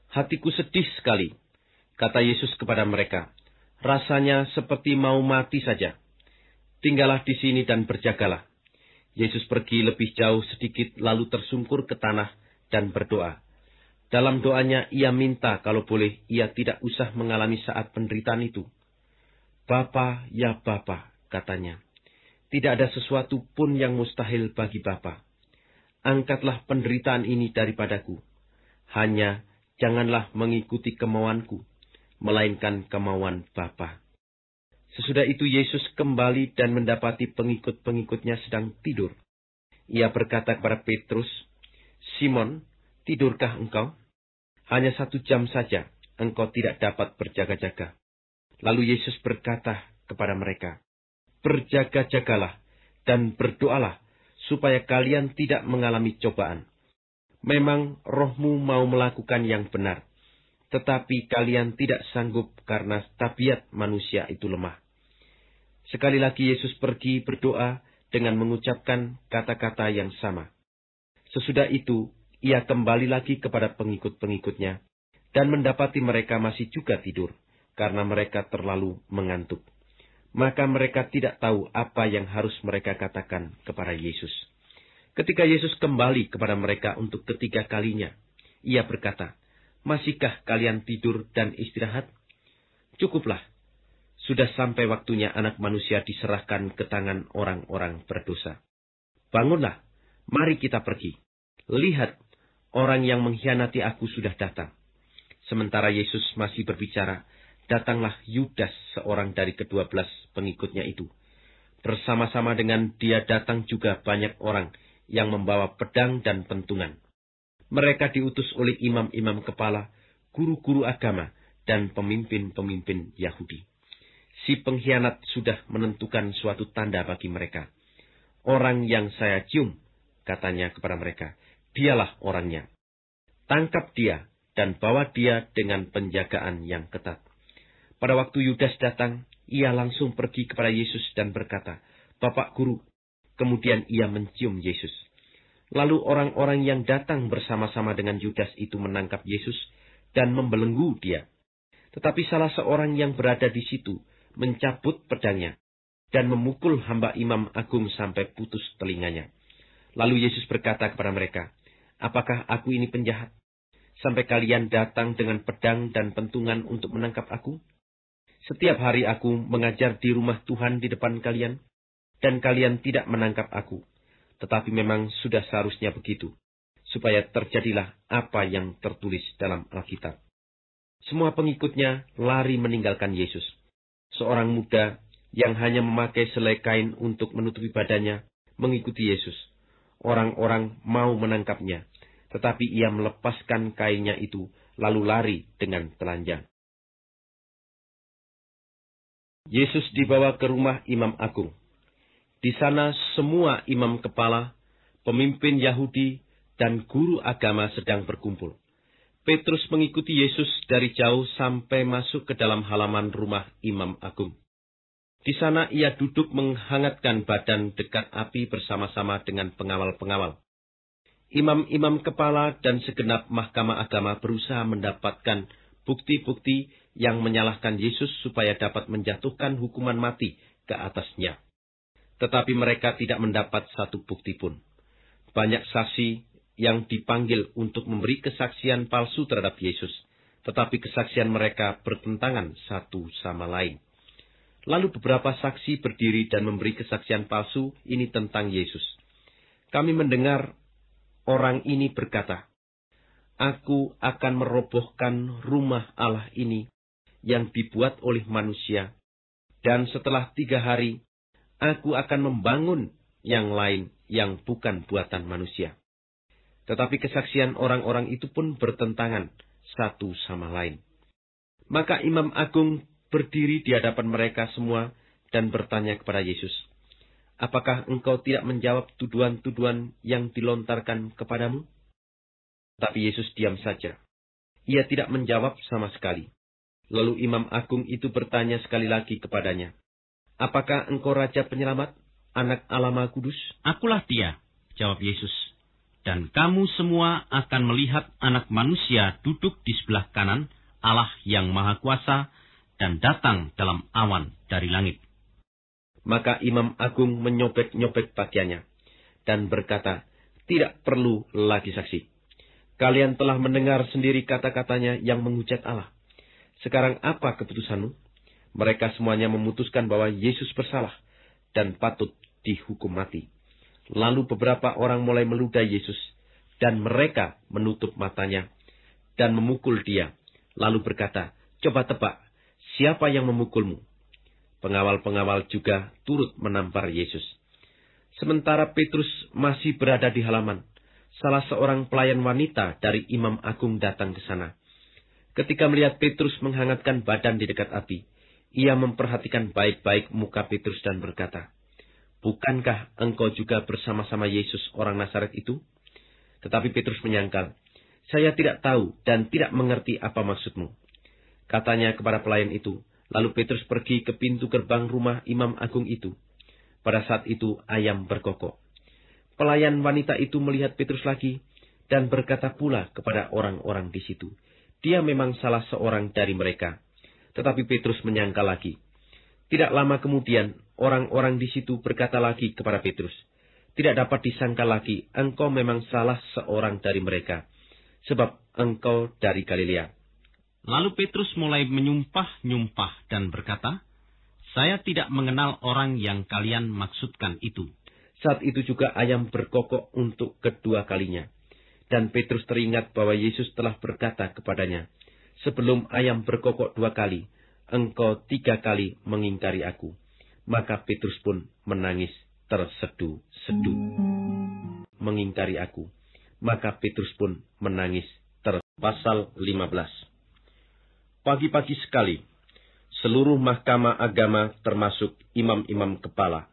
Hatiku sedih sekali, Kata Yesus kepada mereka, rasanya seperti mau mati saja. Tinggallah di sini dan berjagalah. Yesus pergi lebih jauh sedikit lalu tersungkur ke tanah dan berdoa. Dalam doanya ia minta kalau boleh ia tidak usah mengalami saat penderitaan itu. Bapa ya Bapa, katanya. Tidak ada sesuatu pun yang mustahil bagi Bapa. Angkatlah penderitaan ini daripadaku. Hanya janganlah mengikuti kemauanku, melainkan kemauan Bapa. Sesudah itu Yesus kembali dan mendapati pengikut-pengikutnya sedang tidur. Ia berkata kepada Petrus, Simon, tidurkah engkau? Hanya satu jam saja, engkau tidak dapat berjaga-jaga. Lalu Yesus berkata kepada mereka, Berjaga-jagalah dan berdoalah, supaya kalian tidak mengalami cobaan. Memang rohmu mau melakukan yang benar, tetapi kalian tidak sanggup karena tabiat manusia itu lemah. Sekali lagi Yesus pergi berdoa dengan mengucapkan kata-kata yang sama. Sesudah itu, ia kembali lagi kepada pengikut-pengikutnya dan mendapati mereka masih juga tidur karena mereka terlalu mengantuk. Maka mereka tidak tahu apa yang harus mereka katakan kepada Yesus. Ketika Yesus kembali kepada mereka untuk ketiga kalinya, ia berkata, Masihkah kalian tidur dan istirahat? Cukuplah. Sudah sampai waktunya anak manusia diserahkan ke tangan orang-orang berdosa. Bangunlah, mari kita pergi. Lihat, orang yang mengkhianati aku sudah datang. Sementara Yesus masih berbicara, datanglah Yudas seorang dari kedua belas pengikutnya itu. Bersama-sama dengan dia datang juga banyak orang yang membawa pedang dan pentungan. Mereka diutus oleh imam-imam kepala, guru-guru agama, dan pemimpin-pemimpin Yahudi. Si pengkhianat sudah menentukan suatu tanda bagi mereka. Orang yang saya cium, katanya kepada mereka, dialah orangnya. Tangkap dia dan bawa dia dengan penjagaan yang ketat. Pada waktu Yudas datang, ia langsung pergi kepada Yesus dan berkata, Bapak Guru. Kemudian ia mencium Yesus. Lalu orang-orang yang datang bersama-sama dengan Yudas itu menangkap Yesus dan membelenggu dia. Tetapi salah seorang yang berada di situ mencabut pedangnya dan memukul hamba imam agung sampai putus telinganya. Lalu Yesus berkata kepada mereka, Apakah aku ini penjahat? Sampai kalian datang dengan pedang dan pentungan untuk menangkap aku? Setiap hari aku mengajar di rumah Tuhan di depan kalian, dan kalian tidak menangkap aku tetapi memang sudah seharusnya begitu, supaya terjadilah apa yang tertulis dalam Alkitab. Semua pengikutnya lari meninggalkan Yesus. Seorang muda yang hanya memakai selai kain untuk menutupi badannya mengikuti Yesus. Orang-orang mau menangkapnya, tetapi ia melepaskan kainnya itu lalu lari dengan telanjang. Yesus dibawa ke rumah Imam Agung. Di sana semua imam kepala, pemimpin Yahudi, dan guru agama sedang berkumpul. Petrus mengikuti Yesus dari jauh sampai masuk ke dalam halaman rumah imam agung. Di sana ia duduk menghangatkan badan dekat api bersama-sama dengan pengawal-pengawal. Imam-imam kepala dan segenap mahkamah agama berusaha mendapatkan bukti-bukti yang menyalahkan Yesus supaya dapat menjatuhkan hukuman mati ke atasnya. Tetapi mereka tidak mendapat satu bukti pun. Banyak saksi yang dipanggil untuk memberi kesaksian palsu terhadap Yesus, tetapi kesaksian mereka bertentangan satu sama lain. Lalu beberapa saksi berdiri dan memberi kesaksian palsu ini tentang Yesus. Kami mendengar orang ini berkata, Aku akan merobohkan rumah Allah ini yang dibuat oleh manusia, dan setelah tiga hari aku akan membangun yang lain yang bukan buatan manusia. Tetapi kesaksian orang-orang itu pun bertentangan satu sama lain. Maka Imam Agung berdiri di hadapan mereka semua dan bertanya kepada Yesus, Apakah engkau tidak menjawab tuduhan-tuduhan yang dilontarkan kepadamu? Tapi Yesus diam saja. Ia tidak menjawab sama sekali. Lalu Imam Agung itu bertanya sekali lagi kepadanya, Apakah engkau Raja Penyelamat, anak Alama Kudus? Akulah dia, jawab Yesus. Dan kamu semua akan melihat anak manusia duduk di sebelah kanan Allah yang Maha Kuasa dan datang dalam awan dari langit. Maka Imam Agung menyobek-nyobek pakaiannya dan berkata, tidak perlu lagi saksi. Kalian telah mendengar sendiri kata-katanya yang menghujat Allah. Sekarang apa keputusanmu? Mereka semuanya memutuskan bahwa Yesus bersalah dan patut dihukum mati. Lalu beberapa orang mulai meludah Yesus dan mereka menutup matanya dan memukul dia. Lalu berkata, coba tebak, siapa yang memukulmu? Pengawal-pengawal juga turut menampar Yesus. Sementara Petrus masih berada di halaman, salah seorang pelayan wanita dari Imam Agung datang ke sana. Ketika melihat Petrus menghangatkan badan di dekat api, ia memperhatikan baik-baik muka Petrus dan berkata, Bukankah engkau juga bersama-sama Yesus orang Nazaret itu? Tetapi Petrus menyangkal, Saya tidak tahu dan tidak mengerti apa maksudmu. Katanya kepada pelayan itu, lalu Petrus pergi ke pintu gerbang rumah Imam Agung itu. Pada saat itu ayam berkokok. Pelayan wanita itu melihat Petrus lagi dan berkata pula kepada orang-orang di situ, Dia memang salah seorang dari mereka. Tetapi Petrus menyangka lagi. Tidak lama kemudian, orang-orang di situ berkata lagi kepada Petrus, Tidak dapat disangka lagi, engkau memang salah seorang dari mereka, sebab engkau dari Galilea. Lalu Petrus mulai menyumpah-nyumpah dan berkata, Saya tidak mengenal orang yang kalian maksudkan itu. Saat itu juga ayam berkokok untuk kedua kalinya. Dan Petrus teringat bahwa Yesus telah berkata kepadanya, Sebelum ayam berkokok dua kali, engkau tiga kali mengingkari aku. Maka Petrus pun menangis terseduh sedu Mengingkari aku. Maka Petrus pun menangis terpasal Pasal 15 Pagi-pagi sekali, seluruh mahkamah agama termasuk imam-imam kepala,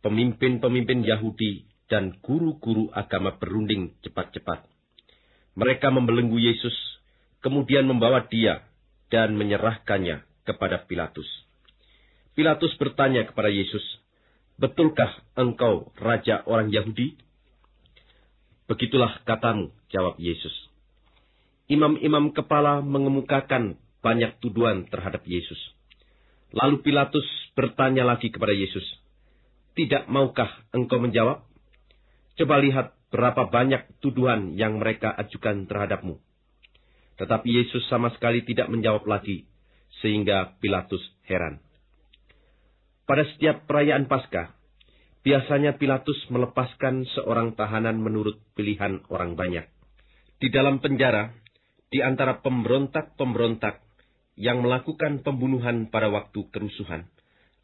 pemimpin-pemimpin Yahudi, dan guru-guru agama berunding cepat-cepat. Mereka membelenggu Yesus kemudian membawa dia dan menyerahkannya kepada Pilatus. Pilatus bertanya kepada Yesus, Betulkah engkau raja orang Yahudi? Begitulah katamu, jawab Yesus. Imam-imam kepala mengemukakan banyak tuduhan terhadap Yesus. Lalu Pilatus bertanya lagi kepada Yesus, Tidak maukah engkau menjawab? Coba lihat berapa banyak tuduhan yang mereka ajukan terhadapmu. Tetapi Yesus sama sekali tidak menjawab lagi, sehingga Pilatus heran. Pada setiap perayaan Paskah, biasanya Pilatus melepaskan seorang tahanan menurut pilihan orang banyak. Di dalam penjara, di antara pemberontak-pemberontak yang melakukan pembunuhan pada waktu kerusuhan,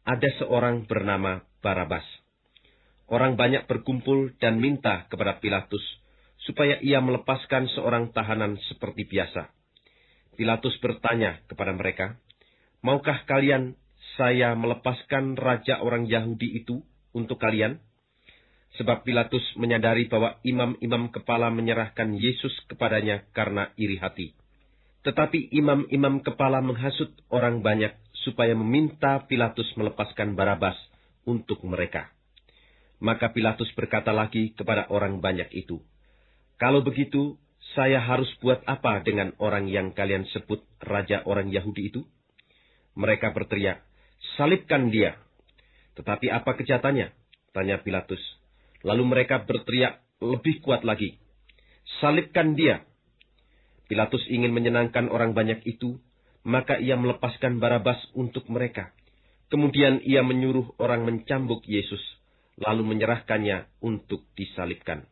ada seorang bernama Barabas. Orang banyak berkumpul dan minta kepada Pilatus supaya ia melepaskan seorang tahanan seperti biasa. Pilatus bertanya kepada mereka, Maukah kalian saya melepaskan raja orang Yahudi itu untuk kalian? Sebab Pilatus menyadari bahwa imam-imam kepala menyerahkan Yesus kepadanya karena iri hati. Tetapi imam-imam kepala menghasut orang banyak supaya meminta Pilatus melepaskan Barabas untuk mereka. Maka Pilatus berkata lagi kepada orang banyak itu, kalau begitu, saya harus buat apa dengan orang yang kalian sebut raja orang Yahudi itu? Mereka berteriak, salibkan dia. Tetapi apa kejahatannya? Tanya Pilatus. Lalu mereka berteriak lebih kuat lagi. Salibkan dia. Pilatus ingin menyenangkan orang banyak itu, maka ia melepaskan Barabas untuk mereka. Kemudian ia menyuruh orang mencambuk Yesus, lalu menyerahkannya untuk disalibkan.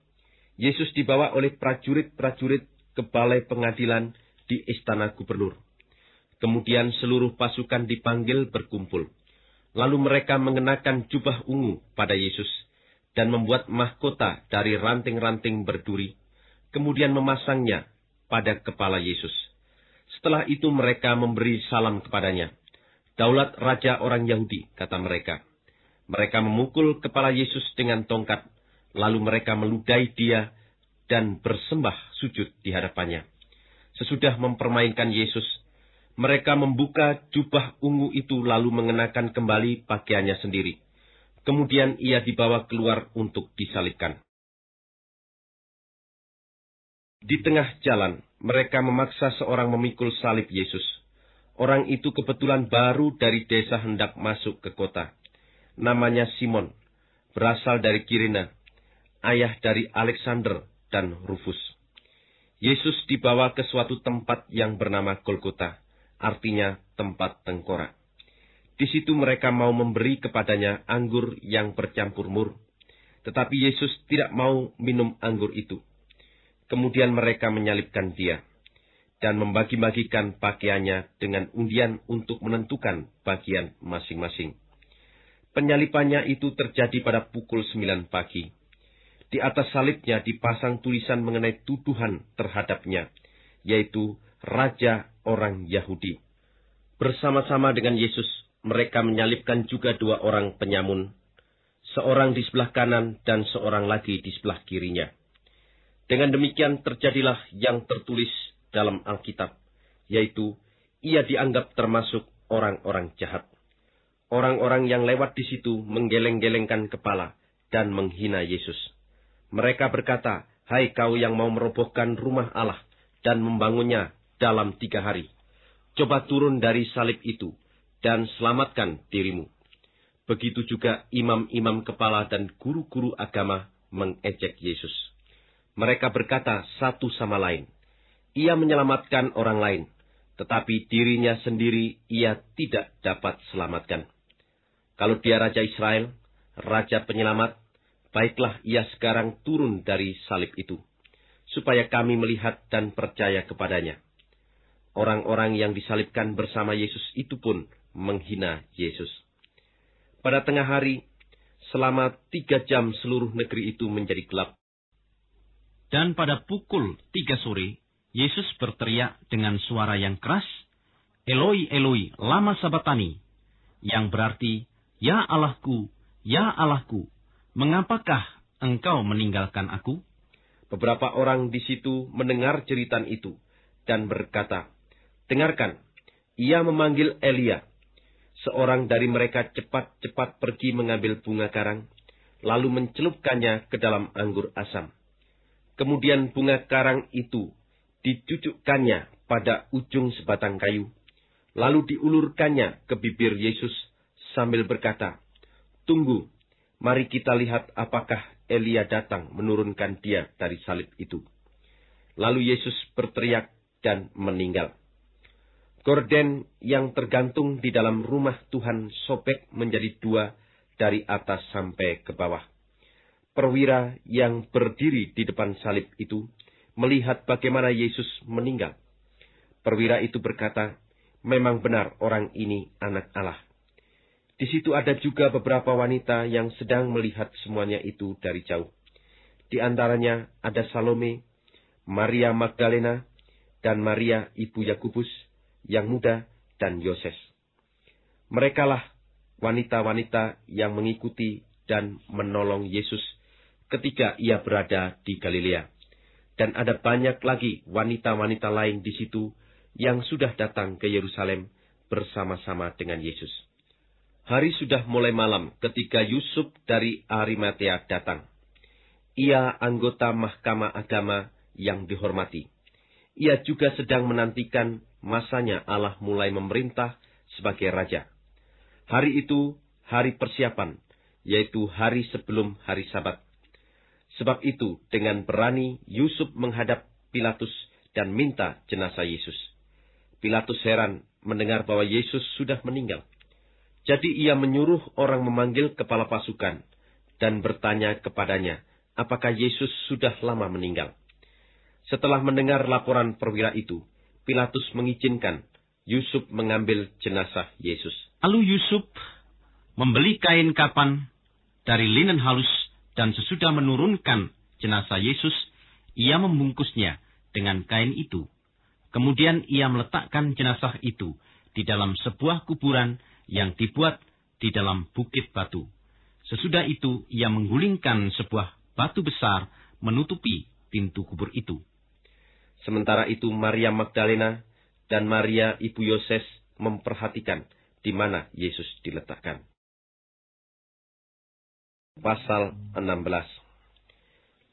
Yesus dibawa oleh prajurit-prajurit ke balai pengadilan di istana gubernur. Kemudian seluruh pasukan dipanggil berkumpul. Lalu mereka mengenakan jubah ungu pada Yesus dan membuat mahkota dari ranting-ranting berduri, kemudian memasangnya pada kepala Yesus. Setelah itu mereka memberi salam kepadanya. Daulat Raja orang Yahudi, kata mereka. Mereka memukul kepala Yesus dengan tongkat, Lalu mereka meludahi dia dan bersembah sujud di hadapannya. Sesudah mempermainkan Yesus, mereka membuka jubah ungu itu lalu mengenakan kembali pakaiannya sendiri. Kemudian ia dibawa keluar untuk disalibkan. Di tengah jalan, mereka memaksa seorang memikul salib Yesus. Orang itu kebetulan baru dari desa hendak masuk ke kota. Namanya Simon, berasal dari Kirina, ayah dari Alexander dan Rufus. Yesus dibawa ke suatu tempat yang bernama Golgota, artinya tempat tengkorak. Di situ mereka mau memberi kepadanya anggur yang bercampur mur, tetapi Yesus tidak mau minum anggur itu. Kemudian mereka menyalibkan dia dan membagi-bagikan pakaiannya dengan undian untuk menentukan bagian masing-masing. Penyalipannya itu terjadi pada pukul 9 pagi di atas salibnya dipasang tulisan mengenai tuduhan terhadapnya, yaitu Raja orang Yahudi. Bersama-sama dengan Yesus, mereka menyalibkan juga dua orang penyamun, seorang di sebelah kanan dan seorang lagi di sebelah kirinya. Dengan demikian terjadilah yang tertulis dalam Alkitab, yaitu ia dianggap termasuk orang-orang jahat. Orang-orang yang lewat di situ menggeleng-gelengkan kepala dan menghina Yesus. Mereka berkata, Hai kau yang mau merobohkan rumah Allah dan membangunnya dalam tiga hari. Coba turun dari salib itu dan selamatkan dirimu. Begitu juga imam-imam kepala dan guru-guru agama mengejek Yesus. Mereka berkata satu sama lain, Ia menyelamatkan orang lain, tetapi dirinya sendiri ia tidak dapat selamatkan. Kalau dia Raja Israel, Raja Penyelamat, baiklah ia sekarang turun dari salib itu, supaya kami melihat dan percaya kepadanya. Orang-orang yang disalibkan bersama Yesus itu pun menghina Yesus. Pada tengah hari, selama tiga jam seluruh negeri itu menjadi gelap. Dan pada pukul tiga sore, Yesus berteriak dengan suara yang keras, Eloi, Eloi, lama sabatani, yang berarti, Ya Allahku, Ya Allahku, mengapakah engkau meninggalkan aku? Beberapa orang di situ mendengar cerita itu dan berkata, Dengarkan, ia memanggil Elia. Seorang dari mereka cepat-cepat pergi mengambil bunga karang, lalu mencelupkannya ke dalam anggur asam. Kemudian bunga karang itu dicucukkannya pada ujung sebatang kayu, lalu diulurkannya ke bibir Yesus sambil berkata, Tunggu, Mari kita lihat apakah Elia datang menurunkan dia dari salib itu. Lalu Yesus berteriak dan meninggal. Gorden yang tergantung di dalam rumah Tuhan sobek menjadi dua dari atas sampai ke bawah. Perwira yang berdiri di depan salib itu melihat bagaimana Yesus meninggal. Perwira itu berkata, memang benar orang ini anak Allah. Di situ ada juga beberapa wanita yang sedang melihat semuanya itu dari jauh. Di antaranya ada Salome, Maria Magdalena, dan Maria ibu Yakubus yang muda dan Yoses. Merekalah wanita-wanita yang mengikuti dan menolong Yesus ketika ia berada di Galilea. Dan ada banyak lagi wanita-wanita lain di situ yang sudah datang ke Yerusalem bersama-sama dengan Yesus. Hari sudah mulai malam ketika Yusuf dari Arimatea datang. Ia anggota mahkamah agama yang dihormati. Ia juga sedang menantikan masanya Allah mulai memerintah sebagai raja. Hari itu hari persiapan, yaitu hari sebelum hari sabat. Sebab itu dengan berani Yusuf menghadap Pilatus dan minta jenazah Yesus. Pilatus heran mendengar bahwa Yesus sudah meninggal jadi ia menyuruh orang memanggil kepala pasukan dan bertanya kepadanya, apakah Yesus sudah lama meninggal. Setelah mendengar laporan perwira itu, Pilatus mengizinkan Yusuf mengambil jenazah Yesus. Lalu Yusuf membeli kain kapan dari linen halus dan sesudah menurunkan jenazah Yesus, ia membungkusnya dengan kain itu. Kemudian ia meletakkan jenazah itu di dalam sebuah kuburan yang dibuat di dalam bukit batu. Sesudah itu ia menggulingkan sebuah batu besar menutupi pintu kubur itu. Sementara itu Maria Magdalena dan Maria ibu Yoses memperhatikan di mana Yesus diletakkan. Pasal 16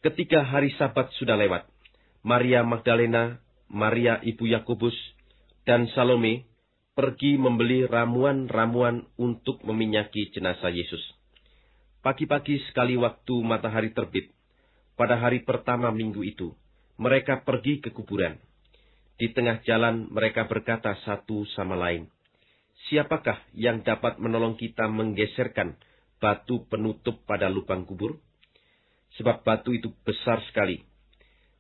Ketika hari sabat sudah lewat, Maria Magdalena, Maria ibu Yakobus, dan Salome pergi membeli ramuan-ramuan untuk meminyaki jenazah Yesus. Pagi-pagi sekali waktu matahari terbit, pada hari pertama minggu itu, mereka pergi ke kuburan. Di tengah jalan mereka berkata satu sama lain, Siapakah yang dapat menolong kita menggeserkan batu penutup pada lubang kubur? Sebab batu itu besar sekali.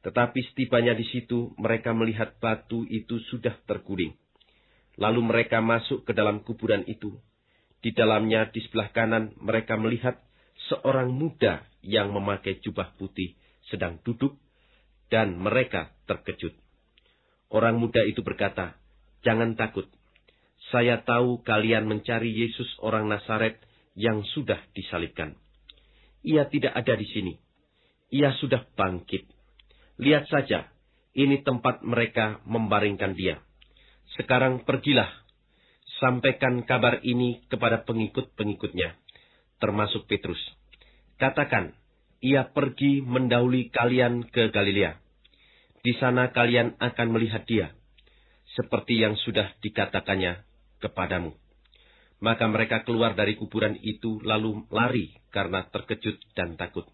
Tetapi setibanya di situ, mereka melihat batu itu sudah terguling. Lalu mereka masuk ke dalam kuburan itu. Di dalamnya di sebelah kanan mereka melihat seorang muda yang memakai jubah putih sedang duduk dan mereka terkejut. Orang muda itu berkata, "Jangan takut. Saya tahu kalian mencari Yesus orang Nasaret yang sudah disalibkan. Ia tidak ada di sini. Ia sudah bangkit. Lihat saja, ini tempat mereka membaringkan dia." Sekarang pergilah, sampaikan kabar ini kepada pengikut-pengikutnya, termasuk Petrus. Katakan, ia pergi mendahului kalian ke Galilea. Di sana kalian akan melihat dia, seperti yang sudah dikatakannya kepadamu. Maka mereka keluar dari kuburan itu lalu lari karena terkejut dan takut.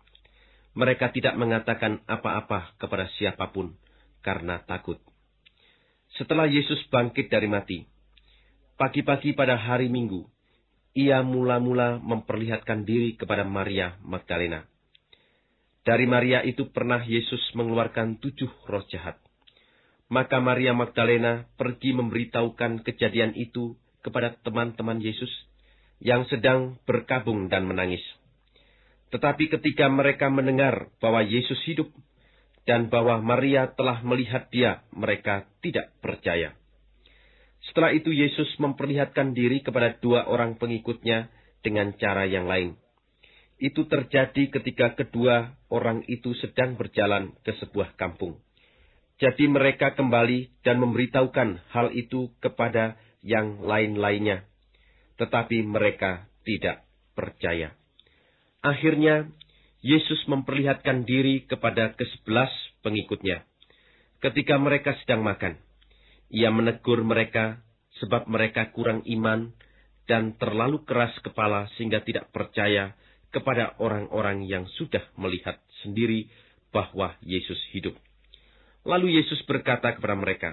Mereka tidak mengatakan apa-apa kepada siapapun karena takut. Setelah Yesus bangkit dari mati, pagi-pagi pada hari Minggu, ia mula-mula memperlihatkan diri kepada Maria Magdalena. Dari Maria itu pernah Yesus mengeluarkan tujuh roh jahat. Maka Maria Magdalena pergi memberitahukan kejadian itu kepada teman-teman Yesus yang sedang berkabung dan menangis. Tetapi ketika mereka mendengar bahwa Yesus hidup, dan bahwa Maria telah melihat dia, mereka tidak percaya. Setelah itu Yesus memperlihatkan diri kepada dua orang pengikutnya dengan cara yang lain. Itu terjadi ketika kedua orang itu sedang berjalan ke sebuah kampung. Jadi mereka kembali dan memberitahukan hal itu kepada yang lain-lainnya. Tetapi mereka tidak percaya. Akhirnya Yesus memperlihatkan diri kepada kesebelas pengikutnya. Ketika mereka sedang makan, ia menegur mereka sebab mereka kurang iman dan terlalu keras kepala sehingga tidak percaya kepada orang-orang yang sudah melihat sendiri bahwa Yesus hidup. Lalu Yesus berkata kepada mereka,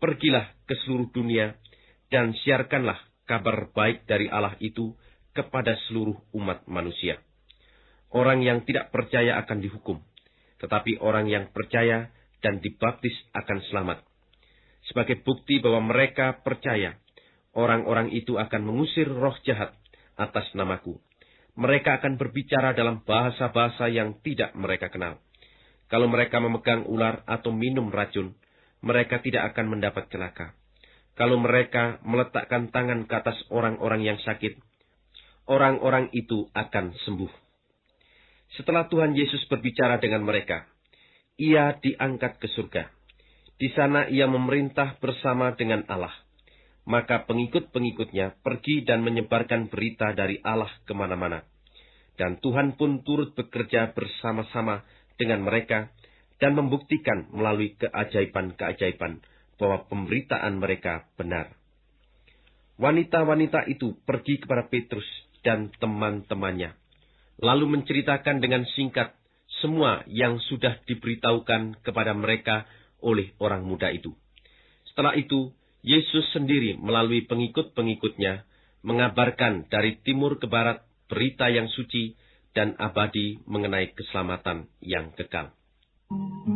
Pergilah ke seluruh dunia dan siarkanlah kabar baik dari Allah itu kepada seluruh umat manusia. Orang yang tidak percaya akan dihukum, tetapi orang yang percaya dan dibaptis akan selamat. Sebagai bukti bahwa mereka percaya, orang-orang itu akan mengusir roh jahat atas namaku. Mereka akan berbicara dalam bahasa-bahasa yang tidak mereka kenal. Kalau mereka memegang ular atau minum racun, mereka tidak akan mendapat celaka. Kalau mereka meletakkan tangan ke atas orang-orang yang sakit, orang-orang itu akan sembuh. Setelah Tuhan Yesus berbicara dengan mereka, ia diangkat ke surga. Di sana ia memerintah bersama dengan Allah. Maka pengikut-pengikutnya pergi dan menyebarkan berita dari Allah kemana-mana. Dan Tuhan pun turut bekerja bersama-sama dengan mereka dan membuktikan melalui keajaiban-keajaiban bahwa pemberitaan mereka benar. Wanita-wanita itu pergi kepada Petrus dan teman-temannya lalu menceritakan dengan singkat semua yang sudah diberitahukan kepada mereka oleh orang muda itu. Setelah itu, Yesus sendiri melalui pengikut-pengikutnya mengabarkan dari timur ke barat berita yang suci dan abadi mengenai keselamatan yang kekal. Mm -hmm.